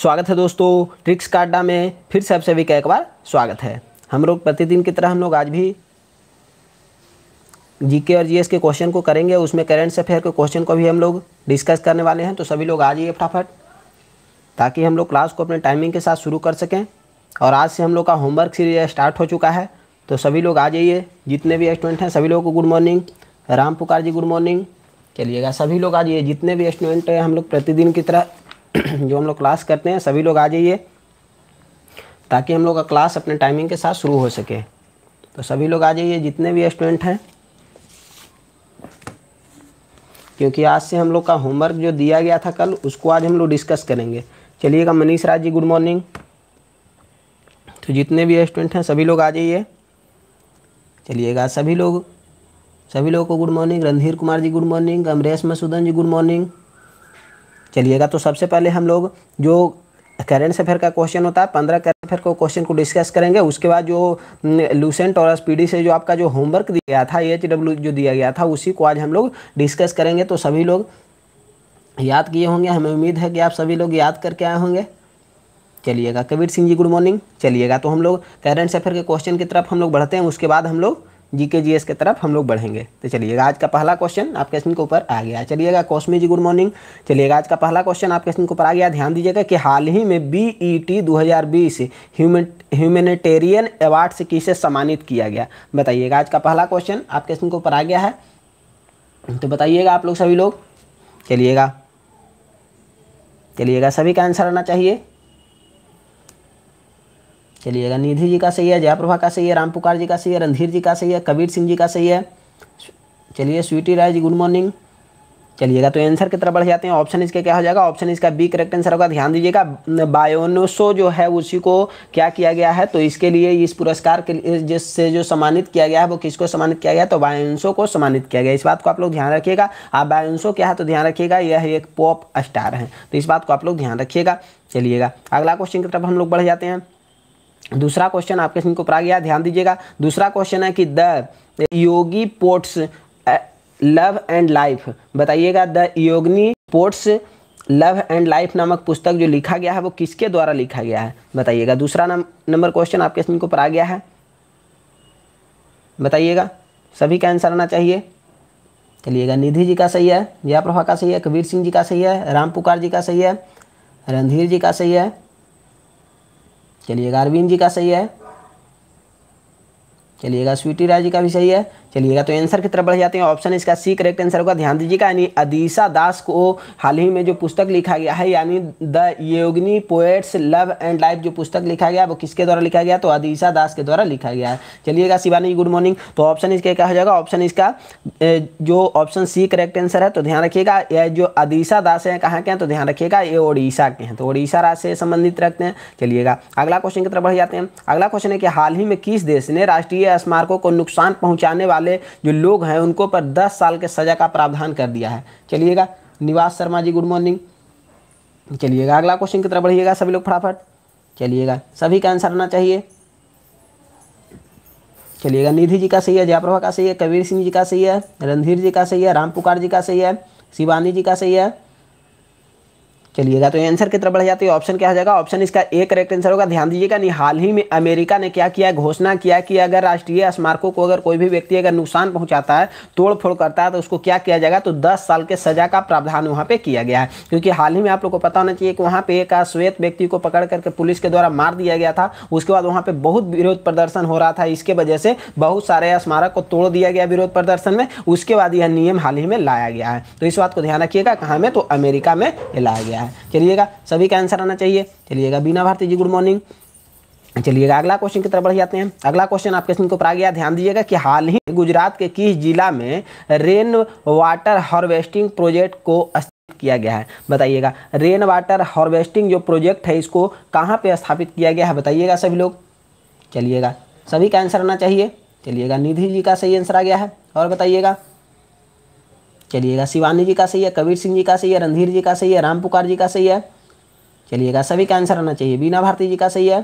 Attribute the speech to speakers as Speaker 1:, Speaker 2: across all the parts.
Speaker 1: स्वागत है दोस्तों ट्रिक्स काड्डा में फिर से आप सभी का एक बार स्वागत है हम लोग प्रतिदिन की तरह हम लोग आज भी जीके और जीएस के क्वेश्चन को करेंगे उसमें करेंट अफेयर के क्वेश्चन को भी हम लोग डिस्कस करने वाले हैं तो सभी लोग आ जाइए फटाफट ताकि हम लोग क्लास को अपने टाइमिंग के साथ शुरू कर सकें और आज से हम लोग का होमवर्क सीरीज स्टार्ट हो चुका है तो सभी लोग आ जाइए जितने भी स्टूडेंट हैं सभी लोगों को गुड मॉर्निंग राम पुकार जी गुड मॉर्निंग चलिएगा सभी लोग आ जाइए जितने भी स्टूडेंट हैं हम लोग प्रतिदिन की तरह जो हम लोग क्लास करते हैं सभी लोग आ जाइए ताकि हम लोग का क्लास अपने टाइमिंग के साथ शुरू हो सके तो सभी लोग आ जाइए जितने भी स्टूडेंट हैं क्योंकि आज से हम लोग का होमवर्क जो दिया गया था कल उसको आज हम लोग डिस्कस करेंगे चलिएगा मनीष राज जी गुड मॉर्निंग तो जितने भी स्टूडेंट हैं सभी लोग आ जाइए चलिएगा सभी लोग सभी लोगों को good morning Randhir Kumar ji good morning Amresh Masudan ji good morning चलिएगा तो सबसे पहले हम लोग जो करेंट अफेयर का क्वेश्चन होता है पंद्रह करेंट अफेयर को क्वेश्चन को डिस्कस करेंगे उसके बाद जो लूसेंट हम्म, और स्पीडी से जो आपका जो होमवर्क दिया गया था एच डब्ल्यू जो दिया गया था उसी को आज हम लोग डिस्कस करेंगे तो सभी लोग याद किए होंगे हमें उम्मीद है कि आप सभी लोग याद करके आए होंगे चलिएगा कबीर सिंह जी गुड मॉर्निंग चलिएगा तो हम लोग करेंट अफेयर के क्वेश्चन की तरफ हम लोग बढ़ते हैं उसके बाद हम लोग जीके जीएस के तरफ हम लोग बढ़ेंगे तो चलिएगा आज का पहला क्वेश्चन आप क्वेश्चन के ऊपर आ गया चलिएगा कौशमी जी गुड मॉर्निंग चलिएगा आज का पहला क्वेश्चन आप क्वेश्चन के ऊपर आ गया ध्यान दीजिएगा कि हाल ही में बी ई टी दो हज़ार बीस ह्यूमनिटेरियन अवार्ड से किसे सम्मानित किया गया बताइएगा आज का पहला क्वेश्चन आप क्वेश्चन के ऊपर आ गया है तो बताइएगा आप लोग सभी लोग चलिएगा चलिएगा सभी का आंसर आना चाहिए चलिएगा निधि जी का सही है जयाप्रभा का सही है राम पुकार जी का सही है रणधीर जी का सही है कबीर सिंह जी का सही है चलिए स्वीटी राय जी गुड मॉर्निंग चलिएगा तो आंसर की तरफ बढ़ जाते हैं ऑप्शन इसका क्या हो जाएगा ऑप्शन इसका बी करेक्ट आंसर होगा ध्यान दीजिएगा बायोनोसो जो है उसी को क्या किया गया है तो इसके लिए इस पुरस्कार के जिससे जो सम्मानित किया गया है वो किसको सम्मानित किया गया तो बायोनसो को सम्मानित किया गया इस बात को आप लोग ध्यान रखिएगा आप बायोनसो क्या है तो ध्यान रखिएगा यह एक पॉप स्टार है तो इस बात को आप लोग ध्यान रखिएगा चलिएगा अगला क्वेश्चन की तरफ हम लोग बढ़ जाते हैं दूसरा क्वेश्चन आपके सिंह को पर गया ध्यान दीजिएगा दूसरा क्वेश्चन है कि the Yogi poets love and life बताइएगा the Yogini poets love and life नामक पुस्तक जो लिखा गया है वो किसके द्वारा लिखा गया है बताइएगा दूसरा नंबर क्वेश्चन आपके सिंह को पर आ गया है बताइएगा सभी का आंसर आना चाहिए चलिएगा निधि जी का सही है जयाप्रभा का सही है कबीर सिंह जी का सही है राम पुकार जी का सही है रणधीर जी का सही है चलिएगा अरविंद जी का सही है चलिएगा स्वीटी राय जी का भी सही है चलिएगा तो आंसर की तरफ बढ़ जाते हैं ऑप्शन इसका सी करेक्ट आंसर होगा ध्यान दीजिएगा यानी अदीसा दास को हाल ही में जो पुस्तक लिखा गया है यानी the Yogini poets love and life जो पुस्तक लिखा गया वो किसके द्वारा लिखा गया तो अदीसा दास के द्वारा लिखा गया है चलिएगा शिवानी गुड मॉर्निंग तो ऑप्शन इसका क्या हो जाएगा ऑप्शन इसका जो ऑप्शन सी करेक्ट आंसर है तो ध्यान रखिएगा यह जो अदीसा दास हैं कहाँ के हैं तो ध्यान रखिएगा ये ओडिशा के हैं तो ओडिशा राज्य से संबंधित रखते हैं चलिएगा अगला क्वेश्चन की तरफ बढ़ जाते हैं अगला क्वेश्चन है कि हाल ही में किस देश ने राष्ट्रीय स्मारकों को नुकसान पहुंचाने वाले वाले जो लोग हैं उनको पर दस साल के सज़ा का प्रावधान कर दिया है चलिएगा निवास शर्मा जी गुड मॉर्निंग चलिएगा अगला क्वेश्चन की तरफ बढ़िएगा सभी लोग फटाफट चलिएगा सभी का आंसर आना चाहिए चलिएगा निधि जी का सही है जयाप्रभा का सही है कबीर सिंह जी का सही है रणधीर जी का सही है राम पुकार जी का सही है शिवानी जी का सही है चलिएगा तो ये आंसर कितना बढ़ जाती है ऑप्शन क्या हो जाएगा ऑप्शन इसका ए करेक्ट आंसर होगा ध्यान दीजिएगा नहीं हाल ही में अमेरिका ने क्या किया घोषणा किया कि अगर राष्ट्रीय स्मारकों को अगर कोई भी व्यक्ति अगर नुकसान पहुंचाता है तोड़फोड़ करता है तो उसको क्या किया जाएगा तो दस साल के सजा का प्रावधान वहाँ पर किया गया है क्योंकि हाल ही में आप लोग को पता होना चाहिए कि वहाँ पर एक श्वेत व्यक्ति को पकड़ करके पुलिस के द्वारा मार दिया गया था उसके बाद वहाँ पर बहुत विरोध प्रदर्शन हो रहा था इसके वजह से बहुत सारे स्मारक को तोड़ दिया गया विरोध प्रदर्शन में उसके बाद यह नियम हाल ही में लाया गया है तो इस बात को ध्यान रखिएगा कहाँ में तो अमेरिका में लाया गया है है चलिएगा सभी का आंसर आना चाहिए चलिएगा बीना भारती जी गुड मॉर्निंग चलिएगा अगला क्वेश्चन की तरफ बढ़ जाते हैं अगला क्वेश्चन आपके सिंह को आ गया ध्यान दीजिएगा कि हाल ही गुजरात के किस जिला में रेन वाटर हार्वेस्टिंग प्रोजेक्ट को किया गया है बताइएगा रेन वाटर हार्वेस्टिंग जो प्रोजेक्ट है इसको कहाँ पर स्थापित किया गया है बताइएगा सभी लोग चलिएगा सभी का आंसर आना चाहिए चलिएगा निधि जी का सही आंसर आ गया है और बताइएगा चलिएगा शिवानी जी का सही है कबीर सिंह जी का सही है रणधीर जी का सही है राम पुकार जी का सही है चलिएगा सभी का आंसर आना चाहिए बीना भारती जी का सही है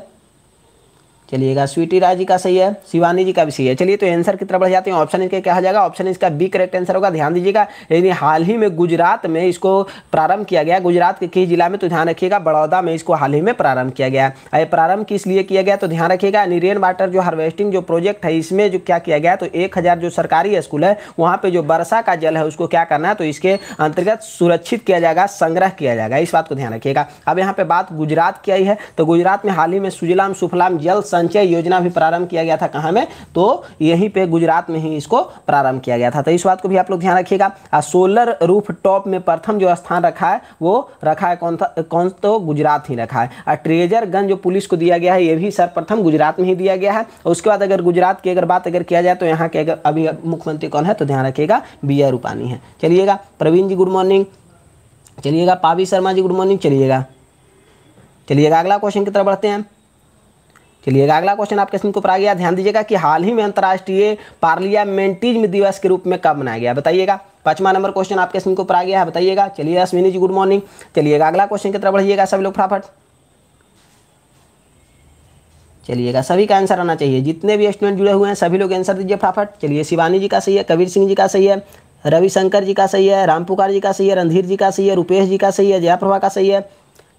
Speaker 1: चलिएगा स्वीटी राय जी का सही है शिवानी जी का भी सही है चलिए तो आंसर कितना बढ़ जाते हैं ऑप्शन इनके क्या हो जाएगा ऑप्शन इसका बी करेक्ट आंसर होगा ध्यान दीजिएगा यानी हाल ही में गुजरात में इसको प्रारंभ किया गया गुजरात के किस जिला में तो ध्यान रखिएगा बड़ौदा में इसको हाल ही में प्रारंभ किया गया अरे प्रारंभ किस लिए किया गया तो ध्यान रखिएगा यानी रेन वाटर जो हार्वेस्टिंग जो प्रोजेक्ट है इसमें जो क्या किया गया तो एक जो सरकारी स्कूल है वहाँ पर जो वर्षा का जल है उसको क्या करना है तो इसके अंतर्गत सुरक्षित किया जाएगा संग्रह किया जाएगा इस बात को ध्यान रखिएगा अब यहाँ पर बात गुजरात की आई है तो गुजरात में हाल ही में सुजलाम सुफलाम जल संचय योजना भी प्रारंभ किया गया था कहाँ में तो यहीं पे गुजरात में ही इसको प्रारंभ किया गया था तो इस बात को भी आप लोग ध्यान रखिएगा सोलर रूफ टॉप में प्रथम जो स्थान रखा है वो रखा है कौन था कौन तो गुजरात ही रखा है और ट्रेजर गन जो पुलिस को दिया गया है ये भी सर्वप्रथम गुजरात में ही दिया गया है और उसके बाद अगर गुजरात की अगर बात अगर किया जाए तो यहाँ के अगर अभी मुख्यमंत्री कौन है तो ध्यान रखिएगा बी आर रूपानी है चलिएगा प्रवीण जी गुड मॉर्निंग चलिएगा पावी शर्मा जी गुड मॉर्निंग चलिएगा चलिएगा अगला क्वेश्चन की तरफ बढ़ते हैं चलिएगा अगला क्वेश्चन आपके सिंह को पर आ गया ध्यान दीजिएगा कि हाल ही में अंतर्राष्ट्रीय पार्लियामेंटिज्म दिवस के रूप में कब मनाया गया बताइएगा पांचवा नंबर क्वेश्चन आपके स्क्रीन को पर आ गया है बताइएगा चलिए अश्विनी जी गुड मॉर्निंग चलिएगा अगला क्वेश्चन की तरफ बढ़िएगा सब लोग फटाफट चलिएगा सभी का आंसर आना चाहिए जितने भी स्टूडेंट जुड़े हुए हैं सभी लोग आंसर दीजिए फटाफट चलिए शिवानी जी का सही है कबीर सिंह जी का सही है रविशंकर जी का सही है रामपुकार जी का सही है रणधीर जी का सही है रूपेश जी का सही है जयाप्रभा का सही है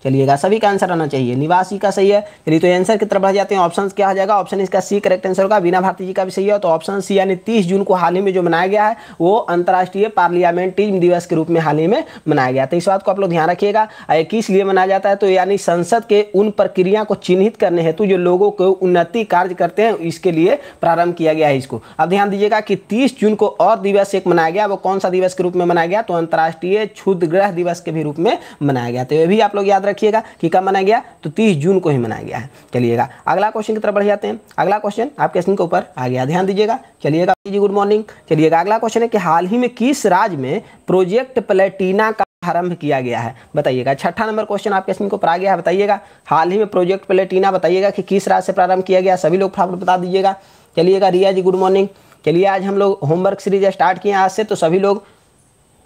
Speaker 1: चलिएगा सभी का आंसर आना चाहिए निवासी का सही है चलिए तो आंसर की तरफ बढ़ जाते हैं ऑप्शन क्या आ जाएगा ऑप्शन इसका सी करेक्ट आंसर होगा बीना भारती जी का भी सही है तो ऑप्शन सी यानी तीस जून को हाल ही में जो मनाया गया है वो अंतर्राष्ट्रीय पार्लियामेंट्री दिवस के रूप में हाल ही में मनाया गया तो इस बात को आप लोग ध्यान रखिएगा किस लिए मनाया जाता है तो यानी संसद के उन प्रक्रिया को चिन्हित करने हेतु जो लोगों को उन्नति कार्य करते हैं इसके लिए प्रारंभ किया गया है इसको अब ध्यान दीजिएगा कि तीस जून को और दिवस एक मनाया गया वो कौन सा दिवस के रूप में मनाया गया तो अंतर्राष्ट्रीय क्षुद्रह दिवस के भी रूप में मनाया गया तो ये भी आप लोग याद रखिएगा कि कब मनाया गया तो तीस जून को ही मनाया गया है चलिएगा अगला क्वेश्चन की तरफ बढ़ जाते हैं अगला क्वेश्चन आपके स्क्रीन के ऊपर आ गया ध्यान दीजिएगा चलिएगा जी गुड मॉर्निंग चलिएगा अगला क्वेश्चन है कि हाल ही में किस राज्य में प्रोजेक्ट प्लेटिना का आरंभ किया गया है बताइएगा छठा नंबर क्वेश्चन आपके स्क्रीन के ऊपर आ गया है बताइएगा हाल ही में प्रोजेक्ट प्लेटिना बताइएगा कि किस राज्य से प्रारंभ किया गया सभी लोग फटाफट बता दीजिएगा चलिएगा रिया जी गुड मॉर्निंग चलिए आज हम लोग होमवर्क सीरीज स्टार्ट किए हैं आज से तो सभी लोग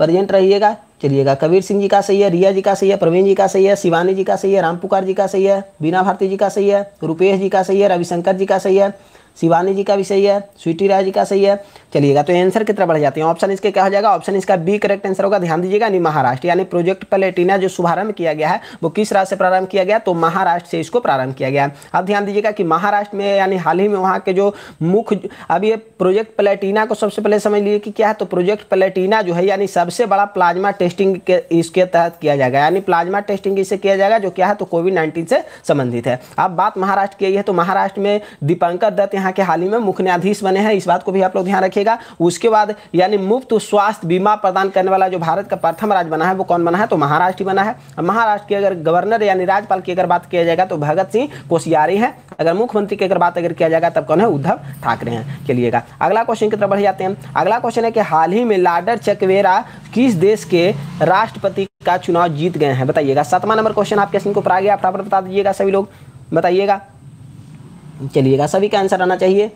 Speaker 1: प्रेजेंट रहिएगा चलिएगा कबीर सिंह जी का सही है रिया जी का सही है प्रवीण जी का सही है शिवानी जी का सही है रामपुकार जी का सही है बीना भारती जी का सही है रुपेश जी का सही है रविशंकर जी का सही है शिवानी जी का भी सही है स्वीटी राय जी का सही है चलिएगा तो आंसर कितना बढ़ जाते हैं ऑप्शन इसके क्या हो जाएगा ऑप्शन इसका बी करेक्ट आंसर होगा ध्यान दीजिएगा यानी महाराष्ट्र यानी प्रोजेक्ट पलेटिना जो शुभारंभ किया गया है वो किस राज्य से प्रारंभ किया गया तो महाराष्ट्र से इसको प्रारंभ किया गया अब ध्यान दीजिएगा कि महाराष्ट्र में यानी हाल ही में वहाँ के जो मुख्य अब ये प्रोजेक्ट पलेटिना को सबसे पहले समझ लीजिए कि क्या है तो प्रोजेक्ट पलेटिना जो है यानी सबसे बड़ा प्लाज्मा टेस्टिंग के इसके तहत किया जाएगा यानी प्लाज्मा टेस्टिंग इसे किया जाएगा जो क्या है तो कोविड नाइन्टीन से संबंधित है अब बात महाराष्ट्र की है तो महाराष्ट्र में दीपंकर दत्त यहाँ यहाँ के हाल ही में मुख्य न्यायाधीश बने हैं इस बात को भी आप लोग ध्यान रखिएगा उसके बाद यानी मुफ्त स्वास्थ्य बीमा प्रदान करने वाला जो भारत का प्रथम राज्य बना है वो कौन बना है तो महाराष्ट्र बना है महाराष्ट्र के अगर गवर्नर यानी राज्यपाल की अगर बात किया जाएगा तो भगत सिंह कोशियारी है अगर मुख्यमंत्री की अगर बात अगर किया जाएगा तब कौन है उद्धव ठाकरे हैं चलिएगा अगला क्वेश्चन की तरफ बढ़ जाते हैं अगला क्वेश्चन है कि हाल ही में लाडर चकवेरा किस देश के राष्ट्रपति का चुनाव जीत गए हैं बताइएगा सातवां नंबर क्वेश्चन आपके सिंह को पर आ गया फटाफट बता दीजिएगा सभी लोग बताइएगा चलिएगा सभी का आंसर आना चाहिए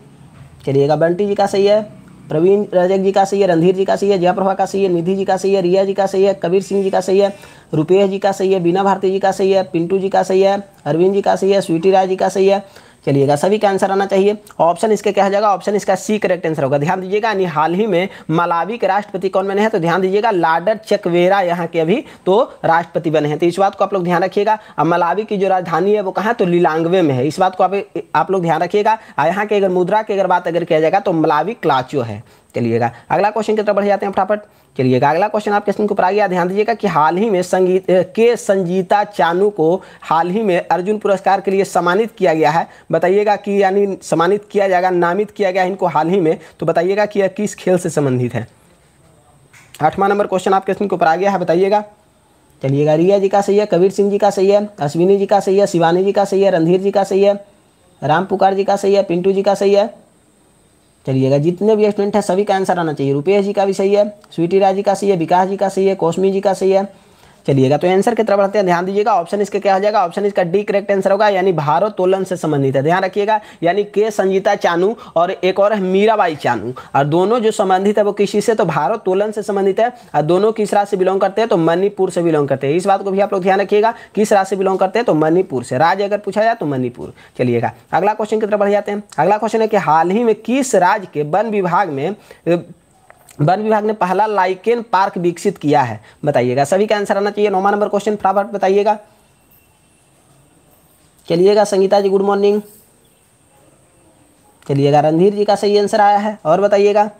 Speaker 1: चलिएगा बंटी जी का सही है प्रवीण रजक जी का सही है रणधीर जी का सही है जयप्रभा का सही है निधि जी का सही है रिया जी का सही है कबीर सिंह जी का सही है रुपेश जी का सही है बीना भारती जी का सही है पिंटू जी का सही है अरविंद जी का सही है स्वीटी राय जी का सही है चलिएगा सभी का आंसर आना चाहिए ऑप्शन इसके क्या जाएगा ऑप्शन इसका सी करेक्ट आंसर होगा ध्यान दीजिएगा यानी हाल ही में मलावी के राष्ट्रपति कौन बने हैं तो ध्यान दीजिएगा लाडर चकवेरा यहाँ के अभी तो राष्ट्रपति बने हैं तो इस बात को आप लोग ध्यान रखिएगा अब मलावी की जो राजधानी है वो कहाँ तो लिलांगवे में है इस बात को आप आप लोग ध्यान रखिएगा यहाँ के अगर मुद्रा की अगर बात अगर किया जाएगा तो मलावी क्लाचो है चलिएगा अगला क्वेश्चन की तरफ बढ़ जाते हैं फटाफट चलिएगा अगला क्वेश्चन आपके स्क्रीन के ऊपर आ गया ध्यान दीजिएगा कि हाल ही में संगीत के संजीता चानू को हाल ही में अर्जुन पुरस्कार के लिए सम्मानित किया गया है बताइएगा कि यानी सम्मानित किया जाएगा नामित किया गया इनको हाल ही में तो बताइएगा कि यह किस खेल से संबंधित है आठवां नंबर क्वेश्चन आपके स्क्रीन के ऊपर आ गया है बताइएगा चलिएगा रिया जी का सही है कबीर सिंह जी का सही है अश्विनी जी का सही है शिवानी जी का सही है रणधीर जी का सही है राम पुकार जी का सही है पिंटू जी का सही है चलिएगा जितने भी स्टूडेंट है सभी का आंसर आना चाहिए रुपेश जी का भी सही है स्वीटी राज जी का सही है विकास जी का सही है कौशमी जी का सही है चलिएगा तो आंसर की तरफ रहते हैं ध्यान दीजिएगा ऑप्शन इसके क्या हो जाएगा ऑप्शन इसका डी करेक्ट आंसर होगा यानी भारोत्तोलन से संबंधित है ध्यान रखिएगा यानी के संजीता चानू और एक और है मीराबाई चानू और दोनों जो संबंधित है वो किसी से तो भारोत्तोलन से संबंधित है और दोनों किस राज्य से बिलोंग करते हैं तो मणिपुर से बिलोंग करते हैं इस बात को भी आप लोग ध्यान रखिएगा किस राज्य से बिलोंग करते हैं तो मणिपुर से राज्य अगर पूछा जाए तो मणिपुर चलिएगा अगला क्वेश्चन की तरफ बढ़ जाते हैं अगला क्वेश्चन है कि हाल ही में किस राज्य के वन विभाग में वन विभाग ने पहला लाइकेन पार्क विकसित किया है बताइएगा सभी का आंसर आना चाहिए नौवा नंबर क्वेश्चन फटाफट बताइएगा चलिएगा संगीता जी गुड मॉर्निंग चलिएगा रणधीर जी का सही आंसर आया है और बताइएगा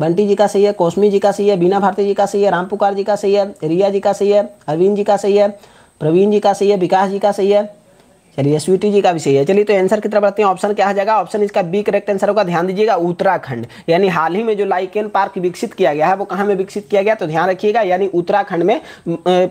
Speaker 1: बंटी जी का सही है कौशमी जी का सही है बीना भारती जी का सही है राम पुकार जी का सही है रिया जी का सही है अरविंद जी का सही है प्रवीण जी का सही है विकास जी का सही है चलिए स्वीटी जी का भी सही है चलिए तो आंसर की तरफ बढ़ते हैं ऑप्शन क्या आ जाएगा ऑप्शन इसका बी करेक्ट आंसर होगा ध्यान दीजिएगा उत्तराखंड यानी हाल ही में जो लाइकेन पार्क विकसित किया गया है वो कहाँ में विकसित किया गया तो ध्यान रखिएगा यानी उत्तराखंड में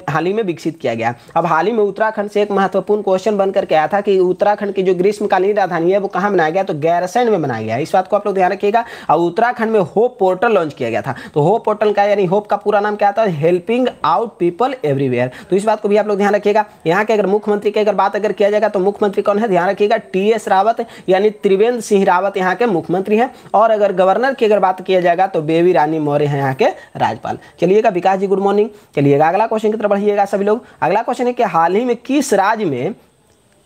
Speaker 1: हाल ही में विकसित किया गया अब हाल ही में उत्तराखंड से एक महत्वपूर्ण क्वेश्चन बनकर करके आया था कि उत्तराखंड की जो ग्रीष्मकालीन राजधानी है वो कहाँ बनाया गया तो गैरसैंड में बनाया गया इस बात को आप लोग ध्यान रखिएगा और उत्तराखंड में होप पोर्टल लॉन्च किया गया था तो होप पोर्टल का यानी होप का पूरा नाम क्या था हेल्पिंग आउट पीपल एवरीवेयर तो इस बात को भी आप लोग ध्यान रखिएगा यहाँ के अगर मुख्यमंत्री की अगर बात अगर किया जाएगा तो मुख्यमंत्री कौन है ध्यान रखिएगा टी एस रावत यानी त्रिवेंद्र सिंह रावत यहाँ के मुख्यमंत्री हैं और अगर गवर्नर की अगर बात किया जाएगा तो बेबी रानी मौर्य हैं यहाँ के राज्यपाल चलिएगा विकास जी गुड मॉर्निंग चलिएगा अगला क्वेश्चन की तरफ बढ़िएगा सभी लोग अगला क्वेश्चन है कि हाल ही में किस राज्य में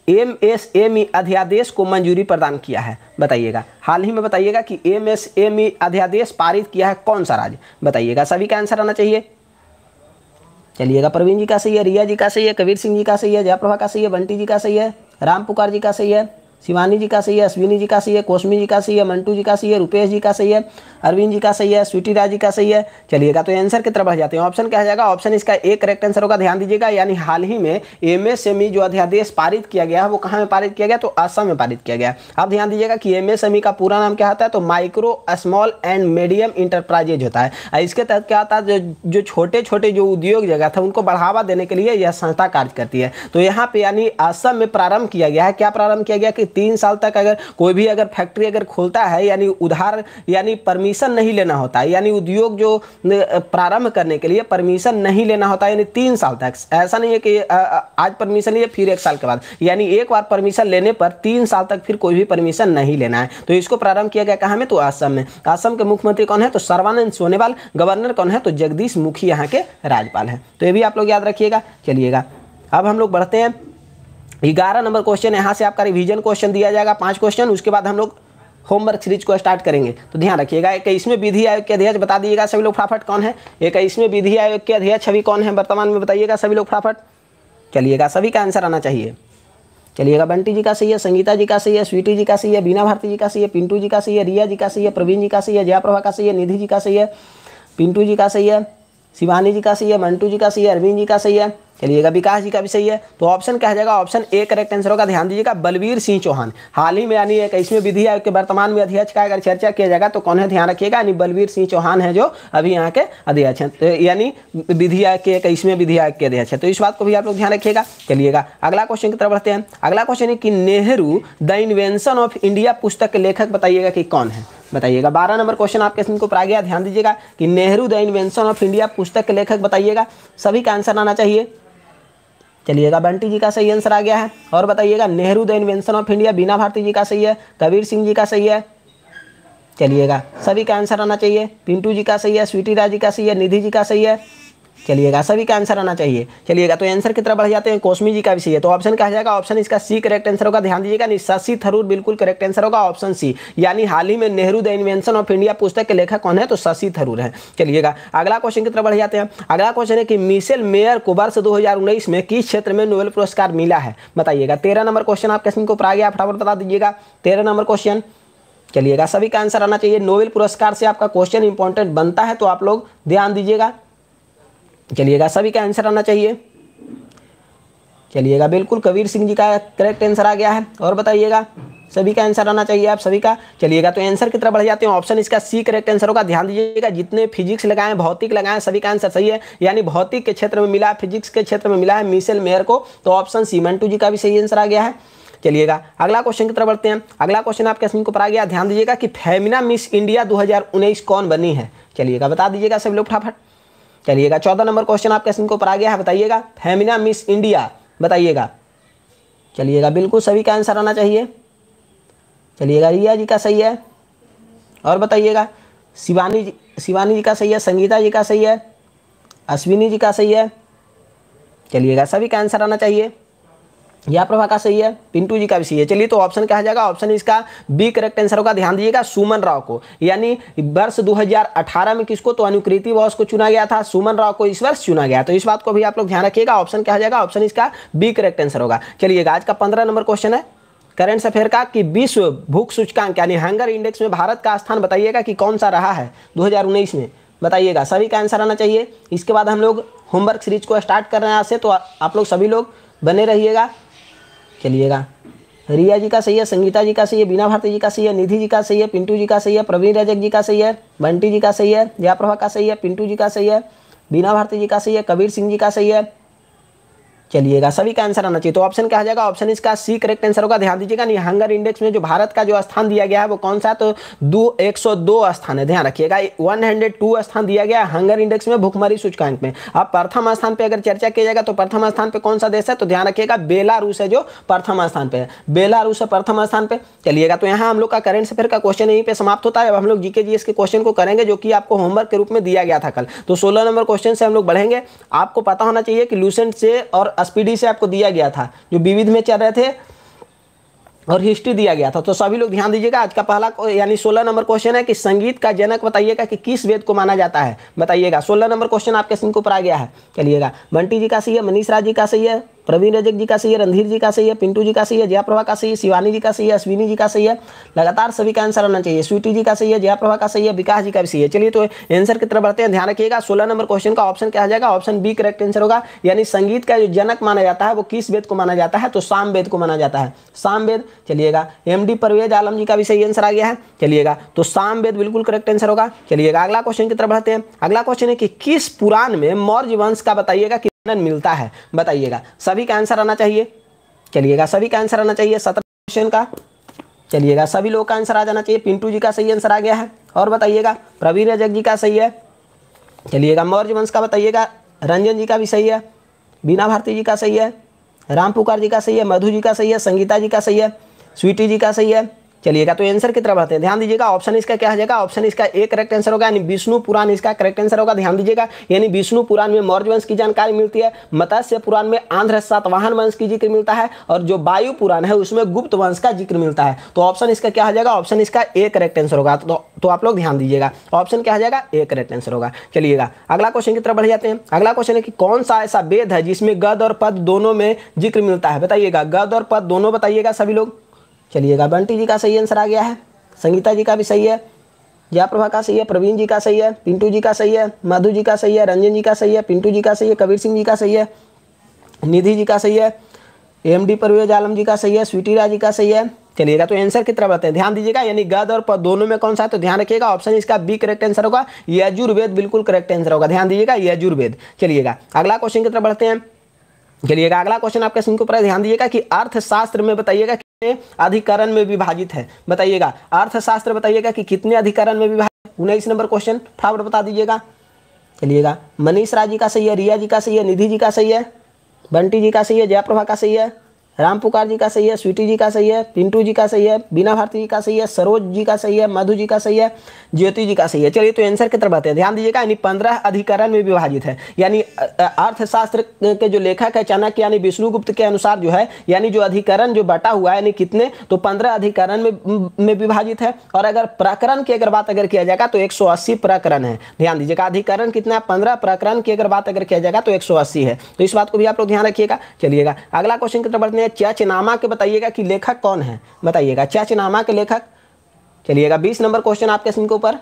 Speaker 1: एम एस एम ई अध्यादेश को मंजूरी प्रदान किया है बताइएगा हाल ही में बताइएगा कि एम एस एम ई अध्यादेश पारित किया है कौन सा राज्य बताइएगा सभी का आंसर आना चाहिए चलिएगा प्रवीण जी का सही है रिया जी का सही है कबीर सिंह जी का सही है जयप्रभा का सही है बंटी जी का सही है राम पुकार जी का सही है शिवानी जी का सही है अश्विनी जी का सही है कौशमी जी का सही है मंटू जी का सही है रुपेश जी का सही है अरविंद जी का सही है स्वीटी राज जी का सही है चलिएगा तो आंसर की तरफ आ जाते हैं ऑप्शन क्या जाएगा ऑप्शन इसका एक करेक्ट आंसर होगा ध्यान दीजिएगा यानी हाल ही में एम e जो अध्यादेश पारित किया गया है वो कहाँ में पारित किया गया तो असम में पारित किया गया अब ध्यान दीजिएगा कि एम e का पूरा नाम क्या तो होता है तो micro small and medium enterprises होता है इसके तहत क्या होता है जो छोटे छोटे जो उद्योग जगह था उनको बढ़ावा देने के लिए यह संस्था कार्य करती है तो यहाँ पे यानी असम में प्रारंभ किया गया है क्या प्रारंभ किया गया कि तीन साल तक अगर कोई भी अगर फैक्ट्री अगर खोलता है यानी उधार यानी परमिट परमिशन नहीं लेना होता है यानी उद्योग जो प्रारंभ करने के लिए परमिशन नहीं लेना होता यानी तीन साल तक ऐसा नहीं है कि आज परमिशन लिए फिर एक साल के बाद यानी एक बार परमिशन लेने पर तीन साल तक फिर कोई भी परमिशन नहीं लेना है तो इसको प्रारंभ किया गया कहाँ में तो असम में असम के मुख्यमंत्री कौन है तो सर्वानंद सोनेवाल गवर्नर कौन है तो जगदीश मुखी यहाँ के राज्यपाल हैं तो ये भी आप लोग याद रखिएगा चलिएगा अब हम लोग बढ़ते हैं ग्यारह नंबर क्वेश्चन यहाँ से आपका रिवीजन क्वेश्चन दिया जाएगा पांच क्वेश्चन उसके बाद हम लोग होमवर्क सीरीज को स्टार्ट करेंगे तो ध्यान रखिएगा एक इसमें विधि आयोग के अध्यक्ष बता दीजिएगा सभी लोग फटाफट कौन है एक इसमें विधि आयोग के अध्यक्ष अभी कौन है वर्तमान में बताइएगा सभी लोग फटाफट चलिएगा सभी का आंसर आना चाहिए चलिएगा बंटी जी का सही है संगीता जी का सही है स्वीटी जी का सही है बीना भारती जी का सही है पिंटू जी का सही है रिया जी का सही है प्रवीण जी का सही है जयाप्रभा का सही है निधि जी का सही है पिंटू जी का सही है शिवानी जी का सही है मंटू जी का सही है अरविंद जी का सही है चलिएगा विकास जी का भी सही है तो ऑप्शन क्या जाएगा ऑप्शन ए करेक्ट आंसर होगा ध्यान दीजिएगा बलवीर सिंह चौहान हाल ही में यानी इसमें विधि आयोग के वर्तमान में अध्यक्ष का अगर चर्चा किया जाएगा तो कौन है ध्यान रखिएगा यानी बलवीर सिंह चौहान है जो अभी यहाँ के अध्यक्ष हैं तो यानी विधि आयोग के इसमें विधि आयोग के अध्यक्ष है तो इस बात को भी आप लोग ध्यान रखिएगा चलिएगा अगला क्वेश्चन की तरफ बढ़ते हैं अगला क्वेश्चन है कि Nehru the invention of India पुस्तक के लेखक बताइएगा कि कौन है बताइएगा बारह नंबर क्वेश्चन आपके इसमें को आ गया ध्यान दीजिएगा कि Nehru the invention of India पुस्तक के लेखक बताइएगा सभी का आंसर आना चाहिए चलिएगा बंटी जी का सही आंसर आ गया है और बताइएगा Nehru the invention of India Beena Bharti ji का सही है कबीर सिंह जी का सही है चलिएगा सभी का आंसर आना चाहिए पिंटू जी का सही है स्वीटी राज जी का सही है निधि जी का सही है चलिएगा सभी का आंसर आना चाहिए चलिएगा तो आंसर की तरफ बढ़ जाते हैं कोश्मी जी का विषय है तो ऑप्शन कहा जाएगा ऑप्शन इसका सी करेक्ट आंसर होगा ध्यान दीजिएगा निशासी थरूर बिल्कुल करेक्ट आंसर होगा ऑप्शन सी यानी हाल ही में Nehru the invention of India पुस्तक के लेखक कौन है तो शशि थरूर है चलिएगा अगला क्वेश्चन की तरफ बढ़ जाते हैं अगला क्वेश्चन है कि मिशेल मेयर को वर्ष दो में किस क्षेत्र में नोबेल पुरस्कार मिला है बताइएगा तेरह नंबर क्वेश्चन आपके क्वेश्चन को आ गया फटाफट बता दीजिएगा तेरह नंबर क्वेश्चन चलिएगा सभी का आंसर आना चाहिए नोबेल पुरस्कार से आपका क्वेश्चन इंपॉर्टेंट बनता है तो आप लोग ध्यान दीजिएगा चलिएगा सभी का आंसर आना चाहिए चलिएगा बिल्कुल कबीर सिंह जी का करेक्ट आंसर आ गया है और बताइएगा सभी का आंसर आना चाहिए आप सभी का चलिएगा तो आंसर की तरफ बढ़ जाते हैं ऑप्शन इसका सी करेक्ट आंसर होगा ध्यान दीजिएगा जितने फिजिक्स लगाएं भौतिक लगाएं सभी का आंसर सही है यानी भौतिक के क्षेत्र में मिला फिजिक्स के क्षेत्र में मिला है मिसेल मेयर को तो ऑप्शन सी मंटू जी का भी सही आंसर आ गया है चलिएगा अगला क्वेश्चन की तरफ बढ़ते हैं अगला क्वेश्चन आपके सिंह को पढ़ा गया ध्यान दीजिएगा कि फेमिना मिस इंडिया दो कौन बनी है चलिएगा बता दीजिएगा सभी लोग फटाफट चलिएगा चौदह नंबर क्वेश्चन आपके सिंह को ऊपर आ गया है बताइएगा फेमिना मिस इंडिया बताइएगा चलिएगा बिल्कुल सभी का आंसर आना चाहिए चलिएगा रिया जी का सही है और बताइएगा शिवानी जी शिवानी जी का सही है संगीता जी का सही है अश्विनी जी का सही है चलिएगा सभी का आंसर आना चाहिए यह प्रभा का सही है पिंटू जी का भी सही है चलिए तो ऑप्शन क्या जाएगा ऑप्शन इसका बी करेक्ट आंसर होगा ध्यान दीजिएगा सुमन राव को यानी वर्ष 2018 में किसको तो अनुकृति बॉस को चुना गया था सुमन राव को इस वर्ष चुना गया तो इस बात को भी आप लोग ध्यान रखिएगा ऑप्शन क्या जाएगा ऑप्शन इसका बी करेक्ट आंसर होगा चलिए आज का पंद्रह नंबर क्वेश्चन है करंट अफेयर का कि विश्व भूख सूचकांक यानी हैंगर इंडेक्स में भारत का स्थान बताइएगा कि कौन सा रहा है दो में बताइएगा सभी का आंसर आना चाहिए इसके बाद हम लोग होमवर्क सीरीज को स्टार्ट कर रहे हैं आज से तो आप लोग सभी लोग बने रहिएगा चलिएगा रिया जी का सही है संगीता जी का सही है बीना भारती जी का सही है निधि जी का सही है पिंटू जी का सही है प्रवीण रजक जी का सही है बंटी जी का सही है जयाप्रभा का सही है पिंटू जी का सही है बीना भारती जी का सही है कबीर सिंह जी का सही है चलिएगा सभी का आंसर आना चाहिए तो ऑप्शन क्या हो जाएगा ऑप्शन इसका सी करेक्ट आंसर होगा ध्यान दीजिएगा हंगर इंडेक्स में जो भारत का जो स्थान दिया गया है वो कौन सा तो दो एक सौ दो स्थान है ध्यान रखिएगा वन हंड्रेड टू स्थान दिया गया है हंगर इंडेक्स में भूखमरी सूचकांक में अब प्रथम स्थान पर अगर चर्चा किया जाएगा तो प्रथम स्थान पर कौन सा देश है तो ध्यान रखिएगा बेलारूस है जो प्रथम स्थान पर है बेलारूस है प्रथम स्थान पर चलिएगा तो यहाँ हम लोग का करेंट अफेयर का क्वेश्चन यहीं पर समाप्त होता है अब हम लोग जीके जी के क्वेश्चन को करेंगे जो कि आपको होमवर्क के रूप में दिया गया था कल तो सोलह नंबर क्वेश्चन से हम लोग बढ़ेंगे आपको पता होना चाहिए कि लूसेंट से और स्पीडी से आपको दिया गया था जो विविध में चल रहे थे और हिस्ट्री दिया गया था तो सभी लोग ध्यान दीजिएगा आज का पहला यानी सोलह नंबर क्वेश्चन है कि संगीत का जनक बताइएगा कि किस वेद को माना जाता है बताइएगा सोलह नंबर क्वेश्चन आपके सिंह को पर आ गया है चलिएगा बंटी जी का सही है मनीष राज जी का सही है प्रवीण रजक जी का सही है रणधीर जी का सही है पिंटू जी का सही है जयाप्रभा का सही है शिवानी जी का सही है अश्विनी जी का सही है लगातार सभी का आंसर आना चाहिए स्वीटी जी का सही है जयाप्रभा का सही है विकास जी का भी सही है चलिए तो आंसर की तरफ बढ़ते हैं ध्यान रखिएगा सोलह नंबर क्वेश्चन का ऑप्शन क्या जाएगा ऑप्शन बी करेक्ट आंसर होगा यानी संगीत का जो जनक माना जाता है वो किस वेद को माना जाता है तो शाम वेद को माना जाता है शाम वेद चलिएगा एम डी परवेज आलम जी का भी सही आंसर आ गया है चलिएगा तो शाम वेद बिल्कुल करेक्ट आंसर होगा चलिएगा अगला क्वेश्चन की तरफ बढ़ते हैं अगला क्वेश्चन है कि किस पुराण में मौर्य वंश का बताइएगा ऑप्शन मिलता है बताइएगा सभी का आंसर आना चाहिए चलिएगा सभी का आंसर आना चाहिए सत्रह क्वेश्चन का चलिएगा सभी लोग का आंसर आ जाना चाहिए पिंटू जी का सही आंसर आ गया है और बताइएगा प्रवीर रजक जी का सही है चलिएगा मौर्य वंश का बताइएगा रंजन जी का भी सही है बीना भारती जी का सही है राम पुकार जी का सही है मधु जी का सही है संगीता जी का सही है स्वीटी जी का सही है चलिएगा तो आंसर की तरफ आते हैं ध्यान दीजिएगा ऑप्शन इसका क्या हो जाएगा ऑप्शन इसका ए करेक्ट आंसर होगा यानी विष्णु पुराण इसका करेक्ट आंसर होगा ध्यान दीजिएगा यानी विष्णु पुराण में मौर्य वंश की जानकारी मिलती है मत्स्य पुराण में आंध्र सातवाहन वंश की जिक्र मिलता है और जो वायु पुराण है उसमें गुप्त वंश का जिक्र मिलता है तो ऑप्शन इसका क्या हो जाएगा ऑप्शन इसका ए करेक्ट आंसर होगा तो, तो आप लोग ध्यान दीजिएगा ऑप्शन क्या हो जाएगा ए करेक्ट आंसर होगा चलिएगा अगला क्वेश्चन की तरफ बढ़ जाते हैं अगला क्वेश्चन है कि कौन सा ऐसा वेद है जिसमें गद और पद दोनों में जिक्र मिलता है बताइएगा गद और पद दोनों बताइएगा सभी लोग चलिएगा बंटी जी का सही आंसर आ गया है संगीता जी का भी सही है जयाप्रभा का सही है प्रवीण जी का सही है पिंटू जी का सही है माधु जी का सही है रंजन जी का सही है पिंटू जी का सही है कबीर सिंह जी का सही है निधि जी का सही है एम डी परवेज आलम जी का सही है स्वीटीरा जी का सही है चलिएगा तो आंसर की तरफ बताते हैं ध्यान दीजिएगा यानी गद और पद दोनों में कौन सा है तो ध्यान रखिएगा ऑप्शन इसका बी करेक्ट आंसर होगा यजुर्वेद बिल्कुल करेक्ट आंसर होगा ध्यान दीजिएगा यजुर्वेद चलिएगा अगला क्वेश्चन की तरफ बढ़ते हैं चलिएगा अगला क्वेश्चन आपके सिंह के ऊपर ध्यान दीजिएगा कि अर्थशास्त्र में बताइएगा अधिकरण में विभाजित है बताइएगा अर्थशास्त्र बताइएगा कि कितने अधिकरण में विभाजित उन्नीस नंबर क्वेश्चन फटाफट बता दीजिएगा चलिएगा मनीष राजी का सही है रिया जी का सही है निधि जी का सही है बंटी जी का सही है जयप्रभा का सही है राम पुकार जी का सही है स्वीटी जी का सही है पिंटू जी का सही है बीना भारती जी का सही है सरोज जी का सही है मधु जी का सही है ज्योति जी का सही है चलिए तो आंसर की तरफ आते हैं ध्यान दीजिएगा यानी पंद्रह अधिकरण में विभाजित है यानी अर्थशास्त्र के जो लेखक है चाणक्य यानी विष्णुगुप्त के अनुसार जो है यानी जो अधिकरण जो बटा हुआ है यानी कितने तो पंद्रह अधिकरण में में विभाजित है और अगर प्रकरण की अगर बात अगर किया जाएगा तो एक प्रकरण है ध्यान दीजिएगा अधिकरण कितना पंद्रह प्रकरण की अगर बात अगर किया जाएगा तो एक है तो इस बात को भी आप लोग ध्यान रखिएगा चलिएगा अगला क्वेश्चन की तरफ बढ़ते हैं चाचनामा के बताइएगा कि लेखक कौन है बताइएगा चाचनामा के लेखक चलिएगा बीस नंबर क्वेश्चन आपके के ऊपर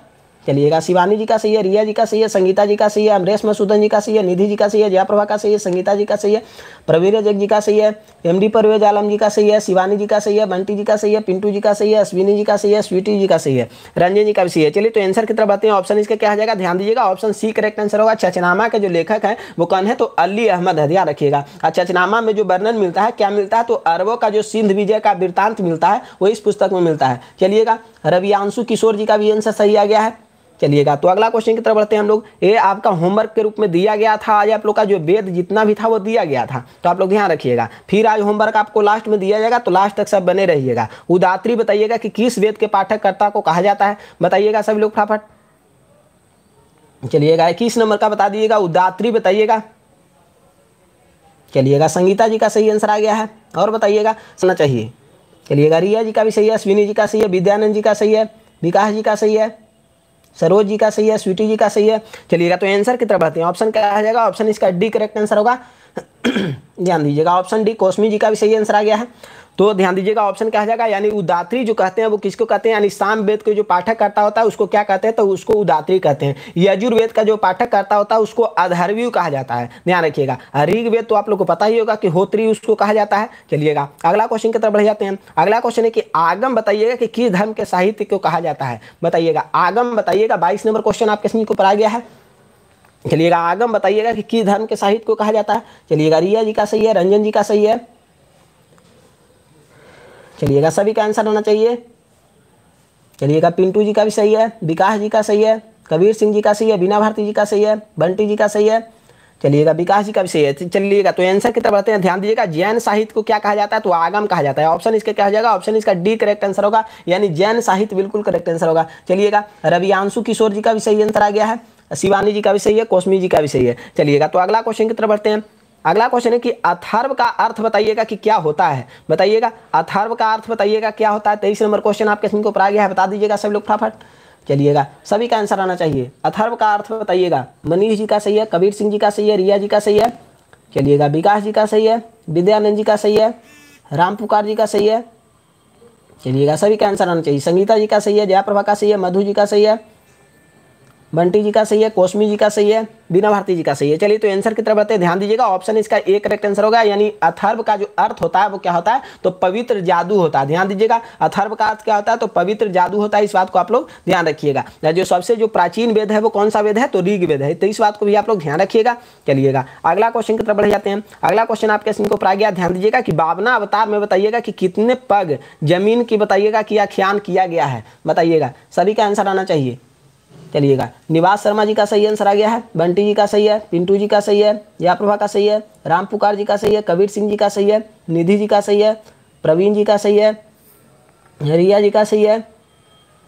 Speaker 1: चलिएगा शिवानी जी का सही है रिया जी का सही है संगीता जी का सही है अमरेश मसूदन जी का सही है निधि जी का सही है जयाप्रभा का सही है संगीता जी का सही है प्रवीर जग जी का सही है एम डी परवेज आलम जी का सही है शिवानी जी का सही है बंटी जी का सही है पिंटू जी का सही है अश्विनी जी का सही है स्वीटी जी का सही है रंजन जी का भी सही है चलिए तो आंसर की तरफ बताते हैं ऑप्शन इसका क्या आ जाएगा ध्यान दीजिएगा ऑप्शन सी करेक्ट आंसर होगा चचनामा के जो लेखक है वो कौन है तो अली अहमद हदिया रखिएगा और चचनामा में जो वर्णन मिलता है क्या मिलता है तो अरबों का जो सिंध विजय का वृत्तांत मिलता है वो इस पुस्तक में मिलता है चलिएगा रवियांशु किशोर जी का भी आंसर सही आ गया है चलिएगा तो अगला क्वेश्चन की तरफ बढ़ते हैं हम लोग ये आपका होमवर्क के रूप में दिया गया था आज आप लोग का जो वेद जितना भी था वो दिया गया था तो आप लोग ध्यान रखिएगा फिर आज होमवर्क आपको लास्ट में दिया जाएगा तो लास्ट तक सब बने रहिएगा उदात्री बताइएगा कि किस वेद के पाठककर्ता को कहा जाता है बताइएगा सभी लोग फटाफट चलिएगा इक्कीस नंबर का बता दीजिएगा उदात्री बताइएगा चलिएगा संगीता जी का सही आंसर आ गया है और बताइएगा सुनना चाहिए चलिएगा रिया जी का भी सही है अश्विनी जी का सही है विद्यानंद जी का सही है विकास जी का सही है सरोज जी का सही है स्वीटी जी का सही है चलिएगा तो आंसर की तरफ बढ़ते हैं ऑप्शन क्या आ जाएगा ऑप्शन इसका डी करेक्ट आंसर होगा ध्यान दीजिएगा ऑप्शन डी कौशमी जी का भी सही आंसर आ गया है तो ध्यान दीजिएगा ऑप्शन कहा जाएगा यानी उदात्री जो कहते हैं वो किसको कहते हैं यानी साम वेद को जो पाठक करता होता है उसको क्या कहते हैं तो उसको उदात्री कहते हैं यजुर्वेद का जो पाठक करता होता है उसको अधर्व्यू कहा जाता है ध्यान रखिएगा ऋग्वेद तो आप लोग को पता ही होगा कि होत्री उसको कहा जाता है चलिएगा अगला क्वेश्चन की तरफ बढ़ जाते हैं अगला क्वेश्चन है कि आगम बताइएगा कि किस धर्म के साहित्य को कहा जाता है बताइएगा आगम बताइएगा बाईस नंबर क्वेश्चन आपके समझ को पढ़ा गया है चलिएगा आगम बताइएगा कि किस धर्म के साहित्य को कहा जाता है चलिएगा रिया जी का सही है रंजन जी का सही है चलिएगा सभी का आंसर होना चाहिए चलिएगा पिंटू जी का भी सही है विकास जी का सही है कबीर सिंह जी का सही है बीना भारती जी का सही है बंटी जी का सही है चलिएगा विकास जी का भी सही है चलिएगा तो आंसर की तरफ बढ़ते हैं ध्यान दीजिएगा जैन साहित्य को क्या कहा जाता है तो आगम कहा जाता है ऑप्शन इसका क्या हो जाएगा ऑप्शन इसका डी करेक्ट आंसर होगा यानी जैन साहित्य बिल्कुल करेक्ट आंसर होगा चलिएगा रवियांशु किशोर जी का भी सही आंसर आ गया है शिवानी जी का भी सही है कौशमी जी का भी सही है चलिएगा तो अगला क्वेश्चन की तरफ बढ़ते हैं अगला क्वेश्चन है कि अथर्व का अर्थ बताइएगा कि क्या होता है बताइएगा अथर्व का अर्थ बताइएगा क्या होता है तेईस नंबर क्वेश्चन आपके सिंह को पढ़ा गया है बता दीजिएगा सब लोग फटाफट चलिएगा सभी का आंसर आना चाहिए अथर्व का अर्थ बताइएगा मनीष जी का सही है कबीर सिंह जी का सही है रिया जी का सही है चलिएगा विकास जी का सही है विद्यानंद जी का सही है राम पुकार जी का सही है चलिएगा सभी का आंसर आना चाहिए संगीता जी का सही है जयाप्रभा का सही है मधु जी का सही है बंटी जी का सही है कौशमी जी का सही है बिना भारती जी का सही है चलिए तो आंसर की तरफ आते हैं ध्यान दीजिएगा ऑप्शन इसका एक करेक्ट आंसर होगा यानी अथर्व का जो अर्थ होता है वो क्या होता है तो पवित्र जादू होता है ध्यान दीजिएगा अथर्व का अर्थ क्या होता है तो पवित्र जादू होता है इस बात को आप लोग ध्यान रखिएगा जो सबसे जो प्राचीन वेद है वो कौन सा वेद है तो ऋग वेद है तो इस बात को भी आप लोग ध्यान रखिएगा चलिएगा अगला क्वेश्चन की तरफ बढ़ जाते हैं अगला क्वेश्चन आपके सिंह को प्रा गया ध्यान दीजिएगा कि बाबना अवतार में बताइएगा कि कितने पग जमीन की बताइएगा कि आख्यान किया गया है बताइएगा सभी का आंसर आना चाहिए चलिएगा निवास शर्मा जी का सही आंसर आ गया है बंटी जी का सही है पिंटू जी का सही है या प्रभा का सही है राम पुकार जी का सही है कबीर सिंह जी का सही है निधि जी का सही है प्रवीण जी का सही है रिया जी का सही है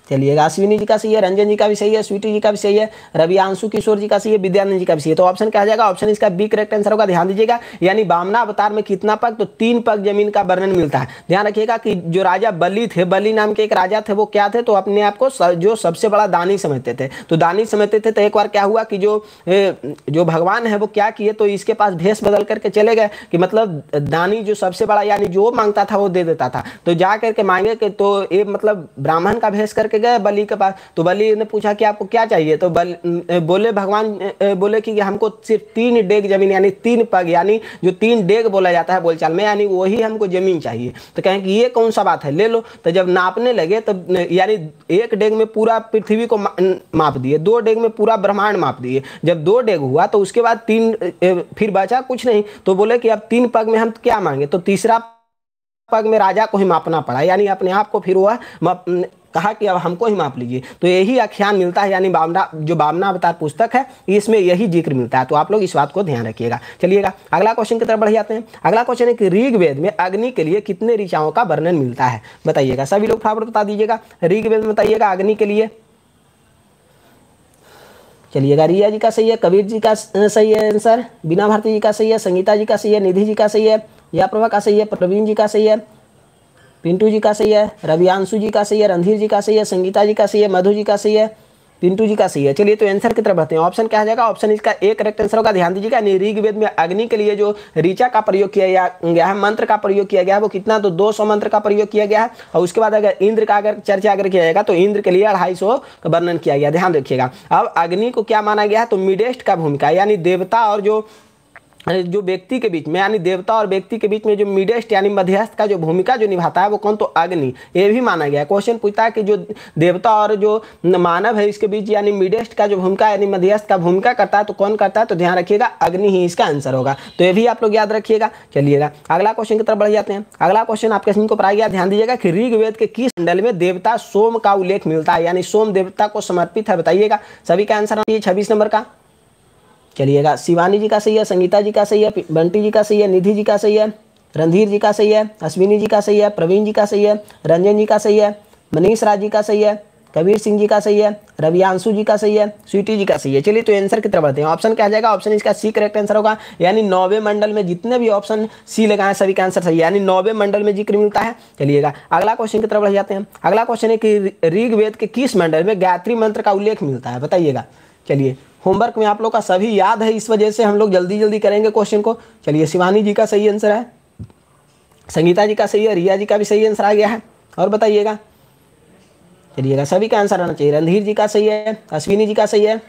Speaker 1: चलिए अश्विनी जी का सही है रंजन जी का भी सही है स्वीटी जी का भी सही है रवि आंशु किशोर जी का सही है विद्यानंद जी का भी सही है तो ऑप्शन क्या जाएगा ऑप्शन इसका बी करेक्ट आंसर होगा ध्यान दीजिएगा यानी बामना अवतार में कितना पग तो तीन पग जमीन का वर्णन मिलता है ध्यान रखिएगा कि जो राजा बली थे बली नाम के एक राजा थे वो क्या थे तो अपने आप को जो सबसे बड़ा दानी समझते थे तो दानी समझते थे तो एक बार क्या हुआ कि जो जो भगवान है वो क्या किए तो इसके पास भेष बदल करके चले गए कि मतलब दानी जो सबसे बड़ा यानी जो मांगता था वो दे देता था तो जा करके मांगे तो ये मतलब ब्राह्मण का भेष करके गए बलि के पास तो बलि ने पूछा कि आपको क्या चाहिए तो बल बोले भगवान बोले कि हमको सिर्फ तीन डेग जमीन यानी तीन पग यानी जो तीन डेग बोला जाता है बोलचाल में यानी वही हमको जमीन चाहिए तो कहें कि ये कौन सा बात है ले लो तो जब नापने लगे तो यानी एक डेग में पूरा पृथ्वी को माप दिए दो डेग में पूरा ब्रह्मांड माप दिए जब दो डेग हुआ तो उसके बाद तीन फिर बचा कुछ नहीं तो बोले कि अब तीन पग में हम क्या मांगे तो तीसरा पग में राजा को ही मापना पड़ा यानी अपने आप को फिर वह कहा कि अब हमको ही माप लीजिए तो यही आख्यान मिलता है यानी बामना जो बामना अवतार पुस्तक है इसमें यही जिक्र मिलता है तो आप लोग इस बात को ध्यान रखिएगा चलिएगा अगला क्वेश्चन की तरफ बढ़ जाते हैं अगला क्वेश्चन है कि ऋग्वेद में अग्नि के लिए कितने ऋचाओं का वर्णन मिलता है बताइएगा सभी लोग फावर बता दीजिएगा ऋग्वेद में बताइएगा अग्नि के लिए चलिएगा रिया जी का सही है कबीर जी का सही है आंसर बिना भारती जी का सही है संगीता जी का सही है निधि जी का सही है यह प्रभा का सही है प्रवीण जी का सही है पिंटू जी का सही है रवियांशु जी का सही है रणधीर जी का सही है संगीता जी का सही है मधु जी का सही है पिंटू जी का सही है चलिए तो आंसर की तरफ बढ़ते हैं ऑप्शन क्या जाएगा ऑप्शन इसका एक करेक्ट आंसर होगा ध्यान दीजिएगा ऋग वेद में अग्नि के लिए जो ऋचा का प्रयोग किया गया है मंत्र का प्रयोग किया गया है वो कितना तो 200 मंत्र का प्रयोग किया गया है और उसके बाद अगर इंद्र का अगर चर्चा अगर किया जाएगा तो इंद्र के लिए अढ़ाई का वर्णन किया गया ध्यान रखिएगा अब अग्नि को क्या माना गया है तो मिडेस्ट का भूमिका यानी देवता और जो जो व्यक्ति के बीच में यानी देवता और व्यक्ति के बीच में जो मिडेस्ट यानी मध्यस्थ का जो भूमिका जो निभाता है वो कौन तो अग्नि ये भी माना गया है क्वेश्चन पूछता है कि जो देवता और जो मानव है इसके बीच यानी मिडेस्ट का जो भूमिका यानी मध्यस्थ का भूमिका करता है तो कौन करता है तो ध्यान रखिएगा अग्नि ही इसका आंसर होगा तो ये भी आप लोग याद रखिएगा चलिएगा अगला क्वेश्चन की तरफ बढ़ जाते हैं अगला क्वेश्चन आपके को पढ़ा गया ध्यान दीजिएगा कि ऋग्वेद के किस मंडल में देवता सोम का उल्लेख मिलता है यानी सोम देवता को समर्पित है बताइएगा सभी का आंसर छब्बीस नंबर का चलिएगा शिवानी जी का सही है संगीता जी का सही है बंटी जी का सही है निधि जी का सही है रणधीर जी का सही है अश्विनी जी का सही है प्रवीण जी का सही है रंजन जी का सही है मनीष राज जी का सही है कबीर सिंह जी का सही है रवियांशु जी का सही है स्वीटी जी का सही है चलिए तो आंसर की तरफ बढ़ते हैं ऑप्शन क्या जाएगा ऑप्शन इसका सी करेक्ट आंसर होगा यानी नौवे मंडल में जितने भी ऑप्शन सी लगाए सभी का आंसर सही है यानी नौवे मंडल में जिक्र मिलता है चलिएगा अगला क्वेश्चन की तरफ बढ़ जाते हैं अगला क्वेश्चन है कि ऋग्वेद के किस मंडल में गायत्री मंत्र का उल्लेख मिलता है बताइएगा चलिए होमवर्क में आप लोग का सभी याद है इस वजह से हम लोग जल्दी जल्दी करेंगे क्वेश्चन को चलिए शिवानी जी का सही आंसर है संगीता जी का सही है रिया जी का भी सही आंसर आ गया है और बताइएगा चलिएगा सभी का आंसर आना चाहिए रणधीर जी का सही है अश्विनी जी का सही है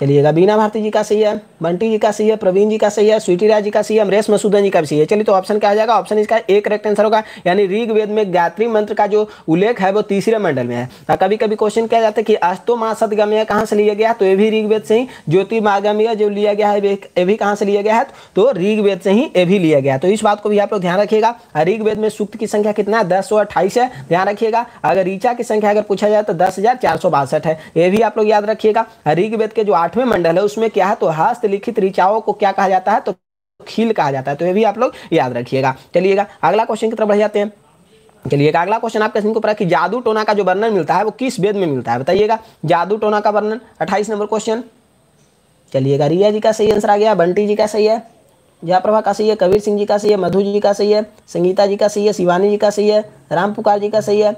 Speaker 1: चलिएगा बीना भारती जी का सही है बंटी जी का सही है प्रवीण जी का सही है स्वीटी राज जी का सही है अमरेश मसूदन जी का भी सही है चलिए तो ऑप्शन क्या आ जाएगा ऑप्शन इसका एक करेक्ट आंसर होगा यानी ऋग्वेद में गायत्री मंत्र का जो उल्लेख है वो तीसरे मंडल में है कभी कभी क्वेश्चन किया जाता है कि अस्तो महासदगम्य कहाँ से लिया गया तो ये भी ऋग्वेद से ही ज्योतिमागम्य जो लिया गया है ये भी कहाँ से लिया गया है तो ऋग्वेद से ही ये भी लिया गया तो इस बात को भी आप लोग ध्यान रखिएगा हाँ, ऋग्वेद में सूक्त की संख्या कितना है दस है ध्यान रखिएगा अगर ऋचा की संख्या अगर पूछा जाए तो दस है ये भी आप लोग याद रखिएगा हाँ, ऋग्वेद के जो आठ आठवें मंडल है उसमें क्या है तो हस्तलिखित ऋचाओं को क्या कहा जाता है तो खील कहा जाता है तो ये भी आप लोग याद रखिएगा चलिएगा अगला क्वेश्चन की तरफ बढ़ जाते हैं चलिए अगला क्वेश्चन आपके को पड़ा कि जादू टोना का जो वर्णन मिलता है वो किस वेद में मिलता है बताइएगा जादू टोना का वर्णन अट्ठाईस नंबर क्वेश्चन चलिएगा रिया जी का सही आंसर आ गया बंटी जी का सही है जयप्रभा का सही है कबीर सिंह जी का सही है मधु जी का सही है संगीता जी का सही है शिवानी जी का सही है राम पुकार जी का सही है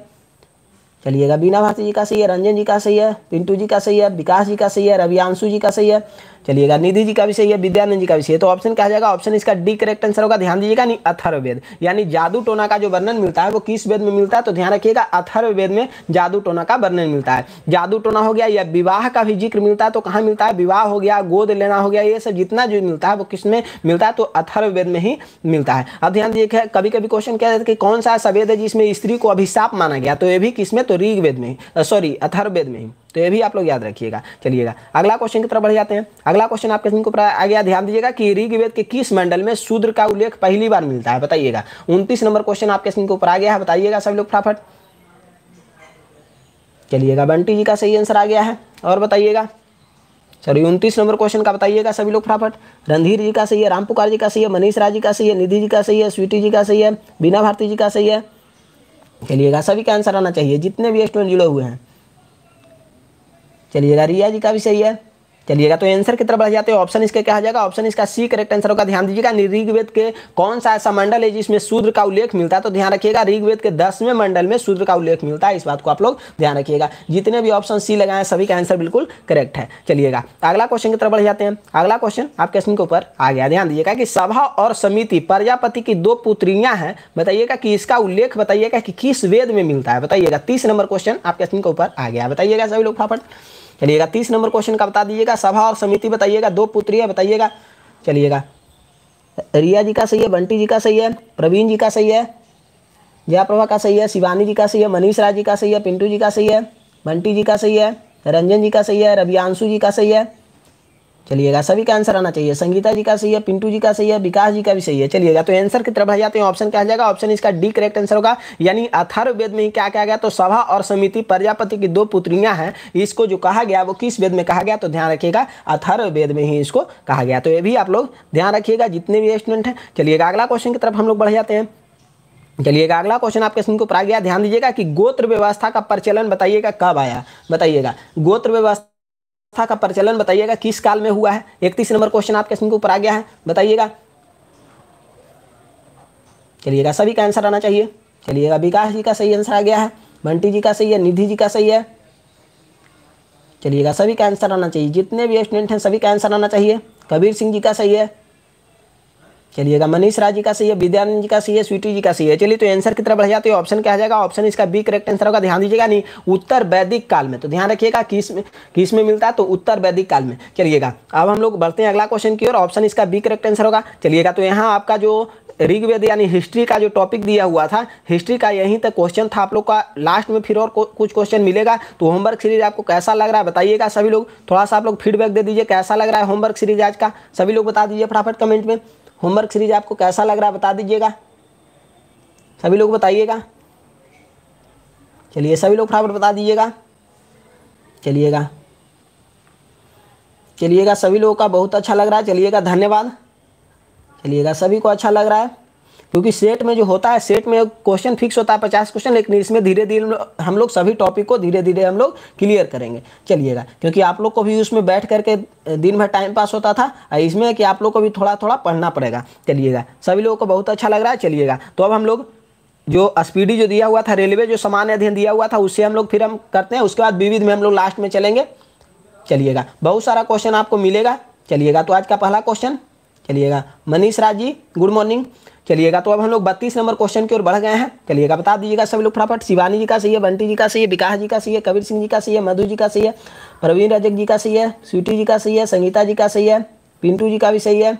Speaker 1: चलिएगा बीना भारती जी का सही है रंजन जी का सही है पिंटू जी का सही है विकास जी का सही है रवि अंशु जी का सही है चलिएगा निधि जी का विषय है विद्यानंद जी का विषय तो ऑप्शन क्या जाएगा ऑप्शन इसका डी करेक्ट आंसर होगा ध्यान दीजिएगा नहीं अथर्वेद यानी जादू टोना का जो वर्णन मिलता है वो किस वेद में मिलता है तो ध्यान रखिएगा अथर्वेद में जादू टोना का वर्णन मिलता है जादू टोना हो गया या विवाह का भी जिक्र मिलता है तो कहाँ मिलता है विवाह हो गया गोद लेना हो गया ये सब जितना जो मिलता है वो किस में मिलता है तो अथर्वेद में ही मिलता है अब ध्यान दीजिए कभी कभी क्वेश्चन क्या है कि कौन सा ऐसा वेद है जिसमें स्त्री को अभिशाप माना गया तो ये भी किसमें तो ऋग्वेद में सॉरी अथर्वेद में ही तो ये भी आप लोग याद रखिएगा चलिएगा अगला क्वेश्चन की तरफ बढ़ जाते हैं अगला क्वेश्चन आपके को आ गया ध्यान दीजिएगा कि ऋग्वेद के किस मंडल में शूद्र का उल्लेख पहली बार मिलता है बताइएगा उनतीस नंबर क्वेश्चन आपके क्वेश्चन ऊपर आ गया है बताइएगा सब लोग फटाफट चलिएगा बंटी जी का सही आंसर आ गया है और बताइएगा सॉरी उनतीस नंबर क्वेश्चन का बताइएगा सभी लोग फटाफट रणधीर जी का सही है राम पुकार जी का सही है मनीष राजी का सही है निधि जी का सही है स्वीटी जी का सही है बीना भारती जी का सही है चलिएगा सभी का आंसर आना चाहिए जितने भी स्टूडेंट जुड़े हुए हैं चलिएगा रिया जी का भी सही है चलिएगा तो आंसर की तरफ बढ़ जाते हैं ऑप्शन इसके क्या हो जाएगा ऑप्शन इसका सी करेक्ट आंसर होगा ध्यान दीजिएगा ऋग्वेद के कौन सा ऐसा मंडल है जिसमें शूद्र का उल्लेख मिलता है तो ध्यान रखिएगा ऋग्वेद के दसवें मंडल में शूद्र का उल्लेख मिलता है इस बात को आप लोग ध्यान रखिएगा जितने भी ऑप्शन सी लगाए सभी का आंसर बिल्कुल करेक्ट है चलिएगा अगला क्वेश्चन की तरफ बढ़ जाते हैं अगला क्वेश्चन आपके क्वेश्चन के ऊपर आ गया ध्यान दीजिएगा कि सभा और समिति प्रजापति की दो पुत्रियां हैं बताइएगा कि इसका उल्लेख बताइएगा कि किस वेद में मिलता है बताइएगा तीस नंबर क्वेश्चन आपके क्वेश्चन के ऊपर आ गया बताइएगा सभी लोग फाफट चलिएगा तीस नंबर क्वेश्चन का बता दीजिएगा सभा और समिति बताइएगा दो है बताइएगा चलिएगा रिया जी का सही है बंटी जी का सही है प्रवीण जी का सही है जयाप्रभा का सही है शिवानी जी का सही है मनीष राज जी का सही है पिंटू जी का सही है बंटी जी का सही है रंजन जी का सही है रवियांशु जी का सही है चलिएगा सभी का आंसर आना चाहिए संगीता जी का सही है पिंटू जी का सही है विकास जी का भी सही है चलिएगा तो आंसर की तरफ आ जाते हैं ऑप्शन क्या जाएगा ऑप्शन इसका डी करेक्ट आंसर होगा यानी अथर्व वेद में ही क्या कहा गया तो सभा और समिति प्रजापति की दो पुत्रियां हैं इसको जो कहा गया वो किस वेद में कहा गया तो ध्यान रखिएगा अथर्व वेद में ही इसको कहा गया तो ये भी आप लोग ध्यान रखिएगा जितने भी स्टूडेंट हैं चलिएगा अगला क्वेश्चन की तरफ हम लोग बढ़ जाते हैं चलिएगा अगला क्वेश्चन आपके सुन को पर गया ध्यान दीजिएगा कि गोत्र व्यवस्था का प्रचलन बताइएगा कब आया बताइएगा गोत्र व्यवस्था व्यवस्था का प्रचलन बताइएगा किस काल में हुआ है इकतीस नंबर क्वेश्चन आपके स्क्रीन के ऊपर आ गया है बताइएगा चलिएगा सभी का आंसर आना चाहिए चलिएगा विकास जी का सही आंसर आ गया है बंटी जी का सही है निधि जी का सही है चलिएगा सभी का आंसर आना चाहिए जितने भी स्टूडेंट हैं सभी का आंसर आना चाहिए कबीर सिंह जी का सही है चलिएगा तो मनीष राज जी का सही है विद्यानंद जी का सही है स्वीटी जी का सही है चलिए तो आंसर की तरफ जाते हैं ऑप्शन क्या आ जाएगा ऑप्शन इसका बी करेक्ट आंसर होगा ध्यान दीजिएगा नहीं उत्तर वैदिक काल में तो ध्यान रखिएगा किस में किस में मिलता है तो उत्तर वैदिक काल में चलिएगा अब हम लोग बढ़ते हैं अगला क्वेश्चन की और ऑप्शन इसका बी करेक्ट आंसर होगा चलिएगा तो यहाँ आपका जो ऋग्वेद यानी हिस्ट्री का जो टॉपिक दिया हुआ था हिस्ट्री का यहीं तक क्वेश्चन था आप लोग का लास्ट में फिर और कुछ क्वेश्चन मिलेगा तो होमवर्क सीरीज आपको कैसा लग रहा है बताइएगा सभी लोग थोड़ा सा आप लोग फीडबैक दे दीजिए कैसा लग रहा है होमवर्क सीरीज आज का सभी लोग बता दीजिए फटाफट कमेंट में होमवर्क सीरीज आपको कैसा लग रहा है बता दीजिएगा सभी लोग बताइएगा चलिए सभी लोग फटाफट बता दीजिएगा चलिएगा चलिएगा सभी लोगों का बहुत अच्छा लग रहा है चलिएगा धन्यवाद चलिएगा सभी को अच्छा लग रहा है क्योंकि सेट में जो होता है सेट में क्वेश्चन फिक्स होता है पचास क्वेश्चन लेकिन इसमें धीरे धीरे हम लोग सभी टॉपिक को धीरे धीरे हम लोग क्लियर करेंगे चलिएगा क्योंकि आप लोग को भी उसमें बैठ करके दिन भर टाइम पास होता था इसमें कि आप लोग को भी थोड़ा थोड़ा पढ़ना पड़ेगा चलिएगा सभी लोगों को बहुत अच्छा लग रहा है चलिएगा तो अब हम लोग जो स्पीडी जो दिया हुआ था रेलवे जो सामान्य अध्ययन दिया हुआ था उससे हम लोग फिर हम करते हैं उसके बाद विविध में हम लोग लास्ट में चलेंगे चलिएगा बहुत सारा क्वेश्चन आपको मिलेगा चलिएगा तो आज का पहला क्वेश्चन चलिएगा मनीष राज जी गुड मॉर्निंग चलिएगा तो अब हम लोग बत्तीस नंबर क्वेश्चन की ओर बढ़ गए हैं चलिएगा बता दीजिएगा सब लोग फटाफट शिवानी जी का सही है बंटी जी का सही है विकास जी का सही है कबीर सिंह जी का सही है मधु जी का सही है प्रवीण रजक जी का सही है स्वीटी जी का सही है संगीता जी का सही है पिंटू जी का भी सही है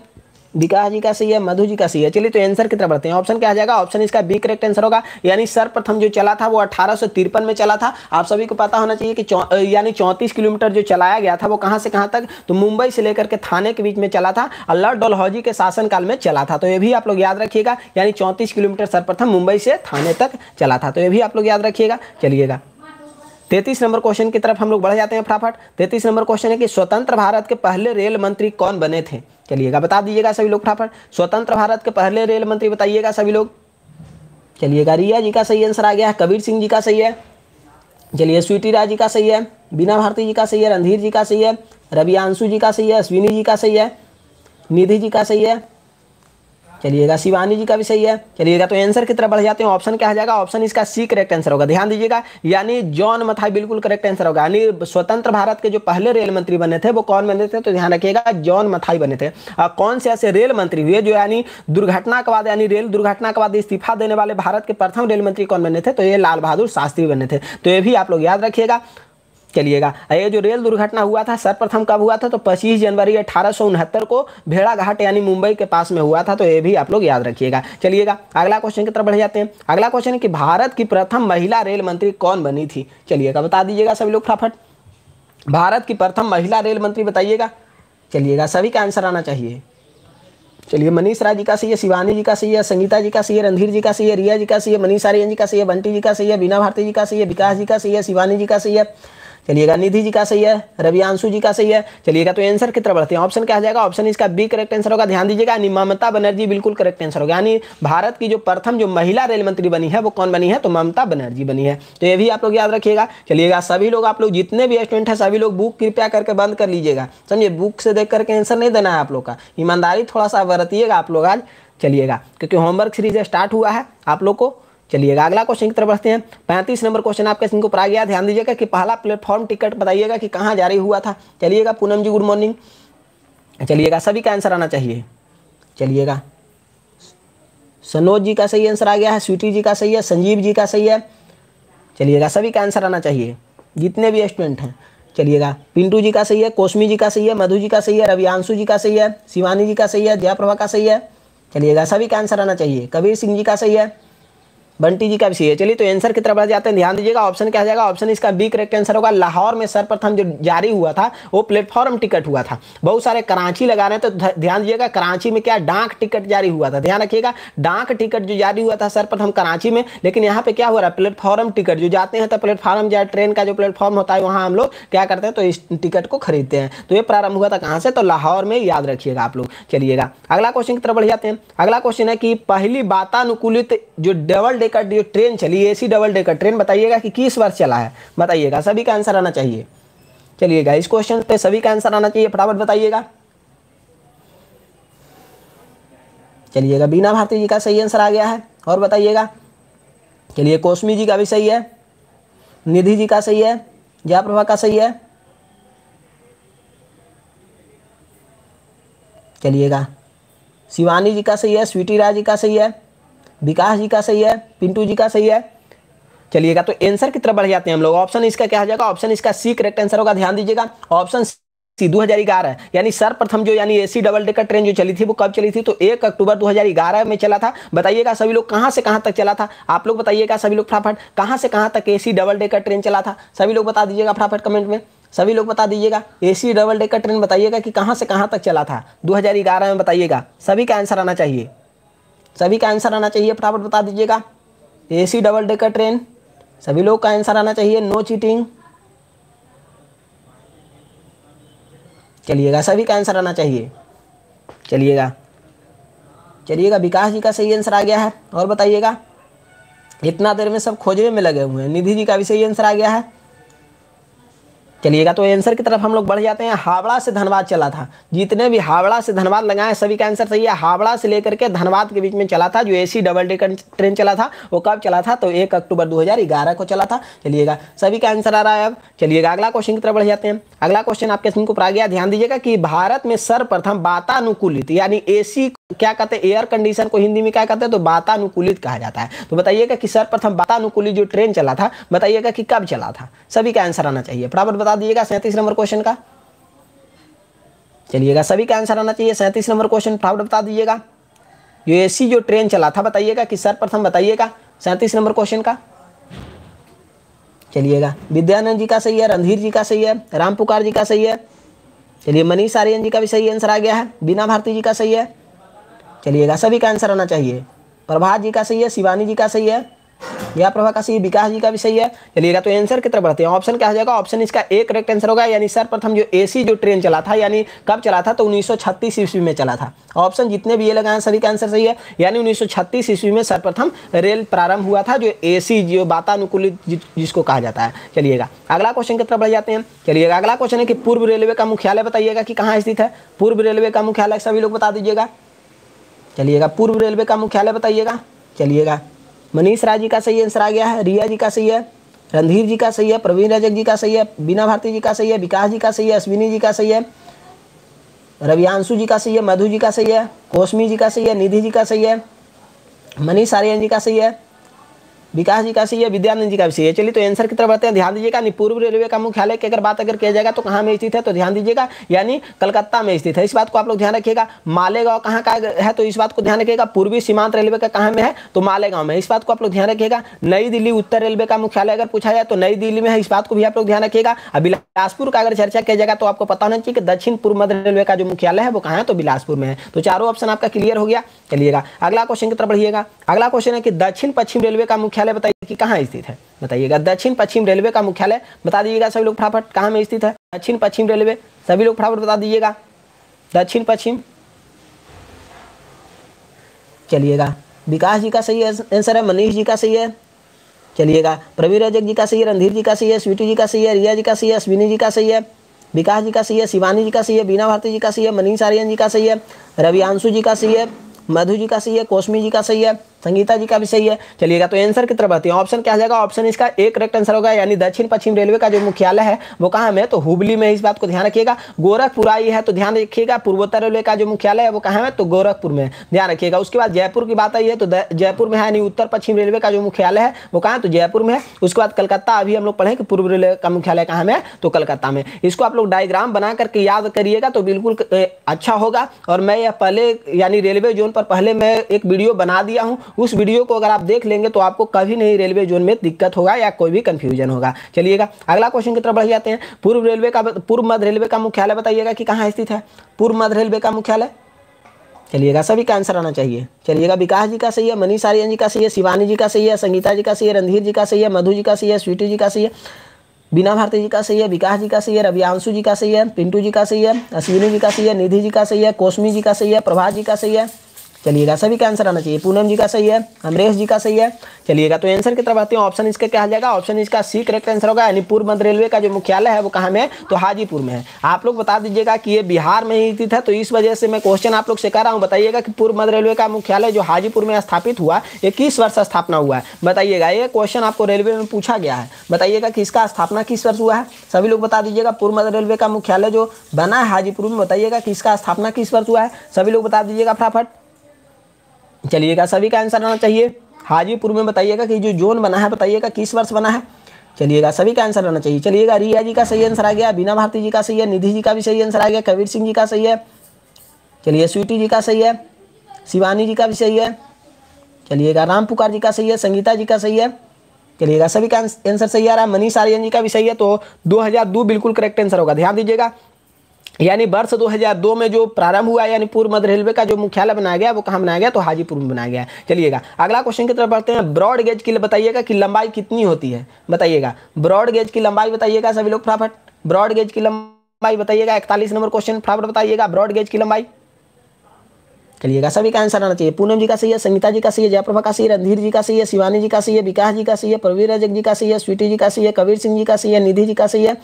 Speaker 1: विकास जी का सही है मधु जी का सही है चलिए तो आंसर की तरफ बढ़ते हैं ऑप्शन क्या आ जाएगा ऑप्शन इसका बी करेक्ट आंसर होगा यानी सर्वप्रथम जो चला था वो अठारह में चला था आप सभी को पता होना चाहिए कि यानी चौंतीस किलोमीटर जो चलाया गया था वो कहाँ से कहाँ तक तो मुंबई से लेकर के थाने के बीच में चला था अल्लाह डोलहौजी के शासनकाल में चला था तो ये भी आप लोग याद रखिएगा यानी चौंतीस किलोमीटर सर्वप्रथम मुंबई से थाने तक चला था तो ये भी आप लोग याद रखिएगा चलिएगा तैतीस नंबर क्वेश्चन की तरफ हम लोग बढ़ जाते हैं फटाफट तैतीस नंबर क्वेश्चन है कि स्वतंत्र भारत के पहले रेल मंत्री कौन बने थे चलिएगा बता दीजिएगा सभी लोग फटाफट स्वतंत्र भारत के पहले रेल मंत्री बताइएगा सभी लोग चलिएगा रिया जी का सही आंसर आ गया है कबीर सिंह जी का सही है चलिए स्वीटी राज जी का सही है बीना भारती जी का सही है रणधीर जी का सही है रवि आंशु जी का सही है अश्विनी जी का सही है निधि जी का सही है चलिएगा शिवानी जी का भी सही है चलिएगा तो आंसर की तरफ बढ़ जाते हैं ऑप्शन क्या आ जाएगा ऑप्शन इसका सी करेक्ट आंसर होगा ध्यान दीजिएगा यानी जॉन मथाई बिल्कुल करेक्ट आंसर होगा यानी स्वतंत्र भारत के जो पहले रेल मंत्री बने थे वो कौन बने थे तो ध्यान रखिएगा जॉन मथाई बने थे आ, कौन से ऐसे रेल मंत्री हुए जो यानी दुर्घटना के बाद यानी रेल दुर्घटना के बाद इस्तीफा देने वाले भारत के प्रथम रेल मंत्री कौन बने थे तो ये लाल बहादुर शास्त्री बने थे तो ये भी आप लोग याद रखिएगा चलिएगा ये जो रेल दुर्घटना हुआ था सर्वप्रथम कब हुआ था तो पच्चीस जनवरी अठारह को भेड़ाघाट यानी मुंबई के पास में हुआ था तो ये भी आप लोग याद रखिएगा चलिएगा अगला क्वेश्चन की तरफ बढ़ जाते हैं अगला क्वेश्चन है कि भारत की प्रथम महिला रेल मंत्री कौन बनी थी चलिएगा बता दीजिएगा सभी लोग फटाफट भारत की प्रथम महिला रेल मंत्री बताइएगा चलिएगा सभी का आंसर आना चाहिए चलिए मनीष राज जी का सही है शिवानी जी का सही है संगीता जी का सही है रणधीर जी का सही है रिया जी का सही है मनीष आर्यन जी का सही है बंटी जी का सही है बीना भारती जी का सही है विकास जी का सही है शिवानी जी का सही है चलिएगा निधि जी का सही है रवियांशु जी का सही है चलिएगा तो आंसर कितना बढ़ते हैं ऑप्शन क्या जाएगा ऑप्शन इसका बी करेक्ट आंसर होगा ध्यान दीजिएगा यानी ममता बनर्जी बिल्कुल करेक्ट आंसर होगा यानी भारत की जो प्रथम जो महिला रेल मंत्री बनी है वो कौन बनी है तो ममता बनर्जी बनी है तो ये भी आप लोग याद रखिएगा चलिएगा सभी लोग आप लोग जितने भी स्टूडेंट है सभी लोग बुक कृपया करके बंद कर लीजिएगा समझिए बुक से देख करके आंसर नहीं देना है आप लोग का ईमानदारी थोड़ा सा बरतिएगा आप लोग आज चलिएगा क्योंकि होमवर्क सीरीज स्टार्ट हुआ है आप लोग को चलिएगा अगला क्वेश्चन की तरफ बढ़ते हैं पैंतीस नंबर क्वेश्चन आपके को पर आ गया ध्यान दीजिएगा कि पहला प्लेटफॉर्म टिकट बताइएगा कि कहाँ जारी हुआ था चलिएगा पूनम जी गुड मॉर्निंग चलिएगा सभी का आंसर आना चाहिए चलिएगा सनोज जी का सही आंसर आ गया है स्वीटी जी का सही है संजीव जी का सही है चलिएगा सभी का आंसर आना चाहिए जितने भी स्टूडेंट हैं चलिएगा पिंटू जी का सही है कोशमी जी का सही है मधु जी का सही है रवियांशु जी का सही है शिवानी जी का सही है जयप्रभा का सही है चलिएगा सभी का आंसर आना चाहिए कबीर सिंह जी का सही है बंटी जी का भी सही है चलिए तो आंसर की तरफ जाते हैं ध्यान दीजिएगा ऑप्शन क्या जाएगा ऑप्शन इसका बी करेक्ट आंसर होगा लाहौर में सर्वप्रथम जो जारी हुआ था वो प्लेटफॉर्म टिकट हुआ था बहुत सारे कराची लगा रहे हैं तो ध्यान दीजिएगा कराची में क्या डाक टिकट जारी हुआ था ध्यान रखिएगा डाक टिकट जो जारी हुआ था सर्वप्रथम कराची में लेकिन यहाँ पे क्या हो रहा है प्लेटफॉर्म टिकट जो जाते हैं तो प्लेटफॉर्म या ट्रेन का जो प्लेटफॉर्म होता है वहाँ हम लोग क्या करते हैं तो इस टिकट को खरीदते हैं तो ये प्रारंभ हुआ था कहाँ से तो लाहौर में याद रखिएगा आप लोग चलिएगा अगला क्वेश्चन की तरफ बढ़ जाते हैं अगला क्वेश्चन है कि पहली वातानुकूलित जो डबल डेकर जो ट्रेन चली एसी डबल डेकर ट्रेन बताइएगा कि किस वर्ष चला है बताइएगा सभी का आंसर आना चाहिए चलिएगा इस क्वेश्चन पे सभी का आंसर आना चाहिए फटाफट बताइएगा चलिएगा बीना भारती जी का सही आंसर आ गया है और बताइएगा चलिए कौशमी जी का भी सही है निधि जी का सही है जयाप्रभा का सही है चलिएगा शिवानी जी का सही है स्वीटी राय जी का सही है विकास जी का सही है पिंटू जी का सही है चलिएगा तो आंसर की तरफ बढ़ जाते हैं हम लोग ऑप्शन इसका क्या हो जाएगा ऑप्शन इसका सी करेक्ट आंसर होगा ध्यान दीजिएगा ऑप्शन सी दो हज़ार ग्यारह यानी सर्वप्रथम जो यानी एसी डबल डेकर ट्रेन जो चली थी वो कब चली थी तो एक अक्टूबर दो हज़ार ग्यारह में चला था बताइएगा सभी लोग कहां से कहां तक चला था आप लोग बताइएगा सभी लोग फटाफट कहां से कहां तक एसी डबल डेकर ट्रेन चला था सभी लोग बता दीजिएगा फटाफट कमेंट में सभी लोग बता दीजिएगा एसी डबल डेकर ट्रेन बताइएगा कि कहाँ से कहाँ तक चला था दो में बताइएगा सभी का आंसर आना चाहिए सभी का आंसर आना चाहिए फटाफट बता दीजिएगा एसी डबल डेकर ट्रेन सभी लोग का आंसर आना चाहिए नो चीटिंग चलिएगा सभी का आंसर आना चाहिए चलिएगा चलिएगा विकास जी का सही आंसर आ गया है और बताइएगा इतना देर में सब खोजने में लगे हुए हैं निधि जी का भी सही आंसर आ गया है चलिएगा तो आंसर की तरफ हम लोग बढ़ जाते हैं हावड़ा से धनबाद चला था जितने भी हावड़ा से धनबाद लगाए सभी का आंसर सही है हावड़ा से लेकर के धनबाद के बीच में चला था जो एसी डबल डेकर ट्रेन चला था वो कब चला था तो एक अक्टूबर 2011 को चला था चलिएगा सभी का आंसर आ रहा है अब चलिएगा अगला क्वेश्चन की तरफ बढ़ जाते हैं अगला क्वेश्चन आपके सिंह को आ गया ध्यान दीजिएगा कि भारत में सर्वप्रथम वातानुकूलित यानी एसी क्या कहते हैं एयर कंडीशन को हिंदी में क्या कहते हैं तो वातानुकूलित कहा जाता है तो बताइएगा कि सर्वप्रथम वातानुकूलित जो ट्रेन चला था बताइएगा कि कब चला था सभी का आंसर आना चाहिए फटाफट बता बता दिएगा सैंतीस नंबर क्वेश्चन का चलिएगा सभी का आंसर आना चाहिए सैंतीस नंबर क्वेश्चन फटाफट बता दीजिएगा जो एसी जो ट्रेन चला था बताइएगा कि सर्वप्रथम बताइएगा सैंतीस नंबर क्वेश्चन का चलिएगा विद्यानंद जी का सही है रणधीर जी का सही है राम पुकार जी का सही है चलिए मनीष आर्यन जी का भी सही आंसर आ गया है बीना भारती जी का सही है चलिएगा सभी का आंसर आना चाहिए प्रभात जी का सही है शिवानी जी का सही है यह प्रभाव का सी विकास जी का भी सही है चलिए तो आंसर की तरफ बढ़ते हैं ऑप्शन क्या हो जाएगा ऑप्शन इसका एक करेक्ट आंसर होगा यानी सर्वप्रथम जो एसी जो ट्रेन चला था यानी कब चला था तो 1936 ईस्वी में चला था ऑप्शन जितने भी ये लगाए सभी का आंसर सही है यानी 1936 ईस्वी में सर्वप्रथम रेल प्रारंभ हुआ था जो ए जो वातानुकूलित जिसको कहा जाता है चलिएगा अगला क्वेश्चन की तरफ बढ़ जाते हैं चलिएगा अगला क्वेश्चन है कि पूर्व रेलवे का मुख्यालय बताइएगा कि कहाँ स्थित है पूर्व रेलवे का मुख्यालय सभी लोग बता दीजिएगा चलिएगा पूर्व रेलवे का मुख्यालय बताइएगा चलिएगा मनीष राज जी का सही आंसर आ गया है रिया जी का सही है रणधीर जी का सही है प्रवीण रजक जी का सही है बीना भारती जी का सही है विकास जी का सही है अश्विनी जी का सही है रवियांशु जी का सही है मधु जी का सही है कौशमी जी का सही है निधि जी का सही है मनीष आर्यन जी का सही है विकास जी का सही है विद्यानंद जी का भी सही है चलिए तो आंसर की तरफ बढ़ते हैं ध्यान दीजिएगा पूर्व रेलवे का मुख्यालय की अगर बात अगर किया जाएगा तो कहाँ में स्थित है तो ध्यान दीजिएगा यानी कलकत्ता में स्थित है इस बात को आप लोग ध्यान रखिएगा मालेगांव कहाँ का है तो इस बात को ध्यान रखिएगा पूर्वी सीमांत रेलवे का कहाँ में है तो मालेगांव में इस बात को आप लोग ध्यान रखिएगा नई दिल्ली उत्तर रेलवे का मुख्यालय अगर पूछा जाए तो नई दिल्ली में है इस बात को भी आप लोग ध्यान रखिएगा अब बिलासपुर का अगर चर्चा किया जाएगा तो आपको पता होना चाहिए कि दक्षिण पूर्व मध्य रेलवे का जो मुख्यालय है वो कहाँ है तो बिलासपुर में है तो चारों ऑप्शन आपका क्लियर हो गया चलिएगा अगला क्वेश्चन की तरफ बढ़िएगा अगला क्वेश्चन है कि दक्षिण पश्चिम रेलवे का मुख्य मुख्यालय बताइए कि कहाँ स्थित है बताइएगा दक्षिण पश्चिम रेलवे का मुख्यालय बता दीजिएगा सभी लोग फटाफट कहाँ में स्थित है दक्षिण पश्चिम रेलवे सभी लोग फटाफट बता दीजिएगा दक्षिण पश्चिम चलिएगा विकास जी का सही आंसर है मनीष जी का सही है चलिएगा प्रवीर रजक जी का सही है रणधीर जी का सही है स्वीटी जी का सही है रिया जी का सही है अश्विनी जी का सही है विकास जी का सही है शिवानी जी का सही है बीना भारती जी का सही है मनीष आर्यन जी का सही है रवि रवियांशु जी का सही है मधु जी का सही है कौशमी जी का सही है संगीता जी का भी सही है चलिएगा तो आंसर की तरफ आती है ऑप्शन क्या जाएगा ऑप्शन इसका एक करेक्ट आंसर होगा यानी दक्षिण पश्चिम रेलवे का जो मुख्यालय है वो कहाँ में तो हुबली में इस बात को ध्यान रखिएगा गोरखपुर आई है तो ध्यान रखिएगा पूर्वोत्तर रेलवे का जो मुख्यालय है वो कहाँ है तो गोरखपुर में ध्यान रखिएगा उसके बाद जयपुर की बात आई है तो जयपुर में है यानी उत्तर पश्चिम रेलवे का जो मुख्यालय है वो कहाँ है तो जयपुर में है उसके बाद कलकत्ता अभी हम लोग पढ़े कि पूर्व रेलवे का मुख्यालय कहाँ में तो कलकत्ता में इसको आप लोग डायग्राम बना करके याद करिएगा तो बिल्कुल अच्छा होगा और मैं यह पहले यानी रेलवे जोन पर पहले मैं एक वीडियो बना दिया हूँ उस वीडियो को अगर आप देख लेंगे तो आपको कभी नहीं रेलवे जोन में दिक्कत होगा या कोई भी कंफ्यूजन होगा चलिएगा अगला क्वेश्चन की तरफ बढ़ जाते हैं पूर्व रेलवे का पूर्व मध्य रेलवे का मुख्यालय बताइएगा कि कहाँ स्थित है पूर्व मध्य रेलवे का मुख्यालय चलिएगा सभी का आंसर आना चाहिए चलिएगा विकास जी का सही है मनीष आर्यन जी का सही है शिवानी जी का सही है संगीता जी का सही है रणधीर जी का सही है मधु जी का सही है स्वीटी जी का सही है बीना भारती जी का सही है विकास जी का सही है रवियांशु जी का सही है पिंटू जी का सही है अश्विनी जी का सही है निधि जी का सही है कौशमी जी का सही है प्रभात जी का सही है चलिएगा सभी का आंसर आना चाहिए पूनम जी का सही है अमरेश जी का सही है चलिएगा तो आंसर की तरफ आते हैं ऑप्शन इसका क्या जाएगा ऑप्शन इसका सी करेक्ट आंसर होगा यानी पूर्व मध्य रेलवे का जो मुख्यालय है वो कहाँ में तो हाजीपुर में है आप लोग बता दीजिएगा कि ये बिहार में ही स्थित है तो इस वजह से मैं क्वेश्चन आप लोग से कह रहा हूँ बताइएगा कि पूर्व मध्य रेलवे का मुख्यालय जो हाजीपुर में स्थापित हुआ ये किस वर्ष स्थापना हुआ है बताइएगा ये क्वेश्चन आपको रेलवे में पूछा गया है बताइएगा कि इसका स्थापना किस वर्ष हुआ है सभी लोग बता दीजिएगा पूर्व मध्य रेलवे का मुख्यालय जो बना है हाजीपुर में बताइएगा कि इसका स्थापना किस वर्ष हुआ है सभी लोग बता दीजिएगा फटाफट चलिएगा सभी का आंसर आना चाहिए हाजीपुर में बताइएगा कि जो जोन बना है बताइएगा किस वर्ष बना है चलिएगा सभी का आंसर आना चाहिए चलिएगा रिया जी का सही आंसर आ गया बीना भारती जी का सही है निधि जी का भी सही आंसर आ गया कबीर सिंह जी का सही है चलिए स्वीटी जी का सही है शिवानी जी का भी सही है चलिएगा राम पुकार जी का सही है संगीता जी का सही है चलिएगा सभी का आंसर सही आ रहा है मनीष आर्यन जी का भी सही है तो 2002 बिल्कुल करेक्ट आंसर होगा ध्यान दीजिएगा यानी वर्ष 2002 में जो प्रारंभ हुआ यानी पूर्व मध्य रेलवे का जो मुख्यालय बनाया गया वो कहाँ बनाया गया तो हाजीपुर में बनाया गया चलिएगा अगला क्वेश्चन की तरफ बढ़ते हैं ब्रॉड गेज की बताइएगा कि लंबाई कितनी होती है बताइएगा ब्रॉड गेज की लंबाई बताइएगा सभी लोग फटाफट ब्रॉड गेज की लंबाई बताइएगा इकतालीस नंबर क्वेश्चन फटाफट बताइएगा ब्रॉड गेज की लंबाई चलिएगा सभी का आंसर आना चाहिए पूनम जी का सही है संगीता जी का सही है जयप्रभा का सही है रणधीर जी का सही है शिवानी जी का सही है विकास जी का सही है प्रवीर रजक जी का सही है स्वीटी जी का सही है कबीर सिंह जी का सही है निधि जी का सही है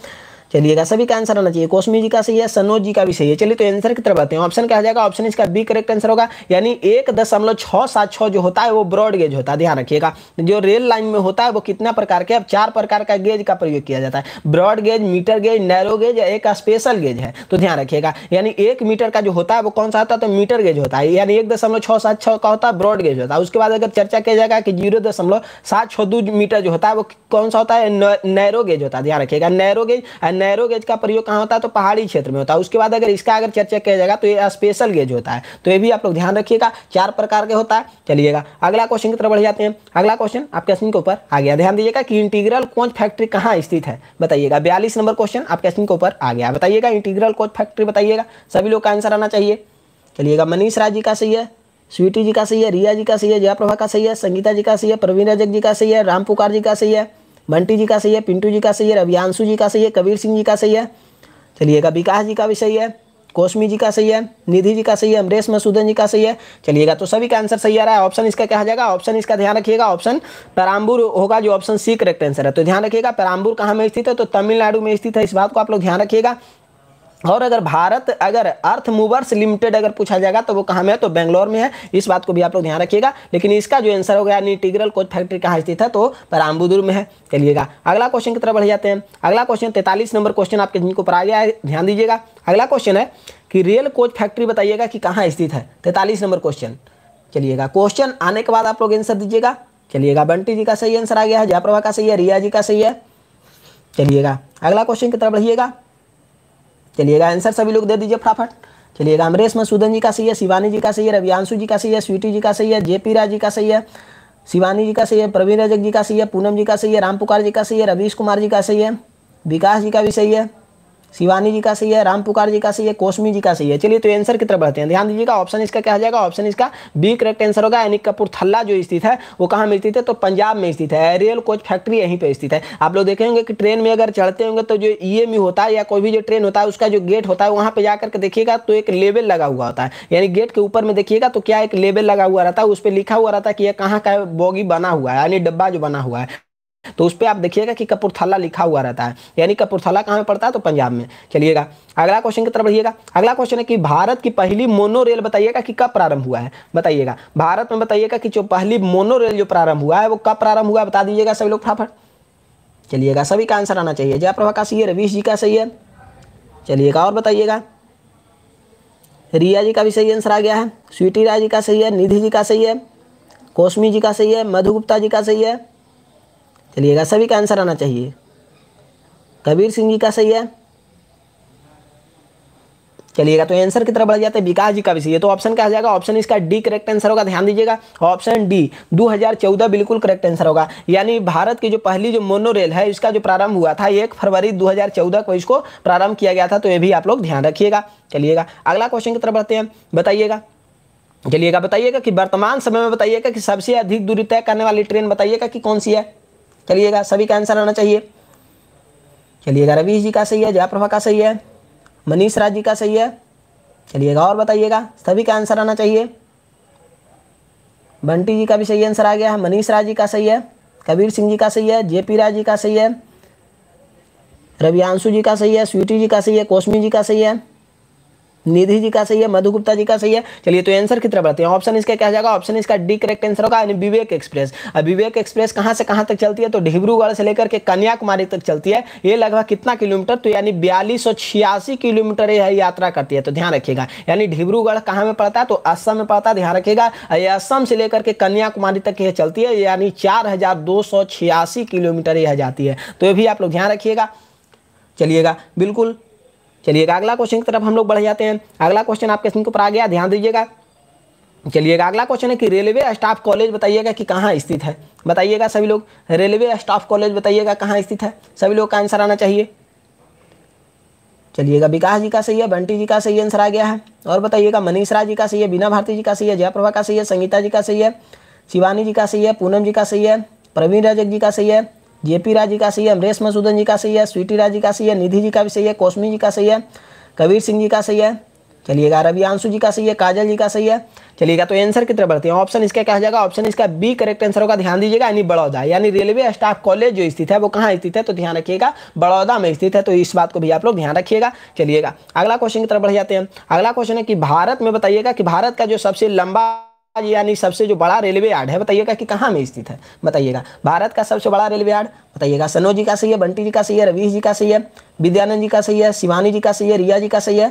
Speaker 1: चलिएगा सभी का आंसर आना चाहिए कोसमी जी का सही है सनोज जी का भी सही है चलिए तो आंसर की तरफ आते हैं ऑप्शन क्या जाएगा ऑप्शन इसका बी करेक्ट आंसर होगा यानी एक दशमलव छः सात छः जो होता है वो ब्रॉड गेज होता है ध्यान रखिएगा जो रेल लाइन में होता है वो कितना प्रकार के अब चार प्रकार का गेज का प्रयोग किया जाता है broad gauge metre gauge narrow gauge या एक स्पेशल गेज है तो ध्यान रखिएगा यानी एक मीटर का जो होता है वो कौन सा होता है तो मीटर गेज होता है यानी एक दशमलव छः सात छः का होता है ब्रॉड गेज होता है उसके बाद अगर चर्चा किया जाएगा कि जीरो दशमलव सात छः दो मीटर जो होता है वो कौन सा होता है नैरो गेज होता है ध्यान रखिएगा नैरो गेज नैरो गेज का प्रयोग कहाँ होता है तो पहाड़ी क्षेत्र में होता है उसके बाद अगर इसका अगर चर्चा किया जाएगा तो ये स्पेशल गेज होता है तो ये भी आप लोग ध्यान रखिएगा चार प्रकार के होता है चलिएगा अगला क्वेश्चन की तरफ बढ़ जाते हैं अगला क्वेश्चन आपके क्वेश्चन के ऊपर आ गया ध्यान दीजिएगा कि इंटीग्रल कोच फैक्ट्री कहाँ स्थित है बताइएगा बयालीस नंबर क्वेश्चन आपके क्वेश्चन के ऊपर आ गया बताइएगा इंटीग्रल कोच फैक्ट्री बताइएगा सभी लोग का आंसर आना चाहिए चलिएगा मनीष राज जी का सही है स्वीटी जी का सही है रिया जी का सही है जयाप्रभा का सही है संगीता जी का सही है प्रवीण रजक जी का सही है राम पुकार जी का सही है बंटी जी का सही है पिंटू जी का सही है रवियांशु जी का सही है कबीर सिंह जी का सही है चलिएगा विकास जी का भी सही है कौशमी जी का सही है निधि जी का सही है अमरेश मसूदन जी का सही है चलिएगा तो सभी का आंसर सही आ रहा है ऑप्शन इसका कहा जाएगा ऑप्शन इसका ध्यान रखिएगा ऑप्शन पराम्बूर होगा जो ऑप्शन सी करेक्ट आंसर है तो ध्यान रखिएगा पराम्बूर कहाँ में स्थित है तो तमिलनाडु में स्थित है इस बात को आप लोग ध्यान रखिएगा और अगर भारत अगर अर्थ मूवर्स लिमिटेड अगर पूछा जाएगा तो वो कहाँ में है तो बेंगलोर में है इस बात को भी आप लोग ध्यान रखिएगा लेकिन इसका जो आंसर हो यानी टिग्रल कोच फैक्ट्री कहाँ स्थित है तो परामबुदुर में है चलिएगा अगला क्वेश्चन की तरफ बढ़ जाते हैं अगला क्वेश्चन तैंतालीस नंबर क्वेश्चन आपके जिनको पढ़ा गया है ध्यान दीजिएगा अगला क्वेश्चन है कि रेल कोच फैक्ट्री बताइएगा कि कहाँ स्थित है तैंतालीस नंबर क्वेश्चन चलिएगा क्वेश्चन आने के बाद आप लोग आंसर दीजिएगा चलिएगा बंटी जी का सही आंसर आ गया है जयप्रभा का सही है रिया जी का सही है चलिएगा अगला क्वेश्चन की तरफ बढ़िएगा चलिएगा आंसर सभी लोग दे दीजिए फटाफट चलिएगा अमरेश मसूदन जी का सही है शिवानी जी का सही है रवियांशु जी का सही है स्वीटी जी का सही है जेपी राज जी का सही है शिवानी जी का सही है प्रवीण रजक जी का सही है पूनम जी का सही है राम पुकार जी का सही है रवीश कुमार जी का सही है विकास जी का भी सही है शिवानी जी का सही है राम पुकार जी का सही है कोशमी जी का सही है चलिए तो आंसर की तरफ बढ़ते हैं ध्यान दीजिएगा ऑप्शन इसका क्या हो जाएगा ऑप्शन इसका बी करेक्ट आंसर होगा यानी कपूरथला जो स्थित है वो कहाँ में स्थित है तो पंजाब में स्थित है रेल कोच फैक्ट्री यहीं पर स्थित है आप लोग देखेंगे होंगे कि ट्रेन में अगर चढ़ते होंगे तो जो ई एम होता है या कोई भी जो ट्रेन होता है उसका जो गेट होता है वहाँ पर जाकर के देखिएगा तो एक लेवल लगा हुआ होता है यानी गेट के ऊपर में देखिएगा तो क्या एक लेवल लगा हुआ रहता है उस पर लिखा हुआ रहता है कि यह कहाँ का बोगी बना हुआ है यानी डब्बा जो बना हुआ है तो उस पर आप देखिएगा कि कपूरथला लिखा हुआ रहता है यानी कपूरथला कहाँ पड़ता है तो पंजाब में चलिएगा अगला क्वेश्चन की तरफ बढ़िएगा अगला क्वेश्चन है कि भारत की पहली मोनो रेल बताइएगा कि कब प्रारंभ हुआ है बताइएगा भारत में बताइएगा कि जो पहली मोनो रेल जो प्रारंभ हुआ है वो कब प्रारंभ हुआ है बता दीजिएगा सभी लोग फटाफट चलिएगा सभी का आंसर आना चाहिए जयप्रभा का सही है रवीश जी का सही है चलिएगा और बताइएगा रिया जी का भी सही आंसर आ गया है स्वीटी राय जी का सही है निधि जी का सही है कौशमी जी का सही है मधु गुप्ता जी का सही है चलिएगा सभी का आंसर आना चाहिए कबीर सिंह जी का सही है चलिएगा तो आंसर की तरफ बढ़ जाता है विकास जी का भी सही है तो ऑप्शन क्या हो जाएगा ऑप्शन इसका डी करेक्ट आंसर होगा ध्यान दीजिएगा ऑप्शन डी 2014 बिल्कुल करेक्ट आंसर होगा यानी भारत की जो पहली जो मोनो रेल है इसका जो प्रारंभ हुआ था एक फरवरी 2014 को इसको प्रारंभ किया गया था तो ये भी आप लोग ध्यान रखिएगा चलिएगा अगला क्वेश्चन की तरफ बढ़ते हैं बताइएगा चलिएगा बताइएगा कि वर्तमान समय में बताइएगा कि सबसे अधिक दूरी तय करने वाली ट्रेन बताइएगा कि कौन सी है चलिएगा सभी का आंसर आना चाहिए चलिएगा रवीश जी का सही है जयाप्रभा का सही है मनीष राज जी का सही है चलिएगा और बताइएगा सभी का आंसर आना चाहिए बंटी जी का भी सही आंसर आ गया है मनीष राज जी का सही है कबीर सिंह जी का सही है जेपी राज जी का सही है रवियांशु जी का सही है स्वीटी जी का सही है कौशमी जी का सही है निधि जी का सही है मधु गुप्ता जी का सही है चलिए तो आंसर की तरफ बढ़ते हैं ऑप्शन इसका क्या जाएगा ऑप्शन इसका डी करेक्ट आंसर होगा यानी विवेक एक्सप्रेस अब विवेक एक्सप्रेस कहाँ से कहाँ तक चलती है तो डिब्रूगढ़ से लेकर के कन्याकुमारी तक चलती है ये लगभग कितना किलोमीटर तो यानी बयालीस किलोमीटर यह यात्रा करती है तो ध्यान रखिएगा यानी डिब्रूगढ़ कहाँ में पड़ता है तो असम में पड़ता है ध्यान रखिएगा ये असम से लेकर के कन्याकुमारी तक यह चलती है यानी चार किलोमीटर यह जाती है तो ये भी आप लोग ध्यान रखिएगा चलिएगा बिल्कुल चलिएगा अगला क्वेश्चन की तरफ हम लोग बढ़ जाते हैं अगला क्वेश्चन आपके स्क्रीन के ऊपर आ गया ध्यान दीजिएगा चलिएगा अगला क्वेश्चन है कि रेलवे स्टाफ कॉलेज बताइएगा कि कहाँ स्थित है बताइएगा सभी लोग रेलवे स्टाफ कॉलेज बताइएगा कहाँ स्थित है सभी लोग का आंसर आना चाहिए चलिएगा विकास जी का सही है बंटी जी का सही आंसर आ गया है और बताइएगा मनीषरा जी का सही है बीना भारती जी का सही है जयप्रभा का सही है संगीता जी का सही है शिवानी जी का सही है पूनम जी का सही है प्रवीण रजक जी का सही है जेपी राजी का सही है अमरेश मसूदन जी का सही है स्वीटी राजी का सही है निधि जी का भी सही है कौशमी जी का सही है कबीर सिंह जी का सही है चलिएगा रवि आंसू जी का सही है काजल जी का सही है चलिएगा तो आंसर की तरफ बढ़ते हैं ऑप्शन इसका क्या जाएगा ऑप्शन इसका बी करेक्ट आंसर होगा ध्यान दीजिएगा यानी बड़ौदा यानी रेलवे स्टाफ कॉलेज जो स्थित है वो कहाँ स्थित है तो ध्यान रखिएगा बड़ौदा में स्थित है तो इस बात को भी आप लोग ध्यान रखिएगा चलिएगा अगला क्वेश्चन की तरफ बढ़ जाते हैं अगला क्वेश्चन है कि भारत में बताइएगा कि भारत का जो सबसे लंबा आज यानी सबसे जो बड़ा रेलवे यार्ड है बताइएगा कि कहाँ में स्थित है बताइएगा भारत का सबसे बड़ा रेलवे यार्ड बताइएगा सनो जी का सही है बंटी जी का सही है रवीश जी का सही है विद्यानंद जी का सही है शिवानी जी का सही है रिया जी का सही है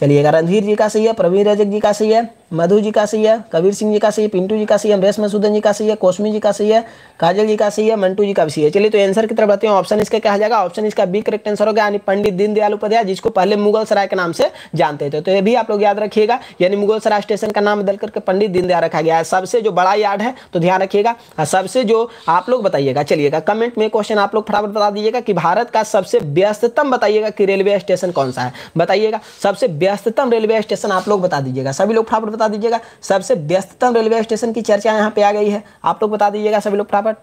Speaker 1: चलिएगा रणधीर जी का सही है प्रवीण रजक जी का सही है मधु जी का सही है कबीर सिंह जी का सही है पिंटू जी का सही है अमरेश मसूदन जी का सही है कौशमी जी का सही है काजल जी का सही है मंटू जी का भी सही है चलिए तो आंसर की तरफ बताते हैं ऑप्शन इसका कहा जाएगा ऑप्शन इसका बी करेक्ट आंसर होगा यानी पंडित दीनदयाल उपाध्याय जिसको पहले मुगल सराय के नाम से जानते थे तो ये भी आप लोग याद रखिएगा यानी मुगल सराय स्टेशन का नाम बदल करके पंडित दीनदयाल रखा गया है सबसे जो बड़ा यार्ड है तो ध्यान रखिएगा सबसे जो आप लोग बताइएगा चलिएगा कमेंट में क्वेश्चन आप लोग फटाफट बता दीजिएगा कि भारत का सबसे व्यस्ततम बताइएगा कि रेलवे स्टेशन कौन सा है बताइएगा सबसे व्यस्ततम रेलवे स्टेशन आप लोग बता दीजिएगा सभी लोग फटाफट बता दीजिएगा सबसे व्यस्ततम रेलवे स्टेशन की चर्चा यहाँ पे आ गई है आप लोग बता दीजिएगा सभी लोग फटाफट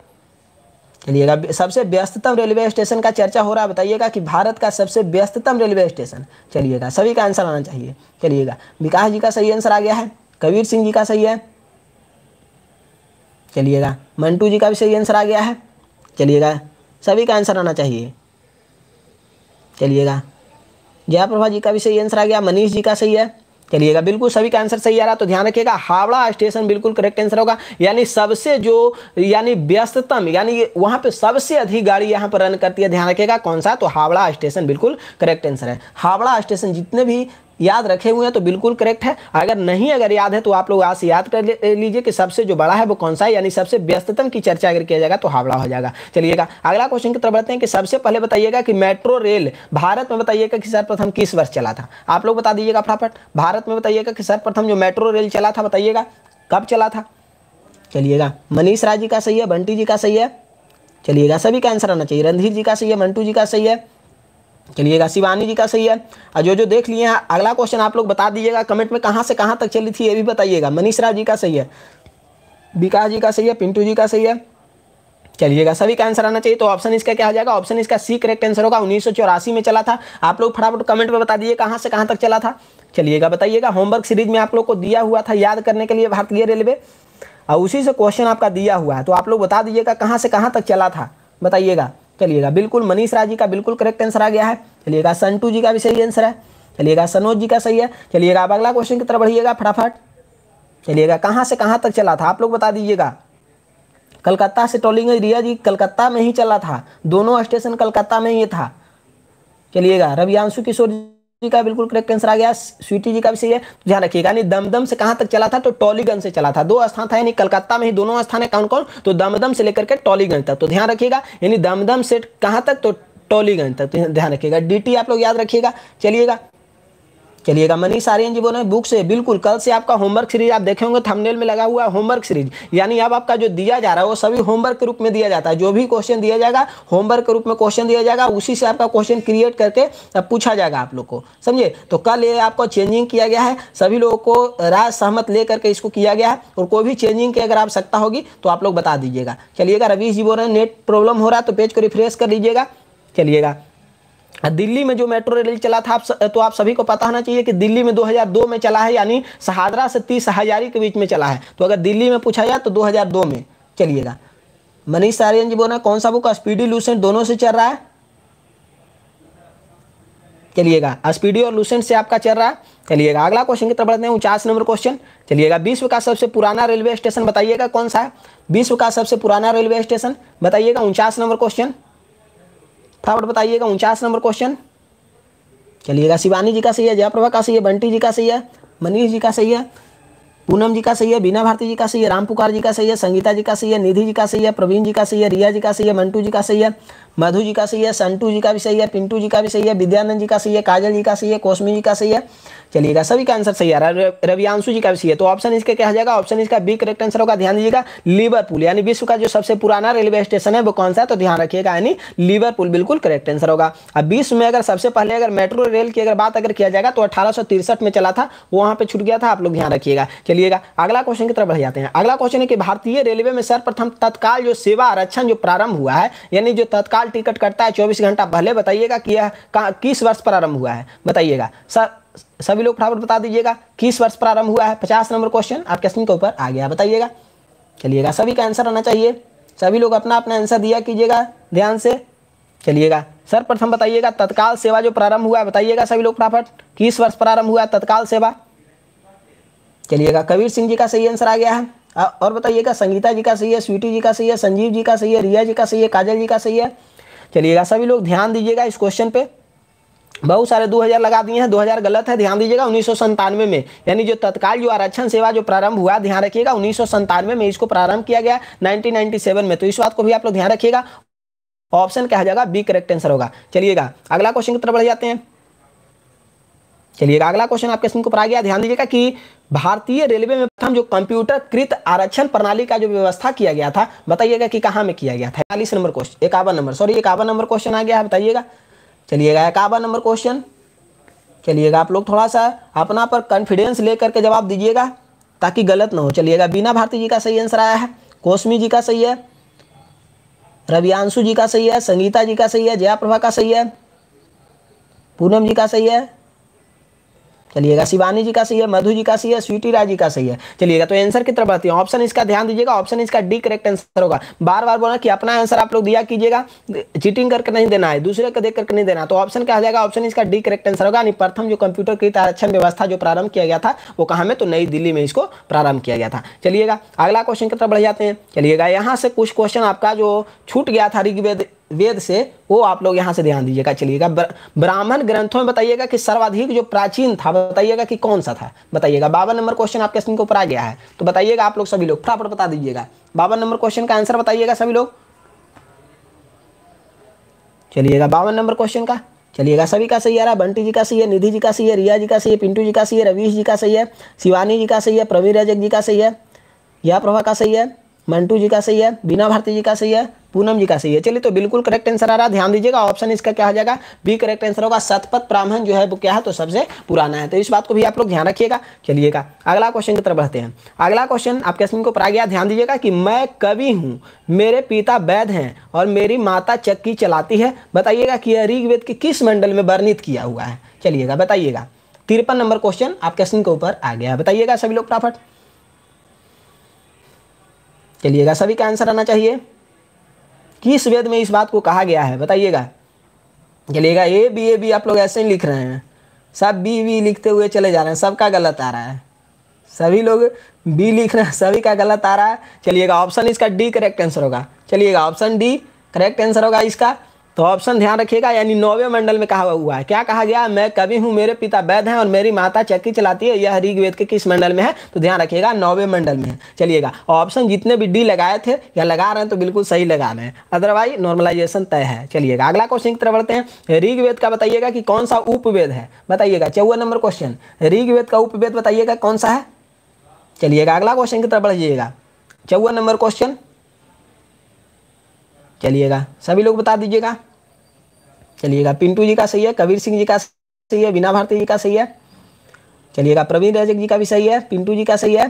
Speaker 1: चलिएगा सबसे व्यस्ततम रेलवे स्टेशन का चर्चा हो रहा है बताइएगा कि भारत का सबसे व्यस्ततम रेलवे स्टेशन चलिएगा सभी का आंसर आना चाहिए चलिएगा विकास जी का सही आंसर आ गया है कबीर सिंह जी का सही है चलिएगा मंटू जी का भी सही आंसर आ गया है चलिएगा सभी का आंसर आना चाहिए चलिएगा जयाप्रभा जी का भी सही आंसर आ गया मनीष जी का सही है चलिएगा बिल्कुल सभी का आंसर सही आ रहा तो ध्यान रखिएगा हावड़ा स्टेशन बिल्कुल करेक्ट आंसर होगा यानी सबसे जो यानी व्यस्ततम यानी वहां पे सबसे अधिक गाड़ी यहाँ पर रन करती है ध्यान रखिएगा कौन सा तो हावड़ा स्टेशन बिल्कुल करेक्ट आंसर है हावड़ा स्टेशन जितने भी याद रखे हुए हैं तो बिल्कुल करेक्ट है अगर नहीं अगर याद है तो आप लोग आज याद कर लीजिए कि सबसे जो बड़ा है वो कौन सा है यानी सबसे व्यस्ततम की चर्चा अगर किया जाएगा तो हावड़ा हो जाएगा चलिएगा अगला क्वेश्चन की तरफ बढ़ते हैं कि सबसे पहले बताइएगा कि मेट्रो रेल भारत में बताइएगा कि सर्वप्रथम किस वर्ष चला था आप लोग बता दीजिएगा फटाफट भारत में बताइएगा कि सर्वप्रथम जो मेट्रो रेल चला था बताइएगा कब चला था चलिएगा मनीष राय जी का सही है बंटी जी का सही है चलिएगा सभी का आंसर आना चाहिए रणधीर जी का सही है मंटू जी का सही है चलिएगा शिवानी जी का सही है और जो जो देख लिए हैं अगला क्वेश्चन आप लोग बता दीजिएगा कमेंट में कहाँ से कहाँ तक चली थी ये भी बताइएगा मनीषरा जी का सही है विकास जी का सही है पिंटू जी का सही है चलिएगा सभी का आंसर आना चाहिए तो ऑप्शन इसका क्या हो जाएगा ऑप्शन इसका सी करेक्ट आंसर होगा उन्नीस में चला था आप लोग फटाफट कमेंट में बता दीजिए कहाँ से कहाँ तक चला था चलिएगा बताइएगा होमवर्क सीरीज में आप लोग को दिया हुआ था याद करने के लिए भारतीय रेलवे और उसी से क्वेश्चन आपका दिया हुआ है तो आप लोग बता दीजिएगा कहाँ से कहाँ तक चला था बताइएगा चलिएगा बिल्कुल मनीष राज जी का बिल्कुल करेक्ट आंसर आ गया है चलिएगा संटू जी का भी सही आंसर है चलिएगा सनोज जी का सही है चलिएगा आप अगला क्वेश्चन की तरफ बढ़िएगा फटाफट चलिएगा कहाँ से कहाँ तक चला था आप लोग बता दीजिएगा कलकत्ता से टोलिंग रिया जी कलकत्ता में ही चला था दोनों स्टेशन कलकत्ता में ही था चलिएगा रवियांशु किशोर जी का बिल्कुल करेक्ट आंसर आ गया स्वीटी जी का भी सही है तो ध्यान रखिएगा यानी दमदम से कहां तक चला था तो टॉलीगंज से चला था दो स्थान था यानी कलकत्ता में ही दोनों स्थान है कौन कौन तो दमदम से लेकर के टॉलीगंज तक तो ध्यान रखिएगा यानी दमदम से कहां तक तो टॉलीगंज तक तो ध्यान रखिएगा डी आप लोग याद रखिएगा चलिएगा चलिएगा मनीष सारियन जी बोल रहे हैं बुक से बिल्कुल कल से आपका होमवर्क सीरीज आप देखे होंगे थंबनेल में लगा हुआ होमवर्क सीरीज यानी अब आपका जो दिया जा रहा है वो सभी होमवर्क के रूप में दिया जाता है जो भी क्वेश्चन दिया जाएगा होमवर्क के रूप में क्वेश्चन दिया जाएगा उसी से आपका क्वेश्चन क्रिएट करके पूछा जाएगा आप लोग को समझे तो कल ये आपको चेंजिंग किया गया है सभी लोगों को राय सहमत ले करके इसको किया गया है और कोई भी चेंजिंग की अगर आवश्यकता होगी तो आप लोग बता दीजिएगा चलिएगा रवीश जी बोल रहे हैं नेट प्रॉब्लम हो रहा है तो पेज को रिफ्रेश कर लीजिएगा चलिएगा दिल्ली में जो मेट्रो रेल चला था आप स, तो आप सभी को पता होना चाहिए कि दिल्ली में 2002 में चला है यानी सहादरा से तीस हजारी के बीच में चला है तो अगर दिल्ली में पूछा जाए तो 2002 में चलिएगा मनीष सारियन जी बोल कौन सा बुक स्पीडी लूसेंट दोनों से चल रहा है चलिएगा स्पीडी और लूसेंट से आपका चल रहा है चलिएगा अगला क्वेश्चन की तरफ बढ़ते हैं उनचास नंबर क्वेश्चन चलिएगा विश्व का सबसे पुराना रेलवे स्टेशन बताइएगा कौन सा है विश्व का सबसे पुराना रेलवे स्टेशन बताइएगा उनचास नंबर क्वेश्चन फटाफट बताइएगा उनचास नंबर क्वेश्चन चलिएगा शिवानी जी का सही है जयप्रभा का सही है बंटी जी का सही है मनीष जी का सही है पूनम जी का सही है बीना भारती जी का सही है राम पुकार जी का सही है संगीता जी का सही है निधि जी का सही है प्रवीण जी का सही है रिया जी का सही है मंटू जी का सही है मधु जी का सही है संटू जी का भी सही है पिंटू जी का भी सही है विद्यानंद जी का सही है काजल जी का सही है कौशमी जी का सही है चलिएगा सभी का आंसर सही है रवियांशु जी का भी सही है तो ऑप्शन इसके क्या जाएगा ऑप्शन इसका बी करेक्ट आंसर होगा ध्यान दीजिएगा लिवरपूल यानी विश्व का जो सबसे पुराना रेलवे स्टेशन है वो कौन सा है तो ध्यान रखिएगा यानी लिवरपूल बिल्कुल करेक्ट आंसर होगा अब विश्व में अगर सबसे पहले अगर मेट्रो रेल की अगर बात अगर किया जाएगा तो अठारह में चला था वो वहाँ पर छूट गया था आप लोग ध्यान रखिएगा चलिएगा अगला क्वेश्चन की तरफ बढ़ जाते हैं अगला क्वेश्चन है कि भारतीय रेलवे में सर्वप्रथम तत्काल जो सेवा आरक्षण जो प्रारंभ हुआ है यानी जो तत्काल हड़ताल टिकट करता है चौबीस घंटा पहले बताइएगा कि यह किस वर्ष प्रारंभ हुआ है बताइएगा सर सभी लोग फटाफट बता दीजिएगा किस वर्ष प्रारंभ हुआ है पचास नंबर क्वेश्चन आपके स्क्रीन के ऊपर आ गया बताइएगा चलिएगा सभी का आंसर आना चाहिए सभी लोग अपना अपना आंसर दिया कीजिएगा ध्यान से चलिएगा सर प्रथम बताइएगा तत्काल सेवा जो प्रारंभ हुआ है बताइएगा सभी लोग फटाफट किस वर्ष प्रारंभ हुआ है तत्काल सेवा चलिएगा कबीर सिंह जी का सही आंसर आ गया है और बताइएगा संगीता जी का सही है स्वीटी जी का सही है संजीव जी का सही है रिया जी का सही है काजल जी का सही है चलिएगा सभी लोग ध्यान दीजिएगा इस क्वेश्चन पे बहुत सारे 2000 लगा दिए हैं 2000 गलत है ध्यान दीजिएगा उन्नीस में यानी जो तत्काल जो आरक्षण सेवा जो प्रारंभ हुआ ध्यान रखिएगा उन्नीस में इसको प्रारंभ किया गया 1997 में तो इस बात को भी आप लोग ध्यान रखिएगा ऑप्शन क्या जाएगा बी करेक्ट आंसर होगा चलिएगा अगला क्वेश्चन की तरफ बढ़ जाते हैं चलिएगा अगला क्वेश्चन आपके सिंह को पढ़ा गया ध्यान दीजिएगा कि भारतीय रेलवे में प्रथम जो कंप्यूटर कृत आरक्षण प्रणाली का जो व्यवस्था किया गया था बताइएगा कि कहाँ में किया गया था इकतालीस नंबर क्वेश्चन इक्यावन नंबर सॉरी इक्यावन नंबर क्वेश्चन आ गया है बताइएगा चलिएगा इक्यावन नंबर क्वेश्चन चलिएगा आप लोग थोड़ा सा अपना पर कॉन्फिडेंस लेकर के जवाब दीजिएगा ताकि गलत ना हो चलिएगा बीना भारती जी का सही आंसर आया है कोश्मी जी का सही है रवियांशु जी का सही है संगीता जी का सही है जया प्रभा का सही है पूनम जी का सही है चलिएगा शिवानी जी का सही है मधु जी का सही है स्वीटी राय जी का सही है चलिएगा तो आंसर की तरफ रहती है ऑप्शन इसका ध्यान दीजिएगा ऑप्शन इसका डी करेक्ट आंसर होगा बार बार बोला कि अपना आंसर आप लोग दिया कीजिएगा चीटिंग करके नहीं देना है दूसरे को देख करके नहीं देना तो ऑप्शन क्या हो जाएगा ऑप्शन इसका डी करेक्ट आंसर होगा यानी प्रथम जो कंप्यूटर की आरक्षण अच्छा व्यवस्था जो प्रारंभ किया गया था वो कहाँ में तो नई दिल्ली में इसको प्रारंभ किया गया था चलिएगा अगला क्वेश्चन की तरफ बढ़ जाते हैं चलिएगा यहाँ से कुछ क्वेश्चन आपका जो छूट गया था ऋग्वेद वेद से वो आप लोग यहाँ से ध्यान दीजिएगा चलिएगा ब्राह्मण ग्रंथों में बताइएगा कि सर्वाधिक जो प्राचीन था बताइएगा कि कौन सा था बताइएगा बावन नंबर क्वेश्चन आपके स्क्रीन के ऊपर आ गया है तो बताइएगा आप लोग सभी लोग फटाफट बता दीजिएगा बावन नंबर क्वेश्चन का आंसर बताइएगा सभी लोग चलिएगा बावन नंबर क्वेश्चन का चलिएगा सभी का सही आ रहा है बंटी जी का सही है निधि जी का सही है रिया जी का सही है पिंटू जी का सही है रवीश जी का सही है शिवानी जी का सही है प्रवीर रजक जी का सही है या प्रभा का सही है मंटू जी का सही है बीना भारती जी का सही है पूनम जी का सही है चलिए तो बिल्कुल करेक्ट आंसर आ रहा है ध्यान दीजिएगा ऑप्शन इसका क्या हो जाएगा बी करेक्ट आंसर होगा सतपथ ब्राह्मण जो है वो क्या है तो सबसे पुराना है तो इस बात को भी आप लोग ध्यान रखिएगा चलिएगा अगला क्वेश्चन की तरफ बढ़ते हैं अगला क्वेश्चन आपके क्वेश्चन को पढ़ा गया ध्यान दीजिएगा कि मैं कवि हूँ मेरे पिता वैद हैं और मेरी माता चक्की चलाती है बताइएगा कि यह ऋग्वेद के किस मंडल में वर्णित किया हुआ है चलिएगा बताइएगा तिरपन नंबर क्वेश्चन आपके क्वेश्चन के ऊपर आ गया बताइएगा सभी लोग फटाफट चलिएगा सभी का आंसर आना चाहिए किस वेद में इस बात को कहा गया है बताइएगा चलिएगा ए बी ए बी आप लोग ऐसे ही लिख रहे हैं सब बी बी लिखते हुए चले जा रहे हैं सबका गलत आ रहा है सभी लोग बी लिख रहे हैं सभी का गलत आ रहा है चलिएगा ऑप्शन इसका डी करेक्ट आंसर होगा चलिएगा ऑप्शन डी करेक्ट आंसर होगा इसका तो ऑप्शन ध्यान रखिएगा यानी नौवे मंडल में कहा हुआ है क्या कहा गया मैं कवि हूँ मेरे पिता वैद्य हैं और मेरी माता चक्की चलाती है यह ऋग्वेद के किस मंडल में है तो ध्यान रखिएगा नौवे मंडल में है चलिएगा ऑप्शन जितने भी डी लगाए थे या लगा रहे हैं तो बिल्कुल सही लगा रहे हैं अदरवाइज नॉर्मलाइजेशन तय है चलिएगा अगला क्वेश्चन की तरफ बढ़ते हैं ऋग्वेद का बताइएगा कि कौन सा उपवेद है बताइएगा चौवन नंबर क्वेश्चन ऋग्वेद का उपवेद बताइएगा कौन सा है चलिएगा अगला क्वेश्चन की तरफ बढ़िएगा चौवन नंबर क्वेश्चन चलिएगा सभी लोग बता दीजिएगा चलिएगा पिंटू जी का सही है कबीर सिंह जी का सही है बिना भारती जी का सही है चलिएगा प्रवीण रजक जी का भी सही है पिंटू जी का सही है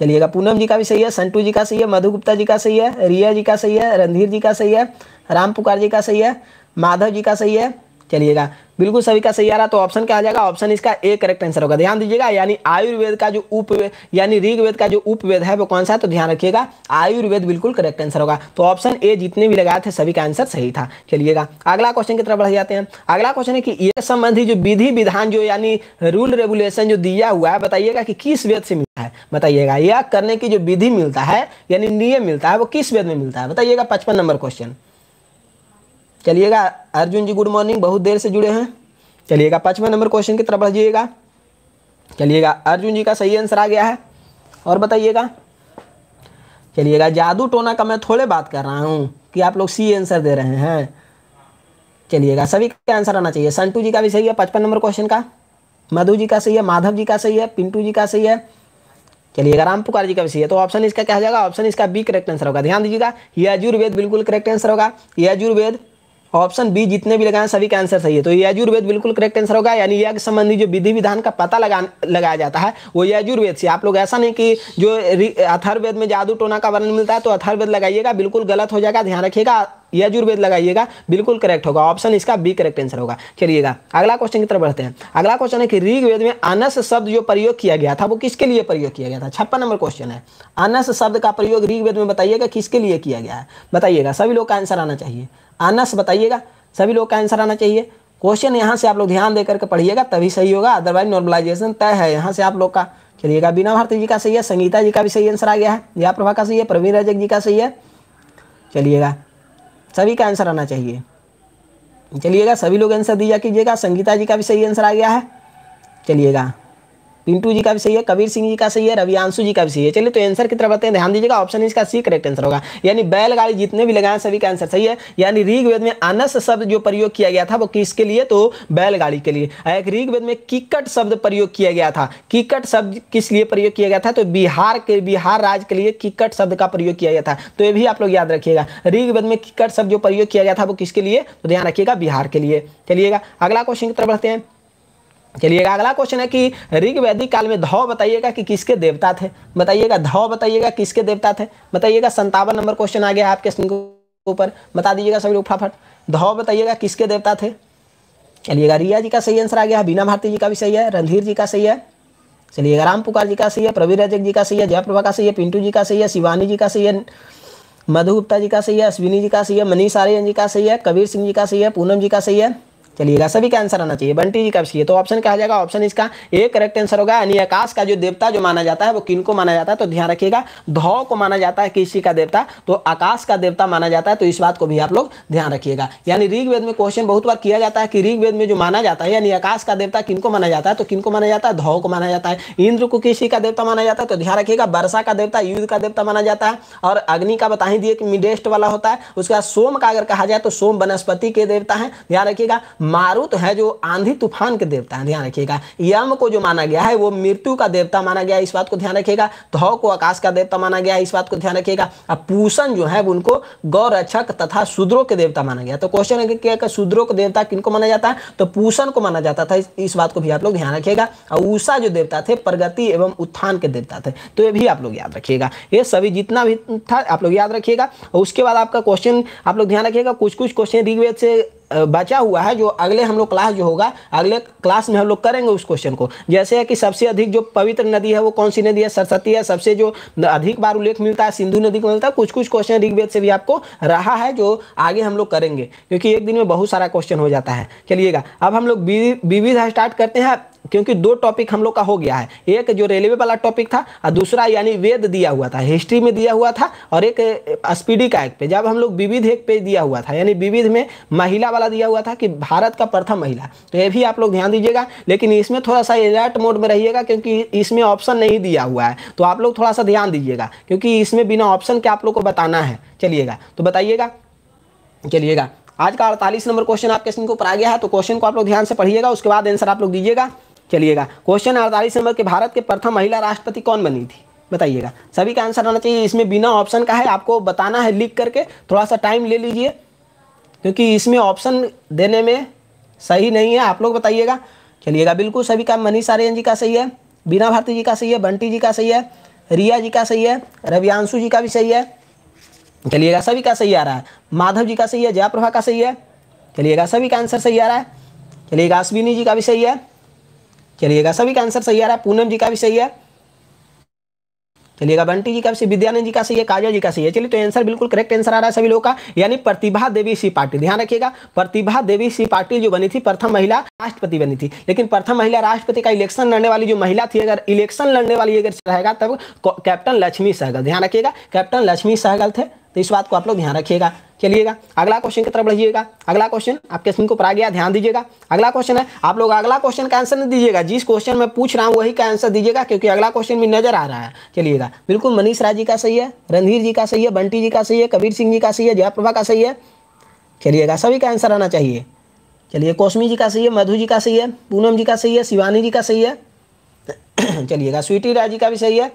Speaker 1: चलिएगा पूनम जी का भी सही है संटू जी का सही है मधु गुप्ता जी का सही है रिया जी का सही है रणधीर जी का सही है राम पुकार जी का सही है माधव जी का सही है चलिएगा बिल्कुल सभी का सही आ रहा तो ऑप्शन क्या आ जाएगा ऑप्शन इसका ए करेक्ट आंसर होगा ध्यान दीजिएगा यानी आयुर्वेद का जो उप यानी ऋग्वेद का जो उपवेद है वो कौन सा है तो ध्यान रखिएगा आयुर्वेद बिल्कुल करेक्ट आंसर होगा तो ऑप्शन ए जितने भी लगाए थे सभी का आंसर सही था चलिएगा अगला क्वेश्चन की तरफ बढ़ जाते हैं अगला क्वेश्चन है कि यह संबंधी जो विधि विधान जो यानी रूल रेगुलेशन जो दिया हुआ है बताइएगा कि किस वेद से मिलता है बताइएगा यह करने की जो विधि मिलता है यानी नियम मिलता है वो किस वेद में मिलता है बताइएगा पचपन नंबर क्वेश्चन चलिएगा अर्जुन जी गुड मॉर्निंग बहुत देर से जुड़े हैं चलिएगा पाँचवा नंबर क्वेश्चन की तरफ बढ़िएगा चलिएगा अर्जुन जी का सही आंसर आ गया है और बताइएगा चलिएगा जादू टोना का मैं थोड़े बात कर रहा हूँ कि आप लोग सी आंसर दे रहे हैं चलिएगा सभी का आंसर आना चाहिए संटू जी का भी सही है पचपन नंबर क्वेश्चन का मधु जी का सही है माधव जी का सही है पिंटू जी का सही है चलिएगा राम पुकार जी का भी सही है तो ऑप्शन इसका क्या हो जाएगा ऑप्शन इसका बी करेक्ट आंसर होगा ध्यान दीजिएगा यजुर्वेद बिल्कुल करेक्ट आंसर होगा यजुर्वेद ऑप्शन बी जितने भी लगाए सभी का आंसर सही है तो यजुर्वेद बिल्कुल करेक्ट आंसर होगा यानी यज्ञ संबंधी जो विधि विधान का पता लगा लगाया जाता है वो यजुर्वेद से आप लोग ऐसा नहीं कि जो अथर्वेद में जादू टोना का वर्णन मिलता है तो अथर्वेद लगाइएगा बिल्कुल गलत हो जाएगा ध्यान रखिएगा यजुर्वेद लगाइएगा बिल्कुल करेक्ट होगा ऑप्शन इसका बी करेक्ट आंसर होगा चलिएगा अगला क्वेश्चन की तरफ बढ़ते हैं अगला क्वेश्चन है कि ऋग्वेद में अनस शब्द जो प्रयोग किया गया था वो किसके लिए प्रयोग किया गया था छप्पन नंबर क्वेश्चन है अनस शब्द का प्रयोग ऋग्वेद में बताइएगा किसके लिए किया गया है बताइएगा सभी लोग का आंसर आना चाहिए से बताइएगा सभी लोग का आंसर आना चाहिए क्वेश्चन यहाँ से आप लोग ध्यान देकर के पढ़िएगा तभी सही होगा अदरवाइज नॉर्मलाइजेशन तय है यहाँ से आप लोग का चलिएगा बीना भारती जी का सही है संगीता जी का भी सही आंसर आ गया है या प्रभा का सही है प्रवीण रजक जी का सही है चलिएगा सभी का आंसर आना चाहिए चलिएगा सभी लोग आंसर दिया कीजिएगा संगीता जी का भी सही आंसर आ गया है चलिएगा पिंटू जी का भी सही है कबीर सिंह जी का सही है रवियांशु जी का भी सही है चलिए तो आंसर की तरफ बताते हैं ध्यान दीजिएगा ऑप्शन इसका सी करेक्ट आंसर होगा यानी बैलगाड़ी जितने भी लगाए सभी का आंसर सही है यानी ऋग्वेद में अनस शब्द जो प्रयोग किया गया था वो किसके लिए तो बैलगाड़ी के लिए एक ऋग्वेद में किकट शब्द प्रयोग किया गया था किकट शब्द किस लिए प्रयोग किया गया था तो बिहार के बिहार राज्य के लिए किकट शब्द का प्रयोग किया गया था तो ये भी आप लोग याद रखिएगा ऋग्वेद में किकट शब्द जो प्रयोग किया गया था वो किसके लिए तो ध्यान रखिएगा बिहार के लिए चलिएगा अगला क्वेश्चन की तरफ बढ़ते हैं चलिएगा अगला क्वेश्चन है कि ऋग वैदिक काल में धौ बताइएगा कि किसके देवता थे बताइएगा धौ बताइएगा किसके देवता थे बताइएगा संतावन नंबर क्वेश्चन आ गया आपके ऊपर बता दीजिएगा सभी लोग फटाफट धौ बताइएगा किसके देवता थे चलिएगा रिया जी का सही आंसर आ गया बीना भारती जी का भी सही है रणधीर जी का सही है चलिएगा राम पुकार जी का सही है प्रवीर रजक जी का सही है जयप्रभा का सही है पिंटू जी का सही है शिवानी जी का सही है मधु गुप्ता जी का सही है अश्विनी जी का सही है मनीष आर्यन जी का सही है कबीर सिंह जी का सही है पूनम जी का सही है चलिएगा सभी का आंसर आना चाहिए बंटी जी का भी तो ऑप्शन क्या जाएगा ऑप्शन इसका ए करेक्ट आंसर होगा यानी आकाश का जो देवता जो माना जाता है वो किन को माना जाता है तो ध्यान रखिएगा धौ को माना जाता है किसी का देवता तो आकाश का देवता माना जाता है तो इस बात को भी आप लोग ध्यान रखिएगा यानी ऋग्वेद में क्वेश्चन बहुत बार किया जाता है कि ऋग्वेद में जो माना जाता है यानी आकाश का देवता किनको माना जाता है तो किनको माना जाता है धौ को माना जाता है इंद्र को किसी का देवता माना जाता है तो ध्यान रखिएगा वर्षा का देवता युद्ध का देवता माना जाता है और अग्नि का बता ही दिए कि मिडेस्ट वाला होता है उसके बाद सोम का अगर कहा जाए तो सोम वनस्पति के देवता है ध्यान रखिएगा मारुत है जो आंधी तूफान के देवता है ध्यान रखिएगा यम को जो माना गया है वो मृत्यु का देवता माना गया है इस बात को ध्यान रखिएगा धो को आकाश का देवता माना गया है इस बात को ध्यान रखिएगा अब पूषण जो है उनको गौ रक्षक तथा शूद्रों के देवता माना गया तो क्वेश्चन है कि शूद्रों देवता किन माना जाता है तो पूषण को माना जाता था इस बात को भी आप लोग ध्यान रखिएगा और ऊषा जो देवता थे प्रगति एवं उत्थान के देवता थे तो ये भी आप लोग याद रखिएगा ये सभी जितना भी था आप लोग याद रखिएगा उसके बाद आपका क्वेश्चन आप लोग ध्यान रखिएगा कुछ कुछ क्वेश्चन ऋग्वेद से बचा हुआ है जो अगले हम लोग क्लास जो होगा अगले क्लास में हम लोग करेंगे उस क्वेश्चन को जैसे है कि सबसे अधिक जो पवित्र नदी है वो कौन सी नदी है सरस्वती है सबसे जो अधिक बार उल्लेख मिलता है सिंधु नदी को मिलता है कुछ कुछ क्वेश्चन ऋग्वेद से भी आपको रहा है जो आगे हम लोग करेंगे क्योंकि एक दिन में बहुत सारा क्वेश्चन हो जाता है चलिएगा अब हम लोग विविध स्टार्ट करते हैं क्योंकि दो टॉपिक हम लोग का हो गया है एक जो रेलवे वाला टॉपिक था और दूसरा यानी वेद दिया हुआ था हिस्ट्री में दिया हुआ था और एक स्पीडी का एक पे जब हम लोग विविध एक पे दिया हुआ था यानी विविध में महिला वाला दिया हुआ था कि भारत का प्रथम महिला तो ये भी आप लोग ध्यान दीजिएगा लेकिन इसमें थोड़ा सा एलर्ट मोड में रहिएगा क्योंकि इसमें ऑप्शन नहीं दिया हुआ है तो आप लोग थोड़ा सा ध्यान दीजिएगा क्योंकि इसमें बिना ऑप्शन के आप लोग को बताना है चलिएगा तो बताइएगा चलिएगा आज का अड़तालीस नंबर क्वेश्चन आपके सिंह को ऊपर आ गया है तो क्वेश्चन को आप लोग ध्यान से पढ़िएगा उसके बाद आंसर आप लोग दीजिएगा चलिएगा क्वेश्चन अड़तालीस नंबर के भारत के प्रथम महिला राष्ट्रपति कौन बनी थी बताइएगा सभी का आंसर आना चाहिए इसमें बिना ऑप्शन का है आपको बताना है लिख करके थोड़ा सा टाइम ले लीजिए क्योंकि इसमें ऑप्शन देने में सही नहीं है आप लोग बताइएगा चलिएगा बिल्कुल सभी का मनीष आर्यन जी का सही है बीना भारती जी का सही है बंटी जी का सही है रिया जी का सही है रवियांशु जी का भी सही है चलिएगा सभी का सही आ रहा है माधव जी का सही है जयाप्रभा का सही है चलिएगा सभी का आंसर सही आ रहा है चलिएगा अश्विनी जी का भी सही है चलिएगा सभी का आंसर सही आ रहा है पूनम जी का भी सही है चलिएगा बंटी जी का सही विद्यानंद जी का सही है काजल जी का सही है चलिए तो आंसर बिल्कुल करेक्ट आंसर आ रहा है सभी लोगों का यानी प्रतिभा देवी सिंह पाटिल ध्यान रखिएगा प्रतिभा देवी सिंह पाटिल जो बनी थी प्रथम महिला राष्ट्रपति बनी थी लेकिन प्रथम महिला राष्ट्रपति का इलेक्शन लड़ने वाली जो महिला थी अगर इलेक्शन लड़ने वाली अगर रहेगा तब कैप्टन लक्ष्मी सहगल ध्यान रखिएगा कैप्टन लक्ष्मी सहगल थे तो इस बात को आप लोग ध्यान रखिएगा चलिएगा अगला क्वेश्चन की तरफ बढ़िएगा अगला क्वेश्चन आपके स्क्रीन को आ गया ध्यान दीजिएगा अगला क्वेश्चन है आप लोग अगला क्वेश्चन का आंसर नहीं दीजिएगा जिस क्वेश्चन में पूछ रहा हूँ वही का आंसर दीजिएगा क्योंकि अगला क्वेश्चन भी नजर आ रहा है चलिएगा बिल्कुल मनीष राज जी का सही है रणधीर जी का सही है बंटी जी का सही है कबीर सिंह जी का सही है जयाप्रभा का सही है चलिएगा सभी का आंसर आना चाहिए चलिए कौशमी जी का सही है मधु जी का सही है पूनम जी का सही है शिवानी जी का सही है चलिएगा स्वीटी राज जी का भी सही है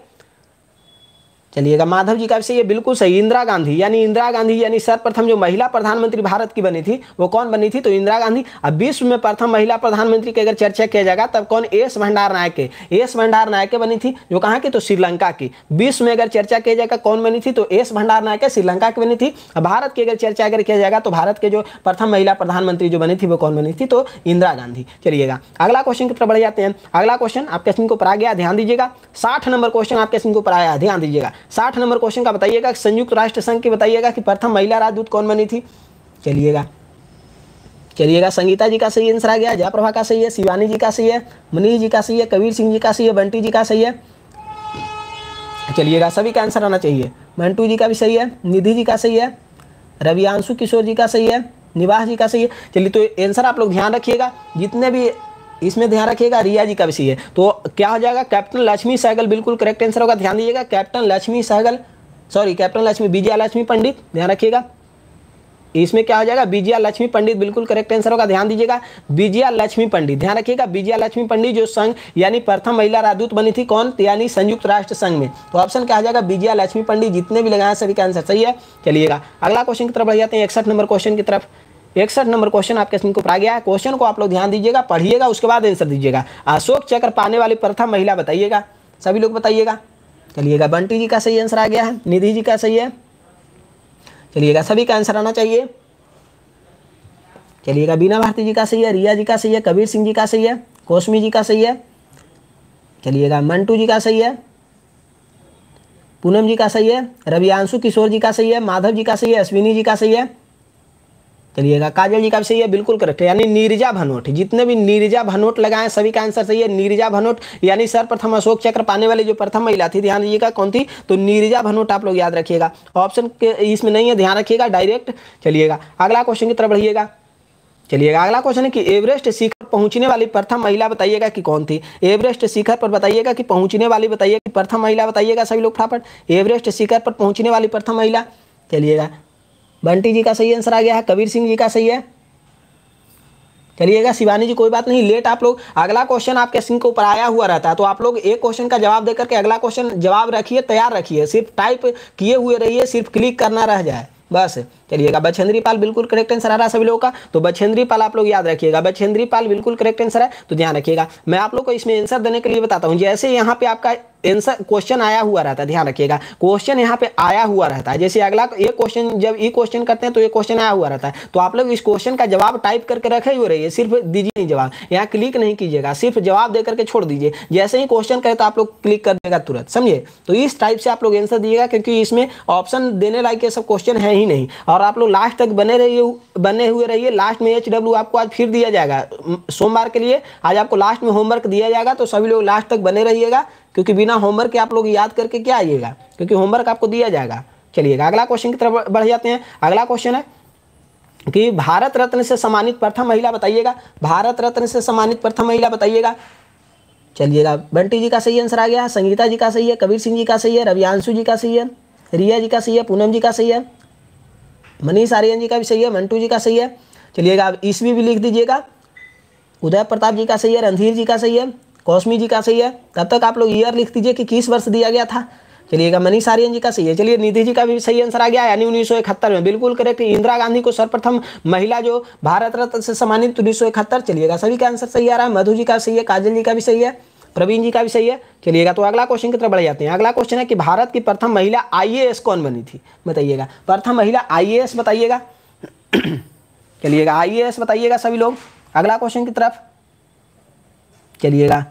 Speaker 1: चलिएगा माधव जी का विषय ये बिल्कुल सही इंदिरा गांधी यानी इंदिरा गांधी यानी सर्वप्रथम जो महिला प्रधानमंत्री भारत की बनी थी वो कौन बनी थी तो इंदिरा गांधी अब विश्व में प्रथम महिला प्रधानमंत्री की अगर चर्चा किया जाएगा तब कौन एस भंडार नायके एस भंडार नायके बनी थी जो कहाँ की तो श्रीलंका की विश्व में अगर चर्चा किया जाएगा कौन बनी थी तो एस भंडार नायके श्रीलंका की बनी थी भारत की अगर चर्चा अगर किया जाएगा तो भारत के जो प्रथम महिला प्रधानमंत्री जो बनी थी वो कौन बनी थी तो इंदिरा गांधी चलिएगा अगला क्वेश्चन की तरफ बढ़ जाते हैं अगला क्वेश्चन आपके क्वेश्चन को पर आ गया ध्यान दीजिएगा साठ नंबर क्वेश्चन आपके क्वेश्चन को पर आया ध्यान दीजिएगा साठ नंबर क्वेश्चन का बताइएगा संयुक्त राष्ट्र संघ की बताइएगा कि प्रथम महिला राजदूत कौन बनी थी चलिएगा चलिएगा संगीता जी का सही आंसर आ गया जयप्रभा का सही है शिवानी जी का सही है मनीष जी का सही है कबीर सिंह जी का सही है बंटी जी का सही है चलिएगा सभी का आंसर आना चाहिए मंटू जी का भी सही है निधि जी का सही है रवियांशु किशोर जी का सही है निवास जी का सही है चलिए तो आंसर आप लोग ध्यान रखिएगा जितने भी इसमें ध्यान रखिएगा रिया जी का विषय है तो क्या हो जाएगा कैप्टन लक्ष्मी सहगल बिल्कुल करेक्ट आंसर होगा ध्यान दीजिएगा captain Lakshmi Sahgal sorry captain Lakshmi Vijaya Lakshmi Pandit ध्यान रखिएगा इसमें क्या हो जाएगा विजया लक्ष्मी पंडित बिल्कुल करेक्ट आंसर होगा ध्यान दीजिएगा विजया लक्ष्मी पंडित ध्यान रखिएगा विजया लक्ष्मी पंडित जो संघ यानी प्रथम महिला राजदूत बनी थी कौन यानी संयुक्त राष्ट्र संघ में तो ऑप्शन क्या हो जाएगा विजया लक्ष्मी पंडित जितने भी लगाए सभी का आंसर सही है चलिएगा अगला क्वेश्चन की तरफ बढ़ जाते हैं इकसठ नंबर क्वेश्चन की तरफ इकसठ नंबर क्वेश्चन आपके स्क्रीन को पढ़ा गया है क्वेश्चन को आप लोग ध्यान दीजिएगा पढ़िएगा उसके बाद आंसर दीजिएगा अशोक चक्र पाने वाली प्रथम महिला बताइएगा सभी लोग बताइएगा चलिएगा बंटी जी का सही आंसर आ गया है निधि जी का सही है चलिएगा सभी का आंसर आना चाहिए चलिएगा बीना भारती जी का सही है रिया जी का सही है कबीर सिंह जी का सही है कौशमी जी का सही है चलिएगा मंटू जी का सही है पूनम जी का सही है रवियांशु किशोर जी का सही है माधव जी का सही है अश्विनी जी का सही है करिएगा काजल जी का भी सही है बिल्कुल करेक्ट है यानी नीरजा भनोट जितने भी नीरजा भनोट लगाए सभी का आंसर सही है नीरजा भनोट यानी सर्वप्रथम अशोक चक्र पाने वाली जो प्रथम महिला थी ध्यान दीजिएगा कौन थी तो नीरजा भनोट आप लोग याद रखिएगा ऑप्शन इसमें नहीं है ध्यान रखिएगा डायरेक्ट चलिएगा अगला क्वेश्चन की तरफ बढ़िएगा चलिएगा अगला क्वेश्चन है कि एवरेस्ट शिखर पहुंचने वाली प्रथम महिला बताइएगा कि कौन थी एवरेस्ट शिखर पर बताइएगा कि पहुंचने वाली कि प्रथम महिला बताइएगा सभी लोग फटाफट एवरेस्ट शिखर पर पहुंचने वाली प्रथम महिला चलिएगा बंटी जी का सही आंसर आ गया है कबीर सिंह जी का सही है चलिएगा शिवानी जी कोई बात नहीं लेट आप लोग अगला क्वेश्चन आपके सिंह के ऊपर आया हुआ रहता है तो आप लोग एक क्वेश्चन का जवाब देकर के अगला क्वेश्चन जवाब रखिए तैयार रखिए सिर्फ टाइप किए हुए रहिए सिर्फ क्लिक करना रह जाए बस चलिएगा बछेंद्री पाल बिल्कुल करेक्ट आंसर आ रहा है सभी लोगों का तो बछेंद्री पाल आप लोग याद रखिएगा बछेंद्री पाल बिल्कुल करेक्ट आंसर है तो ध्यान रखिएगा मैं आप लोग को इसमें आंसर देने के लिए बताता हूँ जैसे यहाँ पे आपका आंसर क्वेश्चन आया हुआ रहता है ध्यान रखिएगा क्वेश्चन यहाँ पे आया हुआ रहता है जैसे अगला ये क्वेश्चन जब ये क्वेश्चन करते हैं तो ये क्वेश्चन आया हुआ रहता है तो आप लोग इस क्वेश्चन का जवाब टाइप करके रखे हुए रहिए सिर्फ दीजिए नहीं जवाब यहाँ क्लिक नहीं कीजिएगा सिर्फ जवाब दे करके छोड़ दीजिए जैसे ही क्वेश्चन करे तो आप लोग क्लिक कर देगा तुरंत समझिए तो इस टाइप से आप लोग आंसर दिएगा क्योंकि इसमें ऑप्शन देने लायक ये सब क्वेश्चन है ही नहीं और आप लोग लास्ट तक बने रहिए बने हुए रहिए लास्ट में एच डब्ल्यू आपको आज फिर दिया जाएगा सोमवार के लिए आज आपको लास्ट में होमवर्क दिया जाएगा तो सभी लोग लास्ट तक बने रहिएगा क्योंकि बिना होमवर्क के आप लोग याद करके क्या आइएगा क्योंकि होमवर्क आपको दिया जाएगा चलिएगा अगला क्वेश्चन की तरफ बढ़ जाते हैं अगला क्वेश्चन है कि भारत रत्न से सम्मानित प्रथम महिला बताइएगा भारत रत्न से सम्मानित प्रथम महिला बताइएगा चलिएगा बंटी जी का सही आंसर आ गया संगीता जी का सही है कबीर सिंह जी का सही है रवियांशु जी का सही है रिया जी का सही है पूनम जी का सही है मनीष आर्यन जी का भी सही है मंटू जी का सही है चलिएगा आप ईस्वी भी लिख दीजिएगा उदय प्रताप जी का सही है रणधीर जी का सही है कौशमी जी का सही है तब तक आप लोग ईयर लिख दीजिए कि किस वर्ष दिया गया था चलिएगा मनीष आर्यन जी का सही है चलिए निधि जी का भी सही आंसर आ गया यानी उन्नीस में बिल्कुल करेक्ट इंदिरा गांधी को सर्वप्रथम महिला जो भारत रत्न से सम्मानित उन्नीस चलिएगा सभी का आंसर सही आ रहा है मधु जी का सही है काजल जी का भी सही है प्रवीण जी का भी सही है चलिएगा तो अगला क्वेश्चन की तरफ बढ़ जाते हैं अगला क्वेश्चन है कि भारत की प्रथम महिला आईएएस कौन बनी थी बताइएगा प्रथम महिला आईएएस बताइएगा चलिएगा आईएएस बताइएगा सभी लोग अगला क्वेश्चन की तरफ चलिएगा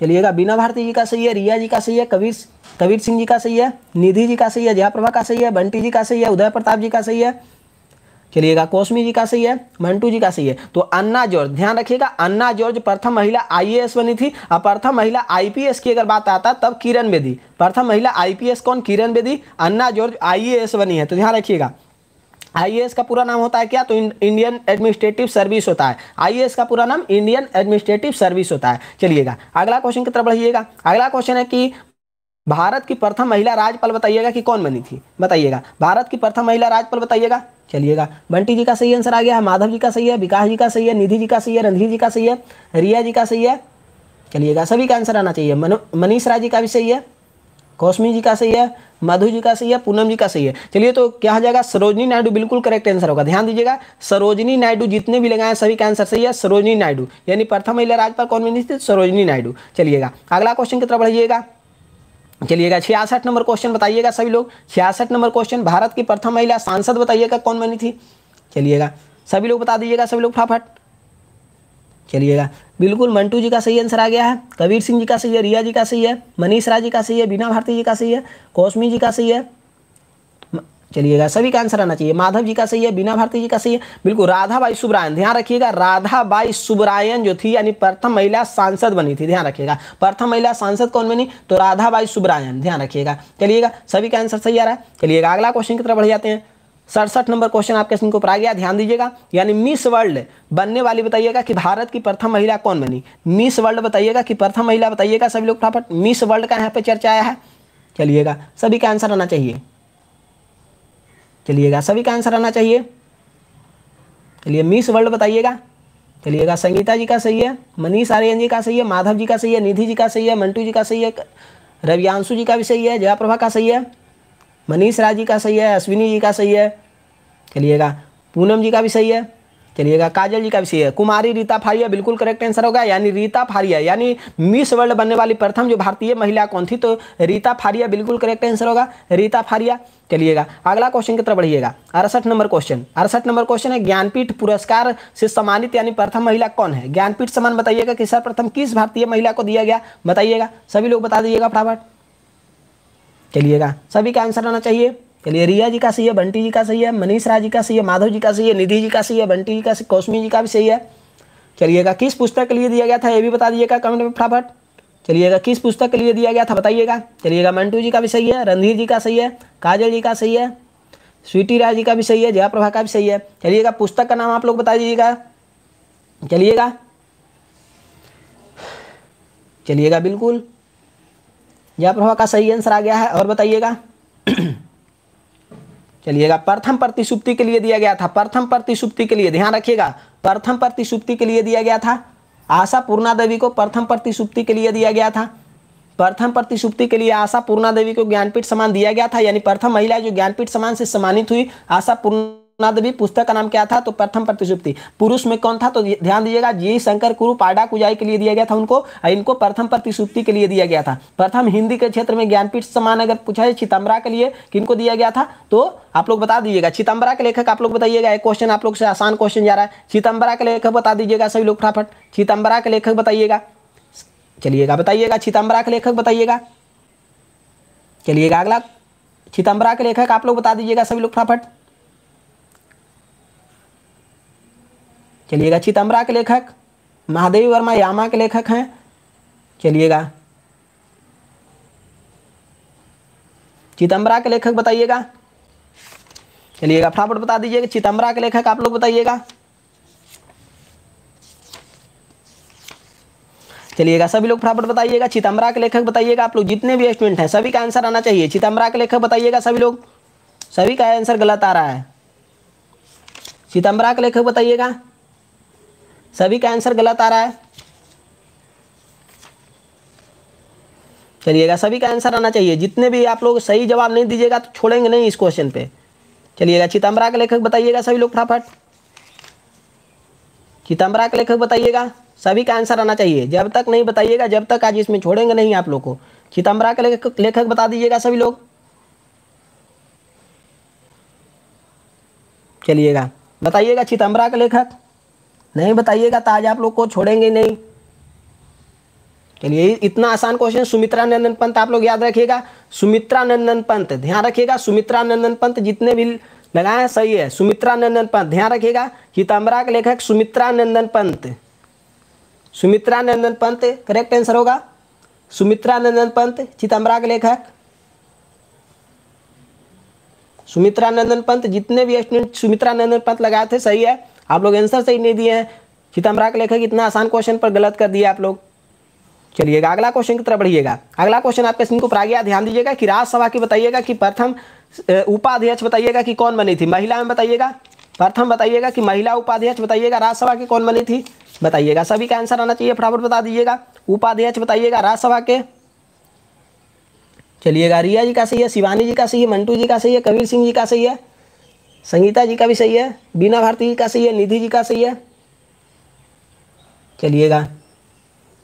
Speaker 1: चलिएगा बीना भारती जी का सही है रिया जी का सही है कबीर कबीर सिंह जी का सही है निधि जी का सही है जयाप्रभा का सही है बंटी जी का सही है उदय प्रताप जी का सही है चलिएगा कौशमी जी का सही है मंटू जी का सही है तो अन्ना जॉर्ज ध्यान रखिएगा अन्ना जॉर्ज प्रथम महिला आईएएस बनी थी और प्रथम महिला आईपीएस की अगर बात आता तब किरण बेदी प्रथम महिला आईपीएस कौन किरण बेदी अन्ना जॉर्ज आईएएस बनी है तो ध्यान रखिएगा आईएएस का पूरा नाम होता है क्या तो इंडियन एडमिनिस्ट्रेटिव सर्विस होता है आईएएस का पूरा नाम इंडियन एडमिनिस्ट्रेटिव सर्विस होता है चलिएगा अगला क्वेश्चन की तरफ बढ़िएगा अगला क्वेश्चन है कि भारत की प्रथम महिला राज्यपाल बताइएगा कि कौन बनी थी बताइएगा भारत की प्रथम महिला राज्यपाल बताइएगा चलिएगा बंटी जी का सही आंसर आ गया है माधव जी का सही है विकास जी का सही है निधि जी का सही है रणधीर जी का सही है रिया जी का सही है चलिएगा सभी का आंसर आना चाहिए मनीष राय जी का भी सही है कौशमी जी का सही है मधु जी का सही है पूनम जी का सही है चलिए तो क्या हो जाएगा सरोजनी नायडू बिल्कुल करेक्ट आंसर होगा ध्यान दीजिएगा सरोजनी नायडू जितने भी लगाए सभी का आंसर सही है सरोजनी नायडू यानी प्रथम महिला राज्यपाल कौन बनी थी सरोजनी नायडू चलिएगा अगला क्वेश्चन की तरफ बढ़िएगा चलिएगा छियासठ नंबर क्वेश्चन बताइएगा सभी लोग छियासठ नंबर क्वेश्चन भारत की प्रथम महिला सांसद बताइएगा कौन बनी थी चलिएगा सभी लोग बता दीजिएगा सभी लोग फटाफट चलिएगा बिल्कुल मंटू जी का सही आंसर आ गया है कबीर सिंह जी का सही है रिया जी का सही है मनीष राज जी का सही है बीना भारती जी का सही है कौशमी जी का सही है चलिएगा सभी का आंसर आना चाहिए माधव जी का सही है बिना भारती जी का सही है बिल्कुल राधा बाई सुब्रायन ध्यान रखिएगा राधा बाई सुब्रायन जो थी यानी प्रथम महिला सांसद बनी थी ध्यान रखिएगा प्रथम महिला सांसद कौन बनी तो राधाबाई सुब्रायन ध्यान रखिएगा चलिएगा सभी का आंसर सही आ रहा है चलिएगा अगला क्वेश्चन की तरफ बढ़ जाते हैं सड़सठ नंबर क्वेश्चन आपके सिंह को आ गया ध्यान दीजिएगा यानी मिस वर्ल्ड बनने वाली बताइएगा कि भारत की प्रथम महिला कौन बनी मिस वर्ल्ड बताइएगा कि प्रथम महिला बताइएगा सभी लोग फटाफट मिस वर्ल्ड का यहाँ पे चर्चा आया है चलिएगा सभी का आंसर आना चाहिए चलिएगा सभी का आंसर आना चाहिए चलिए मिस वर्ल्ड बताइएगा चलिएगा संगीता जी का सही है मनीष आर्यन जी का सही है माधव जी का सही है निधि जी का सही है मंटू जी का सही है रवियांशु जी का भी सही है जयाप्रभा का सही है मनीष राज जी का सही है अश्विनी जी का सही है चलिएगा पूनम जी का भी सही है चलिएगा काजल जी का विषय है कुमारी रीता फारिया बिल्कुल करेक्ट आंसर होगा यानी रीता फारिया यानी मिस वर्ल्ड बनने वाली प्रथम जो भारतीय महिला कौन थी तो रीता फारिया बिल्कुल करेक्ट आंसर होगा रीता फारिया चलिएगा अगला क्वेश्चन की तरफ बढ़िएगा अड़सठ नंबर क्वेश्चन अड़सठ नंबर क्वेश्चन है ज्ञानपीठ पुरस्कार से सम्मानित यानी प्रथम महिला कौन है ज्ञानपीठ सम्मान बताइएगा कि सर्वप्रथम किस भारतीय महिला को दिया गया बताइएगा सभी लोग बता दीजिएगा फटाफट चलिएगा सभी का आंसर आना चाहिए चलिए रिया जी का सही है बंटी जी का सही है मनीष राज जी का सही है माधव जी का सही है निधि जी का सही है बंटी जी का कौशमी जी का भी सही है चलिएगा किस पुस्तक के लिए दिया गया था ये भी बता दीजिएगा कमेंट में फटाफट चलिएगा किस पुस्तक के लिए दिया गया था बताइएगा चलिएगा मंटू जी का भी सही है रणधीर जी का सही है काजल जी का सही है स्वीटी राय जी का भी सही है जयाप्रभा का भी सही है चलिएगा पुस्तक का नाम आप लोग बता दीजिएगा चलिएगा चलिएगा बिल्कुल जयाप्रभा का सही आंसर आ गया है और बताइएगा चलिएगा प्रथम प्रतिशुप्ति के लिए दिया गया था प्रथम प्रतिशुप्ति के लिए ध्यान रखिएगा प्रथम प्रतिशुप्ति के लिए दिया गया था आशा पूर्णा देवी को प्रथम प्रतिशुप्ति के लिए दिया गया था प्रथम प्रतिशुप्ति के लिए आशा पूर्णा देवी को ज्ञानपीठ समान दिया गया था यानी प्रथम महिला जो ज्ञानपीठ समान से सम्मानित हुई आशा पूर्ण नाथ पुस्तक का नाम क्या था तो प्रथम प्रतिशुप्ति पुरुष में कौन था तो ध्यान दीजिएगा जी शंकर कुरु पाडा कुजाई के लिए दिया गया था उनको इनको प्रथम प्रतिशुप्ति के लिए दिया गया था प्रथम हिंदी के क्षेत्र में ज्ञानपीठ समान अगर पूछा है चितंबरा के लिए किनको दिया गया था तो आप लोग बता दीजिएगा चितंबरा के लेखक आप लोग बताइएगा एक क्वेश्चन आप लोग से आसान क्वेश्चन जा रहा है चितंबरा के लेखक बता दीजिएगा सभी लोग फटाफट चितंबरा के लेखक बताइएगा चलिएगा बताइएगा चितंबरा के लेखक बताइएगा चलिएगा अगला चितंबरा के लेखक आप लोग बता दीजिएगा सभी लोग फटाफट चलिएगा चितम्बरा के लेखक महादेवी वर्मा यामा के लेखक हैं चलिएगा चितम्बरा के लेखक बताइएगा चलिएगा फटाफट बता दीजिएगा चितम्बरा के लेखक आप लोग बताइएगा चलिएगा सभी लोग फटाफट बताइएगा चितम्बरा के लेखक बताइएगा आप लोग जितने भी स्टूडेंट हैं सभी का आंसर आना चाहिए चितम्बरा के लेखक बताइएगा सभी लोग सभी का आंसर गलत आ रहा है चितम्बरा के लेखक बताइएगा सभी का आंसर गलत आ रहा है चलिएगा सभी का आंसर आना चाहिए जितने भी आप लोग सही जवाब नहीं दीजिएगा तो छोड़ेंगे नहीं इस क्वेश्चन पे चलिएगा चितंबरा का लेखक बताइएगा सभी लोग फटाफट चितंबरा का लेखक बताइएगा सभी का आंसर आना चाहिए जब तक नहीं बताइएगा जब तक आज इसमें छोड़ेंगे नहीं आप लोग को चितंबरा का लेखक लेखक बता दीजिएगा सभी लोग चलिएगा बताइएगा चितंबरा का लेखक नहीं बताइएगा तो आज आप लोग को छोड़ेंगे नहीं चलिए इतना आसान क्वेश्चन सुमित्रा नंदन पंत आप लोग याद रखिएगा सुमित्रा नंदन पंत ध्यान रखिएगा सुमित्रा नंदन पंत जितने भी लगाए हैं सही है सुमित्रा नंदन पंत ध्यान रखिएगा हितम्बरा के लेखक सुमित्रा नंदन पंत सुमित्रा नंदन पंत करेक्ट आंसर होगा सुमित्रा नंदन पंत चितम्बरा के लेखक सुमित्रा नंदन पंत जितने भी स्टूडेंट सुमित्रा नंदन पंत लगाए थे सही है आप लोग आंसर सही नहीं दिए हैं चितम्बरा के लेखक इतना आसान क्वेश्चन पर गलत कर दिया आप लोग चलिएगा अगला क्वेश्चन की तरफ बढ़िएगा अगला क्वेश्चन आपके सिंह को प्राज्ञा ध्यान दीजिएगा कि राज्यसभा की बताइएगा कि प्रथम उपाध्यक्ष बताइएगा कि कौन बनी थी महिला में बताइएगा प्रथम बताइएगा कि महिला उपाध्यक्ष बताइएगा राज्यसभा की कौन बनी थी बताइएगा सभी का आंसर आना चाहिए फटाफट बता दीजिएगा उपाध्यक्ष बताइएगा राज्यसभा के चलिएगा रिया जी का सही है शिवानी जी का सही है मंटू जी का सही है कबीर सिंह जी का सही है संगीता जी का भी सही है बीना भारती जी का सही है निधि जी का सही है चलिएगा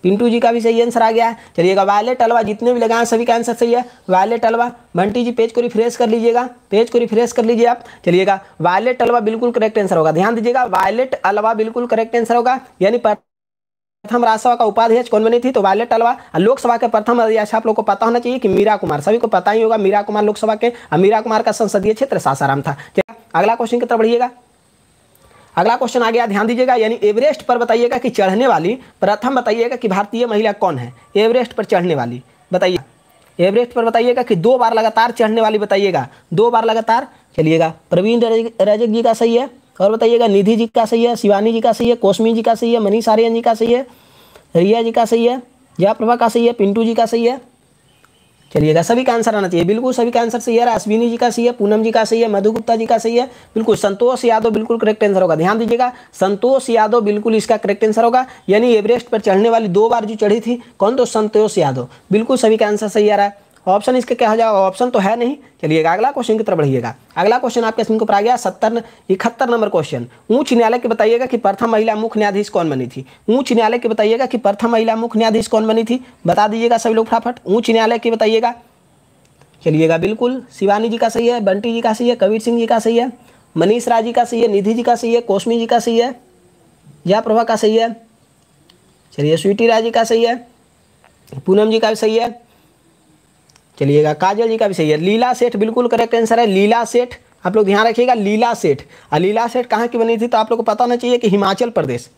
Speaker 1: पिंटू जी का भी सही आंसर आ गया है चलिएगा वायलेट अलवा जितने भी लगाए सभी का आंसर सही है वायलेट अलवा भंटी जी पेज को रिफ्रेश कर लीजिएगा पेज को रिफ्रेश कर लीजिए आप चलिएगा वायलेट अलवा बिल्कुल करेक्ट आंसर होगा ध्यान दीजिएगा वायलेट अलवा बिल्कुल करेक्ट आंसर होगा यानी प्रथम राज्यसभा का उपाध्यक्ष कौन बनी थी तो वायलेट अल्वा लोकसभा के प्रथम अध्यक्ष आप लोग को पता होना चाहिए कि मीरा कुमार सभी को पता ही होगा मीरा कुमार लोकसभा के मीरा कुमार का संसदीय क्षेत्र सासाराम था क्या अगला क्वेश्चन की तरफ बढ़िएगा अगला क्वेश्चन आ गया ध्यान दीजिएगा यानी एवरेस्ट पर बताइएगा कि चढ़ने वाली प्रथम बताइएगा कि भारतीय महिला कौन है एवरेस्ट पर चढ़ने वाली बताइए एवरेस्ट पर बताइएगा कि दो बार लगातार चढ़ने वाली बताइएगा दो बार लगातार चलिएगा प्रवीण रजक जी का सही है और बताइएगा निधि जी का सही है शिवानी जी का सही है कोशमी जी का सही है मनीष आर्यन जी का सही है रिया जी का सही है जयाप्रभा का सही है पिंटू जी का सही है चलिएगा सभी का आंसर आना चाहिए बिल्कुल सभी का आंसर सही है अश्विनी जी का सही है पूनम जी का सही है मधु गुप्ता जी का सही है बिल्कुल संतोष यादव बिल्कुल करेक्ट आंसर होगा ध्यान दीजिएगा संतोष यादव बिल्कुल इसका करेक्ट आंसर होगा यानी एवरेस्ट पर चढ़ने वाली दो बार जो चढ़ी थी कौन तो संतोष यादव बिल्कुल सभी का आंसर सही आ रहा है ऑप्शन इसके क्या हो जाएगा ऑप्शन तो है नहीं चलिएगा अगला क्वेश्चन की तरफ बढ़िएगा अगला क्वेश्चन आपके स्क्रीन को पर आ गया सत्तर इकहत्तर नंबर क्वेश्चन ऊंच न्यायालय के बताइएगा कि प्रथम महिला मुख्य न्यायाधीश कौन बनी थी उच्च न्यायालय के बताइएगा कि प्रथम महिला मुख्य न्यायाधीश कौन बनी थी बता दीजिएगा सभी लोग फटाफट ऊंच न्यायालय की बताइएगा चलिएगा बिल्कुल शिवानी जी का सही है बंटी जी का सही है कबीर सिंह जी का सही है मनीष राज जी का सही है निधि जी का सही है कौशमी जी का सही है जया प्रभा का सही है चलिए स्वीटी राज जी का सही है पूनम जी का भी सही है चलिएगा काजल जी का भी सही है लीला सेठ बिल्कुल करेक्ट आंसर है लीला सेठ आप लोग ध्यान रखिएगा लीला सेठ और लीला सेठ कहाँ की बनी थी तो आप लोग को पता होना चाहिए कि हिमाचल प्रदेश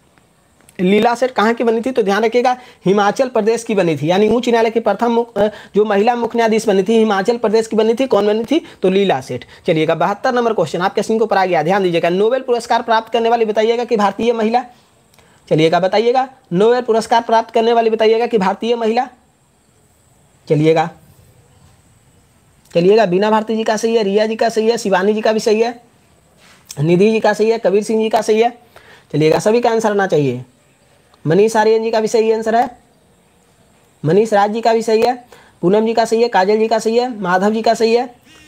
Speaker 1: लीला सेठ कहाँ की बनी थी तो ध्यान रखिएगा हिमाचल प्रदेश की बनी थी यानी उच्च न्यायालय की प्रथम जो महिला मुख्य न्यायाधीश बनी थी हिमाचल प्रदेश की बनी थी कौन बनी थी तो लीला सेठ चलिएगा बहत्तर नंबर क्वेश्चन आपके सिंह को पढ़ा गया ध्यान दीजिएगा नोबेल पुरस्कार प्राप्त करने वाली बताइएगा कि भारतीय महिला चलिएगा बताइएगा नोबेल पुरस्कार प्राप्त करने वाली बताइएगा कि भारतीय महिला चलिएगा चलिएगा बीना भारती जी का सही है रिया जी का सही है शिवानी जी का भी सही है निधि जी का सही है कबीर सिंह जी का सही है चलिएगा सभी का आंसर आना चाहिए मनीष आर्यन जी का भी सही आंसर है मनीष राज जी का भी सही है पूनम जी का सही है काजल जी का सही है माधव जी का सही है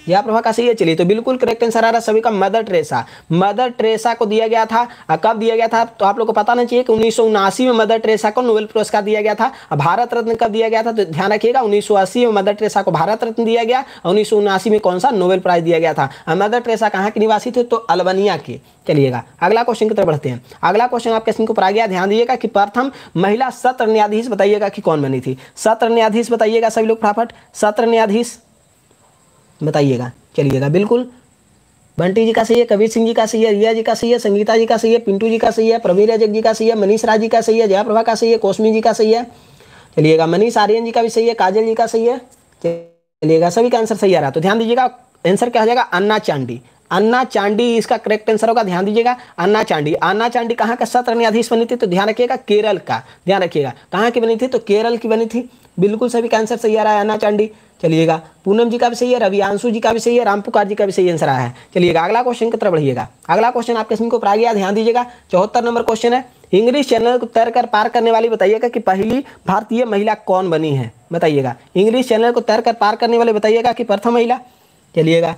Speaker 1: यह प्रभा का सही है चलिए तो बिल्कुल करेक्ट आंसर आ रहा है सभी का मदर ट्रेसा मदर ट्रेसा को दिया गया था कब दिया गया था तो आप लोग को पता नहीं चाहिए कि उन्नीस में मदर ट्रेसा को नोबेल पुरस्कार दिया गया था भारत रत्न कब दिया गया था तो ध्यान रखिएगा उन्नीस में मदर ट्रेसा को भारत रत्न दिया गया उन्नीस में कौन सा नोबेल प्राइज दिया गया था मदर ट्रेसा कहाँ के निवासी थे तो अल्बनिया के चलिएगा अगला क्वेश्चन की तरफ बढ़ते हैं अगला क्वेश्चन आपके सिंह को पढ़ा गया ध्यान दीजिएगा कि प्रथम महिला सत्र न्यायाधीश बताइएगा कि कौन बनी थी सत्र न्यायाधीश बताइएगा सभी लोग फटाफट सत्र न्यायाधीश बताइएगा चलिएगा बिल्कुल बंटी जी का सही है कबीर सिंह जी का सही है रिया जी का सही है संगीता जी का सही है पिंटू जी का सही है प्रवीर अजक जी का सही है मनीष राज जी का सही है जयाप्रभा का सही है कौशमी जी का सही है चलिएगा मनीष आर्यन जी का भी सही है काजल जी का सही है चलिएगा सभी का आंसर सही आ रहा तो ध्यान दीजिएगा आंसर क्या हो जाएगा अन्ना चांडी अन्ना चांडी इसका करेक्ट आंसर होगा ध्यान दीजिएगा अन्ना चांडी अन्ना चांडी कहाँ का सत्र न्यायाधीश बनी थी तो ध्यान रखिएगा केरल का ध्यान रखिएगा कहाँ की बनी थी तो केरल की बनी थी बिल्कुल सभी का आंसर सही आ रहा है अन्ना चांडी चलिएगा पूनम जी का भी सही है रवि अंशु जी का भी सही है रामपुकार जी का भी सही आंसर आया है चलिएगा अगला क्वेश्चन की तरफ बढ़िएगा अगला क्वेश्चन आपके स्क्रीन को पर गया ध्यान दीजिएगा चौहत्तर नंबर क्वेश्चन है इंग्लिश चैनल को तैर कर पार करने वाली बताइएगा कि पहली भारतीय महिला कौन बनी है बताइएगा इंग्लिश चैनल को तैर कर पार करने वाली बताइएगा कि प्रथम महिला चलिएगा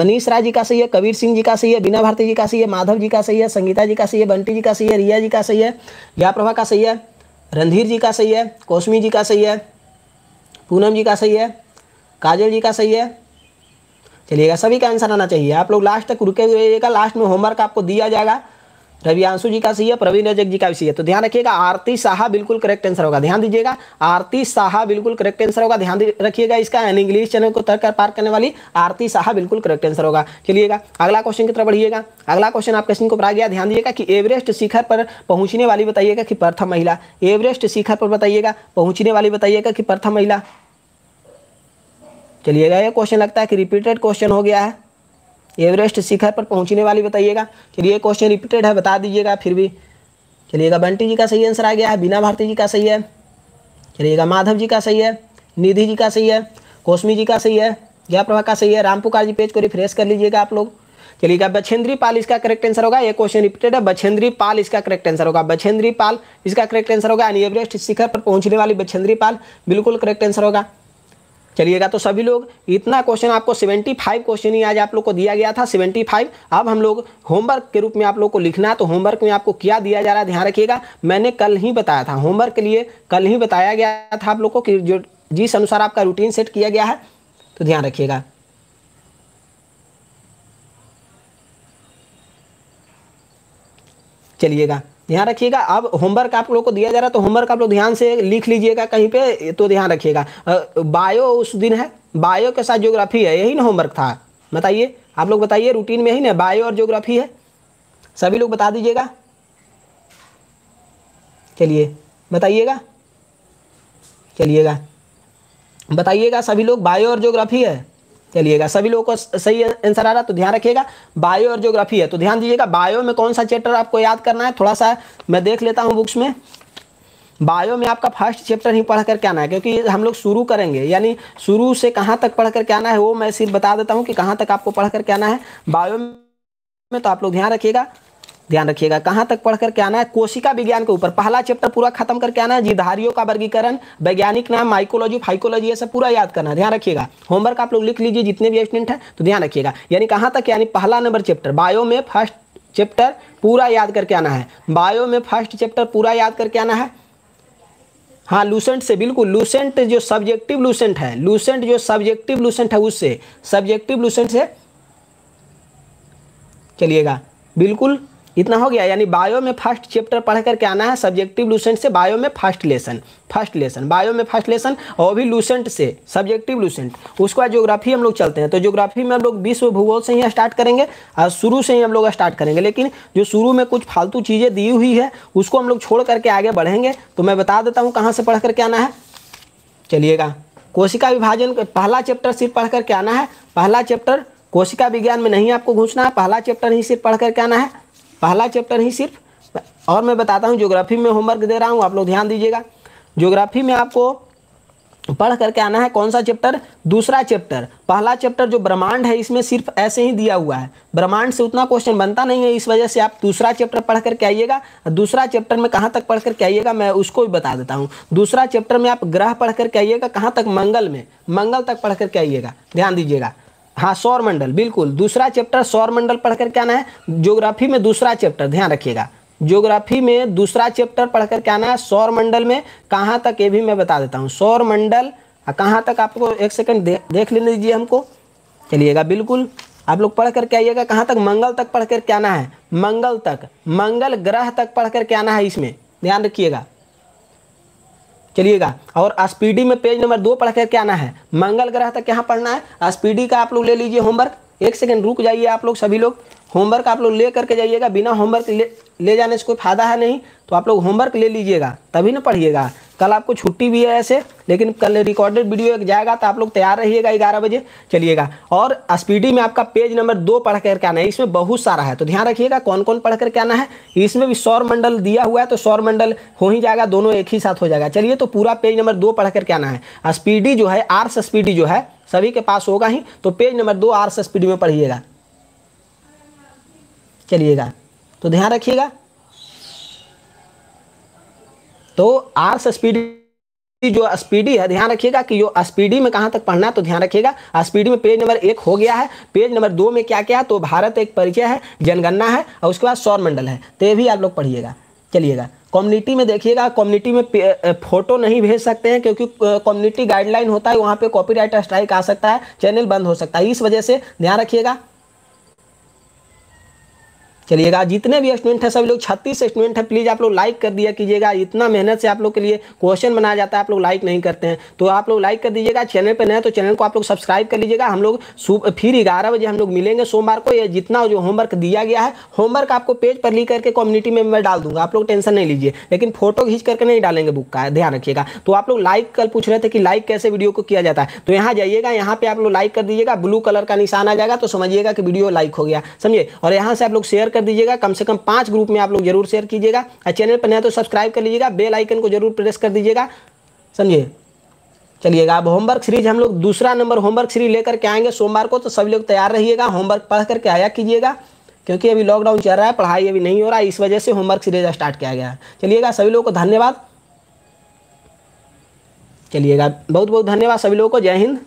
Speaker 1: मनीष राय जी का सही है कबीर सिंह जी का सही है बीना भारती जी का सही है माधव जी का सही है संगीता जी का सही है बंटी जी का सही है रिया जी का सही है या प्रभा का सही है रणधीर जी का सही है कौशमी जी का सही है पूनम जी का सही है काजल जी का सही है चलिएगा सभी का आंसर आना चाहिए आप लोग लास्ट तक रुके हुए रहिएगा लास्ट में होमवर्क आपको दिया जाएगा रविशु जी का सही है प्रवीण रजक जी का भी सही है तो ध्यान रखिएगा आरती साहा बिल्कुल करेक्ट आंसर होगा ध्यान दीजिएगा आरती साहा बिल्कुल करेक्ट आंसर होगा ध्यान रखिएगा इसका एन इंग्लिश चैनल को तर कर पार करने वाली आरती साहा बिल्कुल करेक्ट आंसर होगा चलिएगा अगला क्वेश्चन की तरफ बढ़िएगा अगला क्वेश्चन आपके क्वेश्चन को पढ़ा गया ध्यान दीजिएगा कि एवरेस्ट शिखर पर पहुंचने वाली बताइएगा कि प्रथम महिला एवरेस्ट शिखर पर बताइएगा पहुंचने वाली बताइएगा कि प्रथम महिला चलिएगा ये क्वेश्चन लगता है कि रिपीटेड क्वेश्चन हो गया है एवरेस्ट शिखर पर पहुंचने वाली बताइएगा चलिए क्वेश्चन रिपीटेड है बता दीजिएगा फिर भी चलिएगा बंटी जी का सही आंसर आ गया है बीना भारती जी का सही है चलिएगा माधव जी का सही है निधि जी का सही है कौशमी जी का सही है जया प्रभा का सही है रामपुकार जी पेज को रिफ्रेश कर लीजिएगा आप लोग चलिएगा बछेंद्री पाल इसका करेक्ट आंसर होगा ये क्वेश्चन रिपीटेड है बछेंद्री पाल इसका करेक्ट आंसर होगा बछेंद्री पाल इसका करेक्ट आंसर होगा एवरेस्ट शिखर पर पहुंचने वाली बछेंद्री पाल बिल्कुल करेक्ट आंसर होगा चलिएगा तो सभी लोग इतना क्वेश्चन आपको 75 क्वेश्चन ही आज आप लोग को दिया गया था 75 अब हम लोग होमवर्क के रूप में आप लोग को लिखना है तो होमवर्क में आपको क्या दिया जा रहा है ध्यान रखिएगा मैंने कल ही बताया था होमवर्क के लिए कल ही बताया गया था आप लोग को कि जो जिस अनुसार आपका रूटीन सेट किया गया है तो ध्यान रखिएगा चलिएगा ध्यान रखिएगा अब होमवर्क आप लोग को दिया जा रहा है तो होमवर्क आप लोग ध्यान से लिख लीजिएगा कहीं पे तो ध्यान रखिएगा बायो उस दिन है बायो के साथ ज्योग्राफी है यही ना होमवर्क था बताइए आप लोग बताइए रूटीन में ही ना बायो और ज्योग्राफी है सभी लोग बता दीजिएगा चलिए बताइएगा चलिएगा बताइएगा सभी लोग बायो और ज्योग्राफी है चलिएगा सभी लोगों को सही आंसर आ रहा तो ध्यान रखिएगा बायो और ज्योग्राफी है तो ध्यान दीजिएगा बायो में कौन सा चैप्टर आपको याद करना है थोड़ा सा मैं देख लेता हूँ बुक्स में बायो में आपका फर्स्ट चैप्टर ही पढ़ करके आना है क्योंकि हम लोग शुरू करेंगे यानी शुरू से कहाँ तक पढ़ करके आना है वो मैं सिर्फ बता देता हूँ कि कहाँ तक आपको पढ़ करके आना है बायो में तो आप लोग ध्यान रखिएगा ध्यान रखिएगा कहां तक पढ़ करके आना है कोशिका विज्ञान के ऊपर पहला चैप्टर पूरा खत्म करके आना है जीधारियों का वर्गीकरण वैज्ञानिक नाम माइकोलॉजी फाइकोलॉजी ये सब पूरा याद करना ध्यान रखिएगा होमवर्क आप लोग लिख लीजिए जितने भी स्टूडेंट हैं तो ध्यान रखिएगा यानी कहां तक यानी पहला नंबर चैप्टर बायो में फर्स्ट चैप्टर पूरा याद करके आना है बायो में फर्स्ट चैप्टर पूरा याद करके आना है हाँ लूसेंट से बिल्कुल लूसेंट जो सब्जेक्टिव लूसेंट है लूसेंट जो सब्जेक्टिव लूसेंट है उससे सब्जेक्टिव लूसेंट से चलिएगा बिल्कुल इतना हो गया यानी बायो में फर्स्ट चैप्टर पढ़ करके आना है सब्जेक्टिव लूसेंट से बायो में first lesson first lesson bio में फर्स्ट लेसन और भी लूसेंट से सब्जेक्टिव लूसेंट उसके बाद ज्योग्राफी हम लोग चलते हैं तो ज्योग्राफी में हम लोग विश्व भूगोल से ही स्टार्ट करेंगे और शुरू से ही हम लोग स्टार्ट करेंगे लेकिन जो शुरू में कुछ फालतू चीज़ें दी हुई है उसको हम लोग छोड़ करके आगे बढ़ेंगे तो मैं बता देता हूँ कहाँ से पढ़ करके आना है चलिएगा कोशिका विभाजन पहला चैप्टर सिर्फ पढ़ करके आना है पहला चैप्टर कोशिका विज्ञान में नहीं आपको घुसना है पहला चैप्टर ही सिर्फ पढ़ करके आना है पहला चैप्टर ही सिर्फ और मैं बताता हूँ ज्योग्राफी में होमवर्क दे रहा हूँ आप लोग ध्यान दीजिएगा ज्योग्राफी में आपको पढ़ करके आना है कौन सा चैप्टर दूसरा चैप्टर पहला चैप्टर जो ब्रह्मांड है इसमें सिर्फ ऐसे ही दिया हुआ है ब्रह्मांड से उतना क्वेश्चन बनता नहीं है इस वजह से आप दूसरा चैप्टर पढ़ करके आइएगा दूसरा चैप्टर में कहाँ तक पढ़ करके आइएगा मैं उसको भी बता देता हूँ दूसरा चैप्टर में आप ग्रह पढ़ करके आइएगा कहाँ तक मंगल में मंगल तक पढ़ करके आइएगा ध्यान दीजिएगा हाँ सौर मंडल बिल्कुल दूसरा चैप्टर सौर मंडल पढ़कर क्या आना है ज्योग्राफी में दूसरा चैप्टर ध्यान रखिएगा ज्योग्राफी में दूसरा चैप्टर पढ़कर क्या आना है सौर मंडल में कहाँ तक ये भी मैं बता देता हूँ सौर मंडल हाँ, कहाँ तक आपको एक सेकंड दे, देख लेने दीजिए हमको चलिएगा बिल्कुल आप लोग पढ़ करके आइएगा कहाँ तक मंगल तक पढ़ क्या आना है मंगल तक मंगल ग्रह तक पढ़ क्या आना है इसमें ध्यान रखिएगा चलिएगा और आसपीडी में पेज नंबर दो पढ़ करके आना है मंगल ग्रह तक यहाँ पढ़ना है आसपीडी का आप लोग ले लीजिए होमवर्क एक सेकेंड रुक जाइए आप लोग सभी लोग होमवर्क आप लोग ले करके जाइएगा बिना होमवर्क ले ले जाने से कोई फायदा है नहीं तो आप लोग होमवर्क ले लीजिएगा तभी ना पढ़िएगा कल आपको छुट्टी भी है ऐसे लेकिन कल रिकॉर्डेड वीडियो एक जाएगा तो आप लोग तैयार रहिएगा ग्यारह बजे चलिएगा और स्पीडी में आपका पेज नंबर दो पढ़ करके आना है इसमें बहुत सारा है तो ध्यान रखिएगा कौन कौन पढ़ करके आना है इसमें भी सौर मंडल दिया हुआ है तो सौर मंडल हो ही जाएगा दोनों एक ही साथ हो जाएगा चलिए तो पूरा पेज नंबर दो पढ़ करके आना है स्पीडी जो है आर्स स्पीडी जो है सभी के पास होगा ही तो पेज नंबर दो आर्स स्पीडी में पढ़िएगा चलिएगा तो ध्यान रखिएगा तो आर स्पीडी जो स्पीडी है ध्यान रखिएगा कि जो स्पीडी में कहां तक पढ़ना है तो ध्यान रखिएगा स्पीडी में पेज नंबर एक हो गया है पेज नंबर दो में क्या क्या तो भारत एक परिचय है जनगणना है और उसके बाद सौर मंडल है तो ये भी आप लोग पढ़िएगा चलिएगा कम्युनिटी में देखिएगा कम्युनिटी में फोटो नहीं भेज सकते हैं क्योंकि कम्युनिटी गाइडलाइन होता है वहाँ पे कॉपीराइट स्ट्राइक आ सकता है चैनल बंद हो सकता है इस वजह से ध्यान रखिएगा चलिएगा जितने भी स्टूडेंट हैं सभी लोग छत्तीस स्टूडेंट हैं प्लीज़ आप लोग लाइक कर दिया कीजिएगा इतना मेहनत से आप लोग के लिए क्वेश्चन बनाया जाता है आप लोग लाइक नहीं करते हैं तो आप लोग लाइक कर दीजिएगा चैनल पर नए तो चैनल को आप लोग सब्सक्राइब कर लीजिएगा हम लोग फिर ग्यारह बजे हम लोग मिलेंगे सोमवार को ये जितना जो होमवर्क दिया गया है होमवर्क आपको पेज पर लिख करके कम्युनिटी में डाल दूंगा आप लोग टेंशन नहीं लीजिए लेकिन फोटो खींच करके नहीं डालेंगे बुक का ध्यान रखिएगा तो आप लोग लाइक कल पूछ रहे थे कि लाइक कैसे वीडियो को किया जाता है तो यहाँ जाइएगा यहाँ पे आप लोग लाइक कर दीजिएगा ब्लू कलर का निशान आ जाएगा तो समझिएगा कि वीडियो लाइक हो गया समझिए और यहाँ से आप लोग शेयर कर कर दीजिएगा कम से कम पांच ग्रुप में आप लोग जरूर शेयर कीजिएगा और चैनल पर नया तो सब्सक्राइब कर लीजिएगा बेल आइकन को जरूर प्रेस कर दीजिएगा समझिए चलिएगा अब होमवर्क सीरीज हम लोग दूसरा नंबर होमवर्क सीरीज लेकर के आएंगे सोमवार को तो सभी लोग तैयार रहिएगा होमवर्क पढ़ करके आया कीजिएगा क्योंकि अभी लॉकडाउन चल रहा है पढ़ाई अभी नहीं हो रहा है इस वजह से होमवर्क सीरीज स्टार्ट किया गया है चलिएगा सभी लोगों को धन्यवाद चलिएगा बहुत बहुत धन्यवाद सभी लोगों को जय हिंद